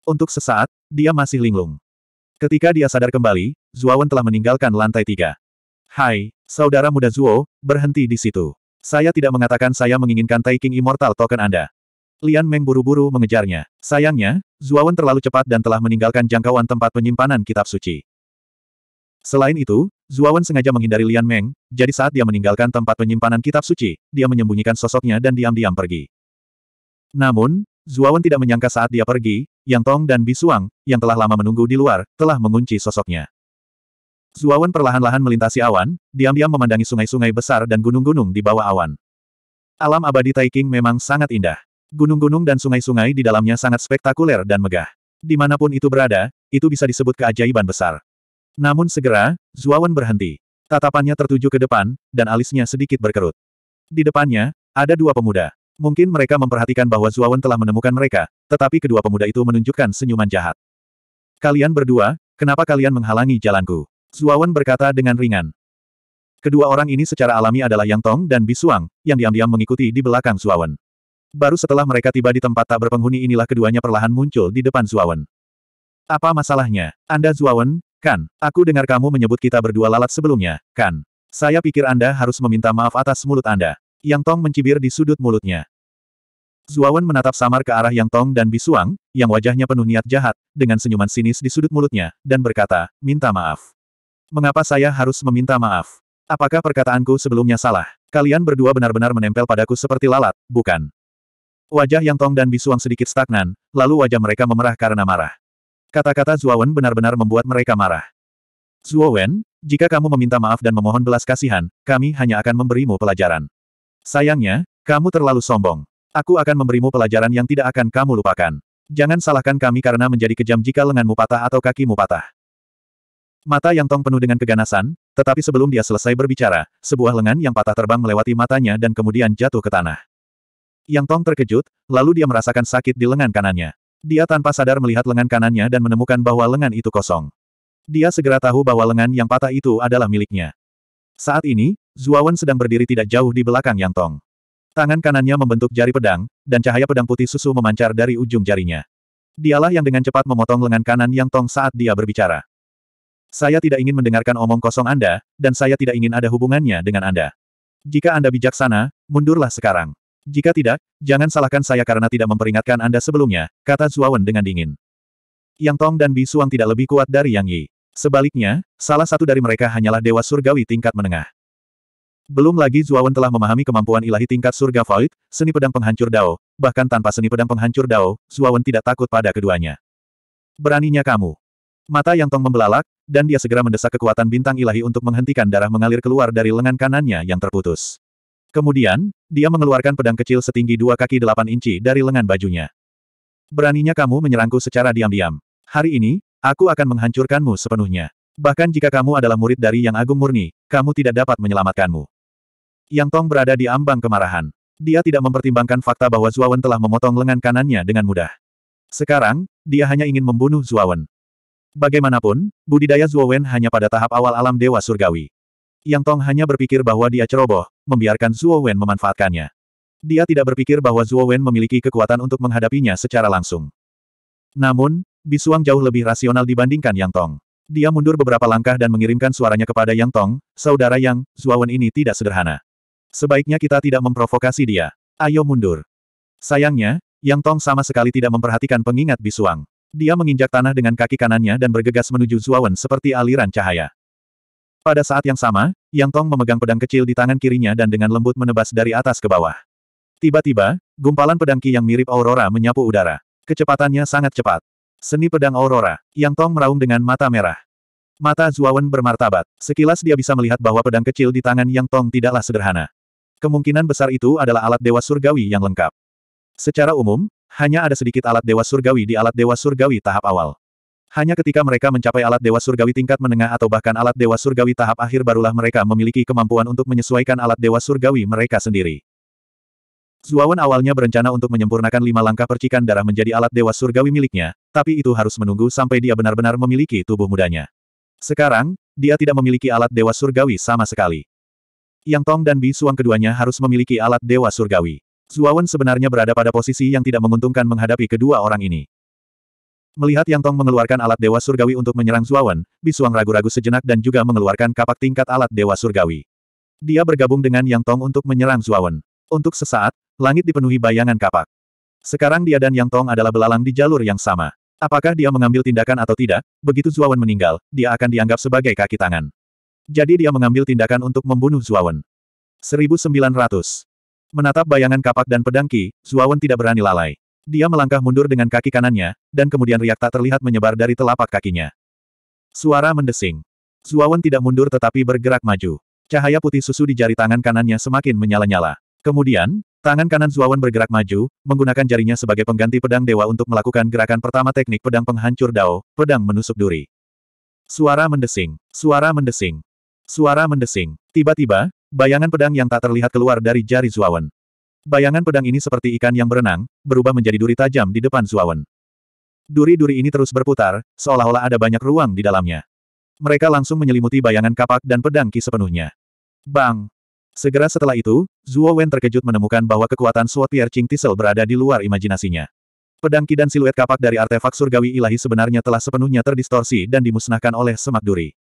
Untuk sesaat, dia masih linglung. Ketika dia sadar kembali, Zuawan telah meninggalkan lantai tiga. Hai, saudara muda Zuo, berhenti di situ. Saya tidak mengatakan saya menginginkan Taiking Immortal token Anda. Lian Meng buru-buru mengejarnya. Sayangnya, Zuawan terlalu cepat dan telah meninggalkan jangkauan tempat penyimpanan kitab suci. Selain itu, Zuawan sengaja menghindari Lian Meng, jadi saat dia meninggalkan tempat penyimpanan kitab suci, dia menyembunyikan sosoknya dan diam-diam pergi. Namun, Zuawan tidak menyangka saat dia pergi, Yang Tong dan Bisuang, yang telah lama menunggu di luar, telah mengunci sosoknya. Zuawan perlahan-lahan melintasi awan, diam-diam memandangi sungai-sungai besar dan gunung-gunung di bawah awan. Alam abadi Taiking memang sangat indah. Gunung-gunung dan sungai-sungai di dalamnya sangat spektakuler dan megah. Dimanapun itu berada, itu bisa disebut keajaiban besar. Namun segera, Zuawan berhenti. Tatapannya tertuju ke depan, dan alisnya sedikit berkerut. Di depannya, ada dua pemuda. Mungkin mereka memperhatikan bahwa Zuawan telah menemukan mereka, tetapi kedua pemuda itu menunjukkan senyuman jahat. Kalian berdua, kenapa kalian menghalangi jalanku? Zuawan berkata dengan ringan. Kedua orang ini secara alami adalah Yang Tong dan Bisuang, yang diam-diam mengikuti di belakang Zuawan. Baru setelah mereka tiba di tempat tak berpenghuni inilah keduanya perlahan muncul di depan Zuawan. Apa masalahnya? Anda Zuawan, Kan, aku dengar kamu menyebut kita berdua lalat sebelumnya, kan? Saya pikir Anda harus meminta maaf atas mulut Anda. Yang Tong mencibir di sudut mulutnya. Zuawan menatap samar ke arah Yang Tong dan Bisuang, yang wajahnya penuh niat jahat, dengan senyuman sinis di sudut mulutnya, dan berkata, minta maaf. Mengapa saya harus meminta maaf? Apakah perkataanku sebelumnya salah? Kalian berdua benar-benar menempel padaku seperti lalat, bukan? Wajah Yang Tong dan Bisuang sedikit stagnan, lalu wajah mereka memerah karena marah. Kata-kata Zuowen benar-benar membuat mereka marah. Zuowen, jika kamu meminta maaf dan memohon belas kasihan, kami hanya akan memberimu pelajaran. Sayangnya, kamu terlalu sombong. Aku akan memberimu pelajaran yang tidak akan kamu lupakan. Jangan salahkan kami karena menjadi kejam jika lenganmu patah atau kakimu patah. Mata Yang Tong penuh dengan keganasan, tetapi sebelum dia selesai berbicara, sebuah lengan yang patah terbang melewati matanya dan kemudian jatuh ke tanah. Yang Tong terkejut, lalu dia merasakan sakit di lengan kanannya. Dia tanpa sadar melihat lengan kanannya dan menemukan bahwa lengan itu kosong. Dia segera tahu bahwa lengan yang patah itu adalah miliknya. Saat ini, Zuawan sedang berdiri tidak jauh di belakang Yang Tong. Tangan kanannya membentuk jari pedang, dan cahaya pedang putih susu memancar dari ujung jarinya. Dialah yang dengan cepat memotong lengan kanan Yang Tong saat dia berbicara. Saya tidak ingin mendengarkan omong kosong Anda, dan saya tidak ingin ada hubungannya dengan Anda. Jika Anda bijaksana, mundurlah sekarang. Jika tidak, jangan salahkan saya karena tidak memperingatkan Anda sebelumnya, kata Zuawan dengan dingin. Yang Tong dan Bi Suang tidak lebih kuat dari Yang Yi. Sebaliknya, salah satu dari mereka hanyalah dewa surgawi tingkat menengah. Belum lagi Zuawan telah memahami kemampuan ilahi tingkat surga Void, seni pedang penghancur Dao, bahkan tanpa seni pedang penghancur Dao, Zuawan tidak takut pada keduanya. Beraninya kamu. Mata Yang Tong membelalak, dan dia segera mendesak kekuatan bintang ilahi untuk menghentikan darah mengalir keluar dari lengan kanannya yang terputus. Kemudian, dia mengeluarkan pedang kecil setinggi dua kaki delapan inci dari lengan bajunya. Beraninya kamu menyerangku secara diam-diam. Hari ini, aku akan menghancurkanmu sepenuhnya. Bahkan jika kamu adalah murid dari Yang Agung Murni, kamu tidak dapat menyelamatkanmu. Yang Tong berada di ambang kemarahan. Dia tidak mempertimbangkan fakta bahwa Zuawan telah memotong lengan kanannya dengan mudah. Sekarang, dia hanya ingin membunuh Zuawan. Bagaimanapun, budidaya Zuawan hanya pada tahap awal alam Dewa Surgawi. Yang Tong hanya berpikir bahwa dia ceroboh, membiarkan Zuo Wen memanfaatkannya. Dia tidak berpikir bahwa Zuo Wen memiliki kekuatan untuk menghadapinya secara langsung. Namun, Bisuang jauh lebih rasional dibandingkan Yang Tong. Dia mundur beberapa langkah dan mengirimkan suaranya kepada Yang Tong, saudara Yang, Zuo Wen ini tidak sederhana. Sebaiknya kita tidak memprovokasi dia. Ayo mundur. Sayangnya, Yang Tong sama sekali tidak memperhatikan pengingat Bisuang. Dia menginjak tanah dengan kaki kanannya dan bergegas menuju Wen seperti aliran cahaya. Pada saat yang sama, Yang Tong memegang pedang kecil di tangan kirinya dan dengan lembut menebas dari atas ke bawah. Tiba-tiba, gumpalan pedang Qi yang mirip Aurora menyapu udara. Kecepatannya sangat cepat. Seni pedang Aurora, Yang Tong meraung dengan mata merah. Mata Zuawan bermartabat. Sekilas dia bisa melihat bahwa pedang kecil di tangan Yang Tong tidaklah sederhana. Kemungkinan besar itu adalah alat dewa surgawi yang lengkap. Secara umum, hanya ada sedikit alat dewa surgawi di alat dewa surgawi tahap awal. Hanya ketika mereka mencapai alat dewa surgawi tingkat menengah atau bahkan alat dewa surgawi tahap akhir barulah mereka memiliki kemampuan untuk menyesuaikan alat dewa surgawi mereka sendiri. Zuawan awalnya berencana untuk menyempurnakan lima langkah percikan darah menjadi alat dewa surgawi miliknya, tapi itu harus menunggu sampai dia benar-benar memiliki tubuh mudanya. Sekarang, dia tidak memiliki alat dewa surgawi sama sekali. Yang Tong dan Bi Suang keduanya harus memiliki alat dewa surgawi. Zuawan sebenarnya berada pada posisi yang tidak menguntungkan menghadapi kedua orang ini. Melihat Yang Tong mengeluarkan alat Dewa Surgawi untuk menyerang Zuawan, Bisuang ragu-ragu sejenak dan juga mengeluarkan kapak tingkat alat Dewa Surgawi. Dia bergabung dengan Yang Tong untuk menyerang Zuawan. Untuk sesaat, langit dipenuhi bayangan kapak. Sekarang dia dan Yang Tong adalah belalang di jalur yang sama. Apakah dia mengambil tindakan atau tidak, begitu Zuawan meninggal, dia akan dianggap sebagai kaki tangan. Jadi dia mengambil tindakan untuk membunuh Zuawan. 1900. Menatap bayangan kapak dan pedang Ki, Zuawan tidak berani lalai. Dia melangkah mundur dengan kaki kanannya, dan kemudian riak tak terlihat menyebar dari telapak kakinya. Suara mendesing. Zuawan tidak mundur tetapi bergerak maju. Cahaya putih susu di jari tangan kanannya semakin menyala-nyala. Kemudian, tangan kanan Zuawan bergerak maju, menggunakan jarinya sebagai pengganti pedang dewa untuk melakukan gerakan pertama teknik pedang penghancur dao, pedang menusuk duri. Suara mendesing. Suara mendesing. Suara mendesing. Tiba-tiba, bayangan pedang yang tak terlihat keluar dari jari Zuawan. Bayangan pedang ini seperti ikan yang berenang, berubah menjadi duri tajam di depan Zuawan. Duri-duri ini terus berputar, seolah-olah ada banyak ruang di dalamnya. Mereka langsung menyelimuti bayangan kapak dan pedang Ki sepenuhnya. Bang! Segera setelah itu, Zuo Wen terkejut menemukan bahwa kekuatan Suo Tier Ching Tisel berada di luar imajinasinya. Pedang Ki dan siluet kapak dari artefak surgawi ilahi sebenarnya telah sepenuhnya terdistorsi dan dimusnahkan oleh semak duri.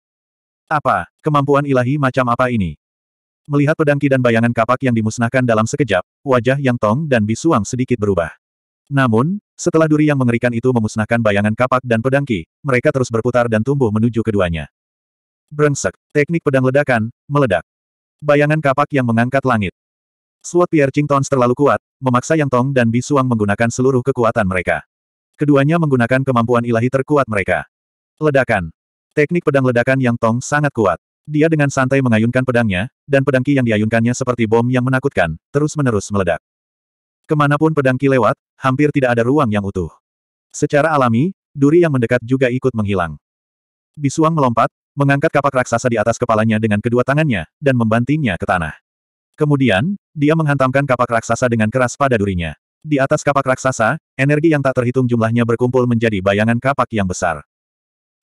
Apa, kemampuan ilahi macam apa ini? Melihat pedangki dan bayangan kapak yang dimusnahkan dalam sekejap, wajah Yang Tong dan Bisuang sedikit berubah. Namun, setelah duri yang mengerikan itu memusnahkan bayangan kapak dan pedangki, mereka terus berputar dan tumbuh menuju keduanya. Brengsek, teknik pedang ledakan, meledak. Bayangan kapak yang mengangkat langit. Suat Pierre Chingtons terlalu kuat, memaksa Yang Tong dan Bisuang menggunakan seluruh kekuatan mereka. Keduanya menggunakan kemampuan ilahi terkuat mereka. Ledakan. Teknik pedang ledakan Yang Tong sangat kuat. Dia dengan santai mengayunkan pedangnya, dan pedangki yang diayunkannya seperti bom yang menakutkan, terus-menerus meledak. Kemanapun pedangki lewat, hampir tidak ada ruang yang utuh. Secara alami, duri yang mendekat juga ikut menghilang. Bisuang melompat, mengangkat kapak raksasa di atas kepalanya dengan kedua tangannya, dan membantingnya ke tanah. Kemudian, dia menghantamkan kapak raksasa dengan keras pada durinya. Di atas kapak raksasa, energi yang tak terhitung jumlahnya berkumpul menjadi bayangan kapak yang besar.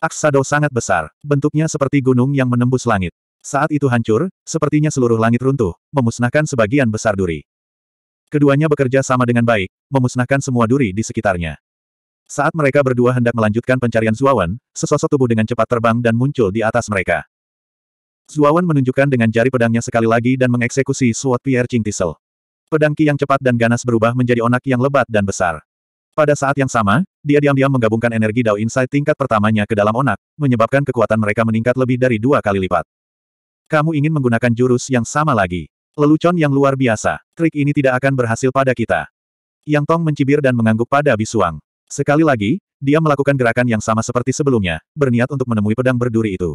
Aksado sangat besar, bentuknya seperti gunung yang menembus langit. Saat itu hancur, sepertinya seluruh langit runtuh, memusnahkan sebagian besar duri. Keduanya bekerja sama dengan baik, memusnahkan semua duri di sekitarnya. Saat mereka berdua hendak melanjutkan pencarian Zuawan, sesosok tubuh dengan cepat terbang dan muncul di atas mereka. Zuawan menunjukkan dengan jari pedangnya sekali lagi dan mengeksekusi SWOT Pierre Qingtisel. Pedang Pedangki yang cepat dan ganas berubah menjadi onak yang lebat dan besar. Pada saat yang sama, dia diam-diam menggabungkan energi Dao Insight tingkat pertamanya ke dalam onak, menyebabkan kekuatan mereka meningkat lebih dari dua kali lipat. Kamu ingin menggunakan jurus yang sama lagi. Lelucon yang luar biasa. Trik ini tidak akan berhasil pada kita. Yang Tong mencibir dan mengangguk pada Bisuang. Sekali lagi, dia melakukan gerakan yang sama seperti sebelumnya, berniat untuk menemui pedang berduri itu.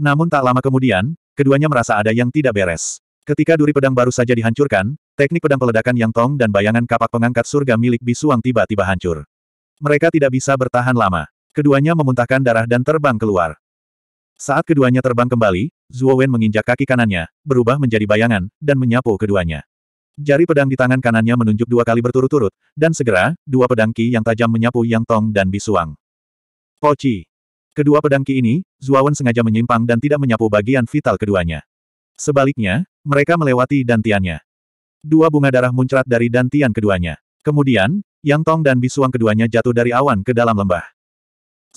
Namun tak lama kemudian, keduanya merasa ada yang tidak beres. Ketika duri pedang baru saja dihancurkan, Teknik pedang peledakan yang tong dan bayangan kapak pengangkat surga milik Bisuang tiba-tiba hancur. Mereka tidak bisa bertahan lama. Keduanya memuntahkan darah dan terbang keluar. Saat keduanya terbang kembali, Zhuo Wen menginjak kaki kanannya, berubah menjadi bayangan, dan menyapu keduanya. Jari pedang di tangan kanannya menunjuk dua kali berturut-turut, dan segera, dua pedang ki yang tajam menyapu Yang Tong dan Bisuang. Poci. Kedua pedang ki ini, Zhuo Wen sengaja menyimpang dan tidak menyapu bagian vital keduanya. Sebaliknya, mereka melewati dantiannya. Dua bunga darah muncrat dari dantian keduanya. Kemudian, Yang Tong dan Bisuang keduanya jatuh dari awan ke dalam lembah.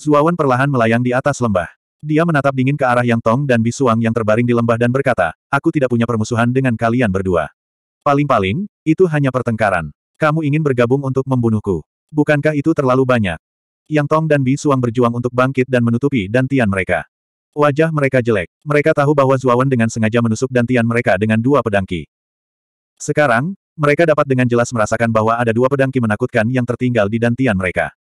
Zuawan perlahan melayang di atas lembah. Dia menatap dingin ke arah Yang Tong dan Bisuang yang terbaring di lembah dan berkata, aku tidak punya permusuhan dengan kalian berdua. Paling-paling, itu hanya pertengkaran. Kamu ingin bergabung untuk membunuhku. Bukankah itu terlalu banyak? Yang Tong dan Bisuang berjuang untuk bangkit dan menutupi dantian mereka. Wajah mereka jelek. Mereka tahu bahwa Zuawan dengan sengaja menusuk dantian mereka dengan dua pedangki. Sekarang, mereka dapat dengan jelas merasakan bahwa ada dua pedangki menakutkan yang tertinggal di dantian mereka.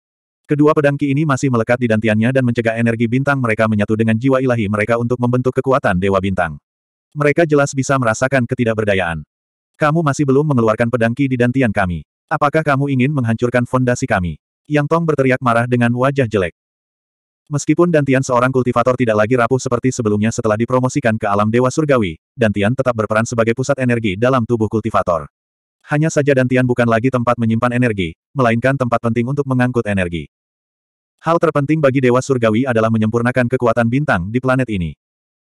Kedua pedangki ini masih melekat di dantiannya dan mencegah energi bintang mereka menyatu dengan jiwa ilahi mereka untuk membentuk kekuatan Dewa Bintang. Mereka jelas bisa merasakan ketidakberdayaan. Kamu masih belum mengeluarkan pedangki di dantian kami. Apakah kamu ingin menghancurkan fondasi kami? Yang Tong berteriak marah dengan wajah jelek. Meskipun Dantian seorang kultivator tidak lagi rapuh seperti sebelumnya setelah dipromosikan ke alam dewa surgawi, Dantian tetap berperan sebagai pusat energi dalam tubuh kultivator. Hanya saja Dantian bukan lagi tempat menyimpan energi, melainkan tempat penting untuk mengangkut energi. Hal terpenting bagi Dewa Surgawi adalah menyempurnakan kekuatan bintang di planet ini.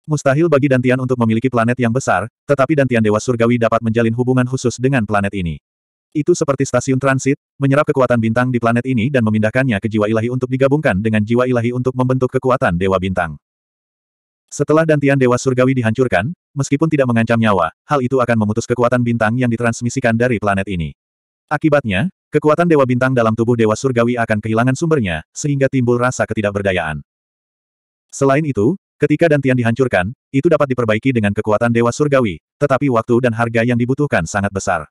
Mustahil bagi Dantian untuk memiliki planet yang besar, tetapi Dantian Dewa Surgawi dapat menjalin hubungan khusus dengan planet ini. Itu seperti stasiun transit, menyerap kekuatan bintang di planet ini dan memindahkannya ke jiwa ilahi untuk digabungkan dengan jiwa ilahi untuk membentuk kekuatan dewa bintang. Setelah dantian dewa surgawi dihancurkan, meskipun tidak mengancam nyawa, hal itu akan memutus kekuatan bintang yang ditransmisikan dari planet ini. Akibatnya, kekuatan dewa bintang dalam tubuh dewa surgawi akan kehilangan sumbernya, sehingga timbul rasa ketidakberdayaan. Selain itu, Ketika dantian dihancurkan, itu dapat diperbaiki dengan kekuatan Dewa Surgawi, tetapi waktu dan harga yang dibutuhkan sangat besar.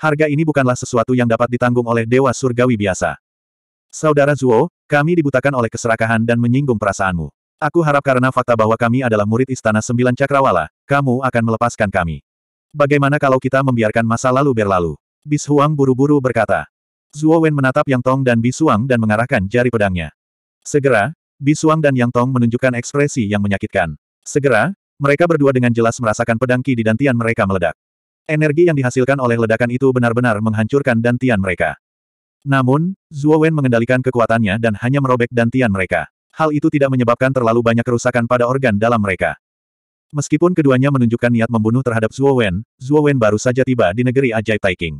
Harga ini bukanlah sesuatu yang dapat ditanggung oleh dewa surgawi biasa. Saudara Zuo, kami dibutakan oleh keserakahan dan menyinggung perasaanmu. Aku harap karena fakta bahwa kami adalah murid Istana Sembilan Cakrawala, kamu akan melepaskan kami. Bagaimana kalau kita membiarkan masa lalu berlalu? Bis Huang buru-buru berkata. Zuo Wen menatap Yang Tong dan Bisuang dan mengarahkan jari pedangnya. Segera, Bisuang dan Yang Tong menunjukkan ekspresi yang menyakitkan. Segera, mereka berdua dengan jelas merasakan pedang ki di dantian mereka meledak. Energi yang dihasilkan oleh ledakan itu benar-benar menghancurkan dantian mereka. Namun, Zhuo Wen mengendalikan kekuatannya dan hanya merobek dantian mereka. Hal itu tidak menyebabkan terlalu banyak kerusakan pada organ dalam mereka. Meskipun keduanya menunjukkan niat membunuh terhadap Zhuo Wen, Zhuo Wen baru saja tiba di negeri ajaib Taiking.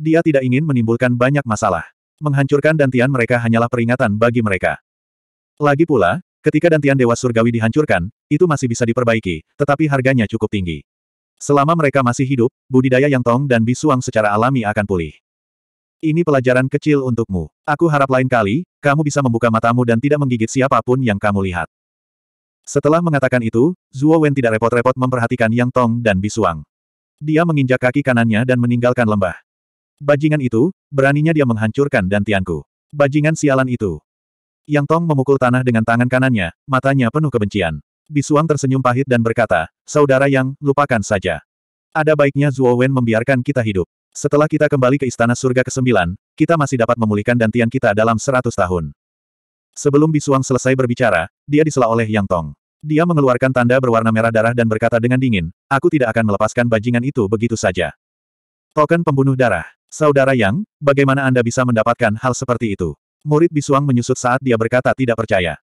Dia tidak ingin menimbulkan banyak masalah. Menghancurkan dantian mereka hanyalah peringatan bagi mereka. Lagi pula, ketika dantian Dewa Surgawi dihancurkan, itu masih bisa diperbaiki, tetapi harganya cukup tinggi. Selama mereka masih hidup, budidaya yang Tong dan Bisuang secara alami akan pulih. Ini pelajaran kecil untukmu. Aku harap lain kali, kamu bisa membuka matamu dan tidak menggigit siapapun yang kamu lihat. Setelah mengatakan itu, Zuo Wen tidak repot-repot memperhatikan Yang Tong dan Bisuang. Dia menginjak kaki kanannya dan meninggalkan lembah. Bajingan itu, beraninya dia menghancurkan dan dantianku. Bajingan sialan itu. Yang Tong memukul tanah dengan tangan kanannya, matanya penuh kebencian. Bisuang tersenyum pahit dan berkata, Saudara Yang, lupakan saja. Ada baiknya Zuo Wen membiarkan kita hidup. Setelah kita kembali ke Istana Surga ke-9, kita masih dapat memulihkan dantian kita dalam seratus tahun. Sebelum Bisuang selesai berbicara, dia disela oleh Yang Tong. Dia mengeluarkan tanda berwarna merah darah dan berkata dengan dingin, aku tidak akan melepaskan bajingan itu begitu saja. Token pembunuh darah. Saudara Yang, bagaimana Anda bisa mendapatkan hal seperti itu? Murid Bisuang menyusut saat dia berkata tidak percaya.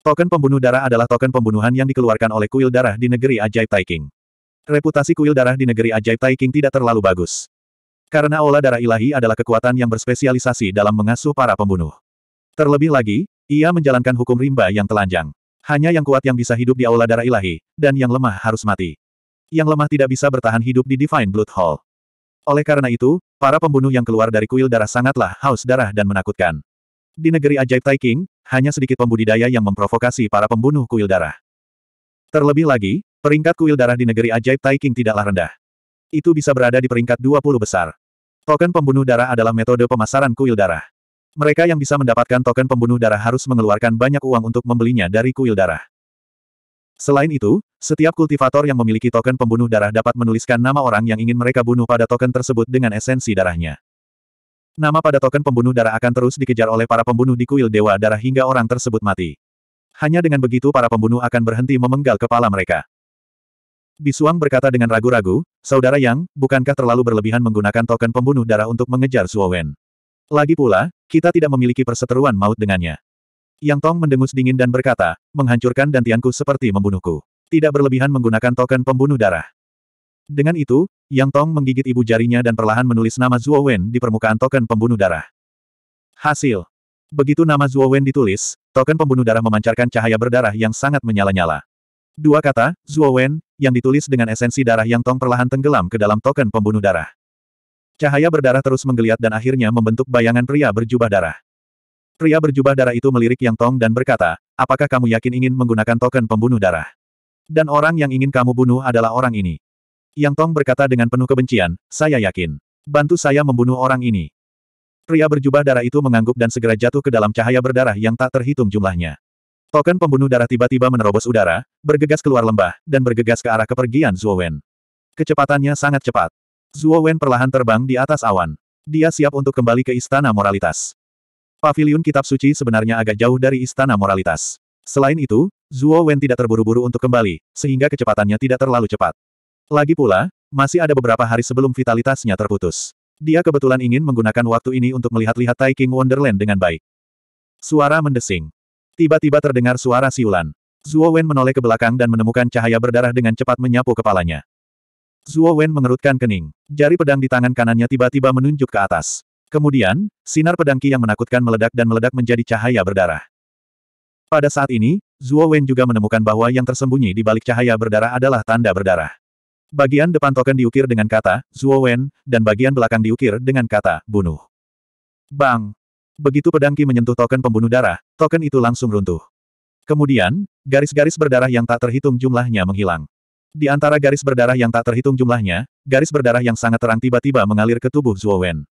Token pembunuh darah adalah token pembunuhan yang dikeluarkan oleh kuil darah di negeri ajaib Taiking. Reputasi kuil darah di negeri ajaib Taiking tidak terlalu bagus. Karena olah darah ilahi adalah kekuatan yang berspesialisasi dalam mengasuh para pembunuh. Terlebih lagi, ia menjalankan hukum rimba yang telanjang. Hanya yang kuat yang bisa hidup di aula darah ilahi, dan yang lemah harus mati. Yang lemah tidak bisa bertahan hidup di Divine Blood Hall. Oleh karena itu, para pembunuh yang keluar dari kuil darah sangatlah haus darah dan menakutkan. Di negeri ajaib Taiking, hanya sedikit pembudidaya yang memprovokasi para pembunuh kuil darah. Terlebih lagi, peringkat kuil darah di negeri ajaib Taiking tidaklah rendah. Itu bisa berada di peringkat 20 besar. Token pembunuh darah adalah metode pemasaran kuil darah. Mereka yang bisa mendapatkan token pembunuh darah harus mengeluarkan banyak uang untuk membelinya dari kuil darah. Selain itu, setiap kultivator yang memiliki token pembunuh darah dapat menuliskan nama orang yang ingin mereka bunuh pada token tersebut dengan esensi darahnya. Nama pada token pembunuh darah akan terus dikejar oleh para pembunuh di kuil Dewa Darah hingga orang tersebut mati. Hanya dengan begitu para pembunuh akan berhenti memenggal kepala mereka. Bisuang berkata dengan ragu-ragu, Saudara Yang, bukankah terlalu berlebihan menggunakan token pembunuh darah untuk mengejar Suowen? Lagi pula, kita tidak memiliki perseteruan maut dengannya. Yang Tong mendengus dingin dan berkata, menghancurkan dantianku seperti membunuhku. Tidak berlebihan menggunakan token pembunuh darah. Dengan itu, Yang Tong menggigit ibu jarinya dan perlahan menulis nama Zuo Wen di permukaan token pembunuh darah. Hasil. Begitu nama Zuo Wen ditulis, token pembunuh darah memancarkan cahaya berdarah yang sangat menyala-nyala. Dua kata, Zuo Wen, yang ditulis dengan esensi darah Yang Tong perlahan tenggelam ke dalam token pembunuh darah. Cahaya berdarah terus menggeliat dan akhirnya membentuk bayangan pria berjubah darah. Pria berjubah darah itu melirik Yang Tong dan berkata, apakah kamu yakin ingin menggunakan token pembunuh darah? Dan orang yang ingin kamu bunuh adalah orang ini. Yang Tong berkata dengan penuh kebencian, saya yakin. Bantu saya membunuh orang ini. Pria berjubah darah itu mengangguk dan segera jatuh ke dalam cahaya berdarah yang tak terhitung jumlahnya. Token pembunuh darah tiba-tiba menerobos udara, bergegas keluar lembah, dan bergegas ke arah kepergian Zuo Wen. Kecepatannya sangat cepat. Zuo Wen perlahan terbang di atas awan. Dia siap untuk kembali ke Istana Moralitas. Paviliun Kitab Suci sebenarnya agak jauh dari Istana Moralitas. Selain itu, Zuo Wen tidak terburu-buru untuk kembali, sehingga kecepatannya tidak terlalu cepat. Lagi pula, masih ada beberapa hari sebelum vitalitasnya terputus. Dia kebetulan ingin menggunakan waktu ini untuk melihat-lihat Taiking Wonderland dengan baik. Suara mendesing. Tiba-tiba terdengar suara siulan. Zuo Wen menoleh ke belakang dan menemukan cahaya berdarah dengan cepat menyapu kepalanya. Zuo Wen mengerutkan kening. Jari pedang di tangan kanannya tiba-tiba menunjuk ke atas. Kemudian, sinar pedang Qi yang menakutkan meledak dan meledak menjadi cahaya berdarah. Pada saat ini, Zuo Wen juga menemukan bahwa yang tersembunyi di balik cahaya berdarah adalah tanda berdarah. Bagian depan token diukir dengan kata, Zuo Wen, dan bagian belakang diukir dengan kata, bunuh. Bang! Begitu pedang Ki menyentuh token pembunuh darah, token itu langsung runtuh. Kemudian, garis-garis berdarah yang tak terhitung jumlahnya menghilang. Di antara garis berdarah yang tak terhitung jumlahnya, garis berdarah yang sangat terang tiba-tiba mengalir ke tubuh Zuo Wen.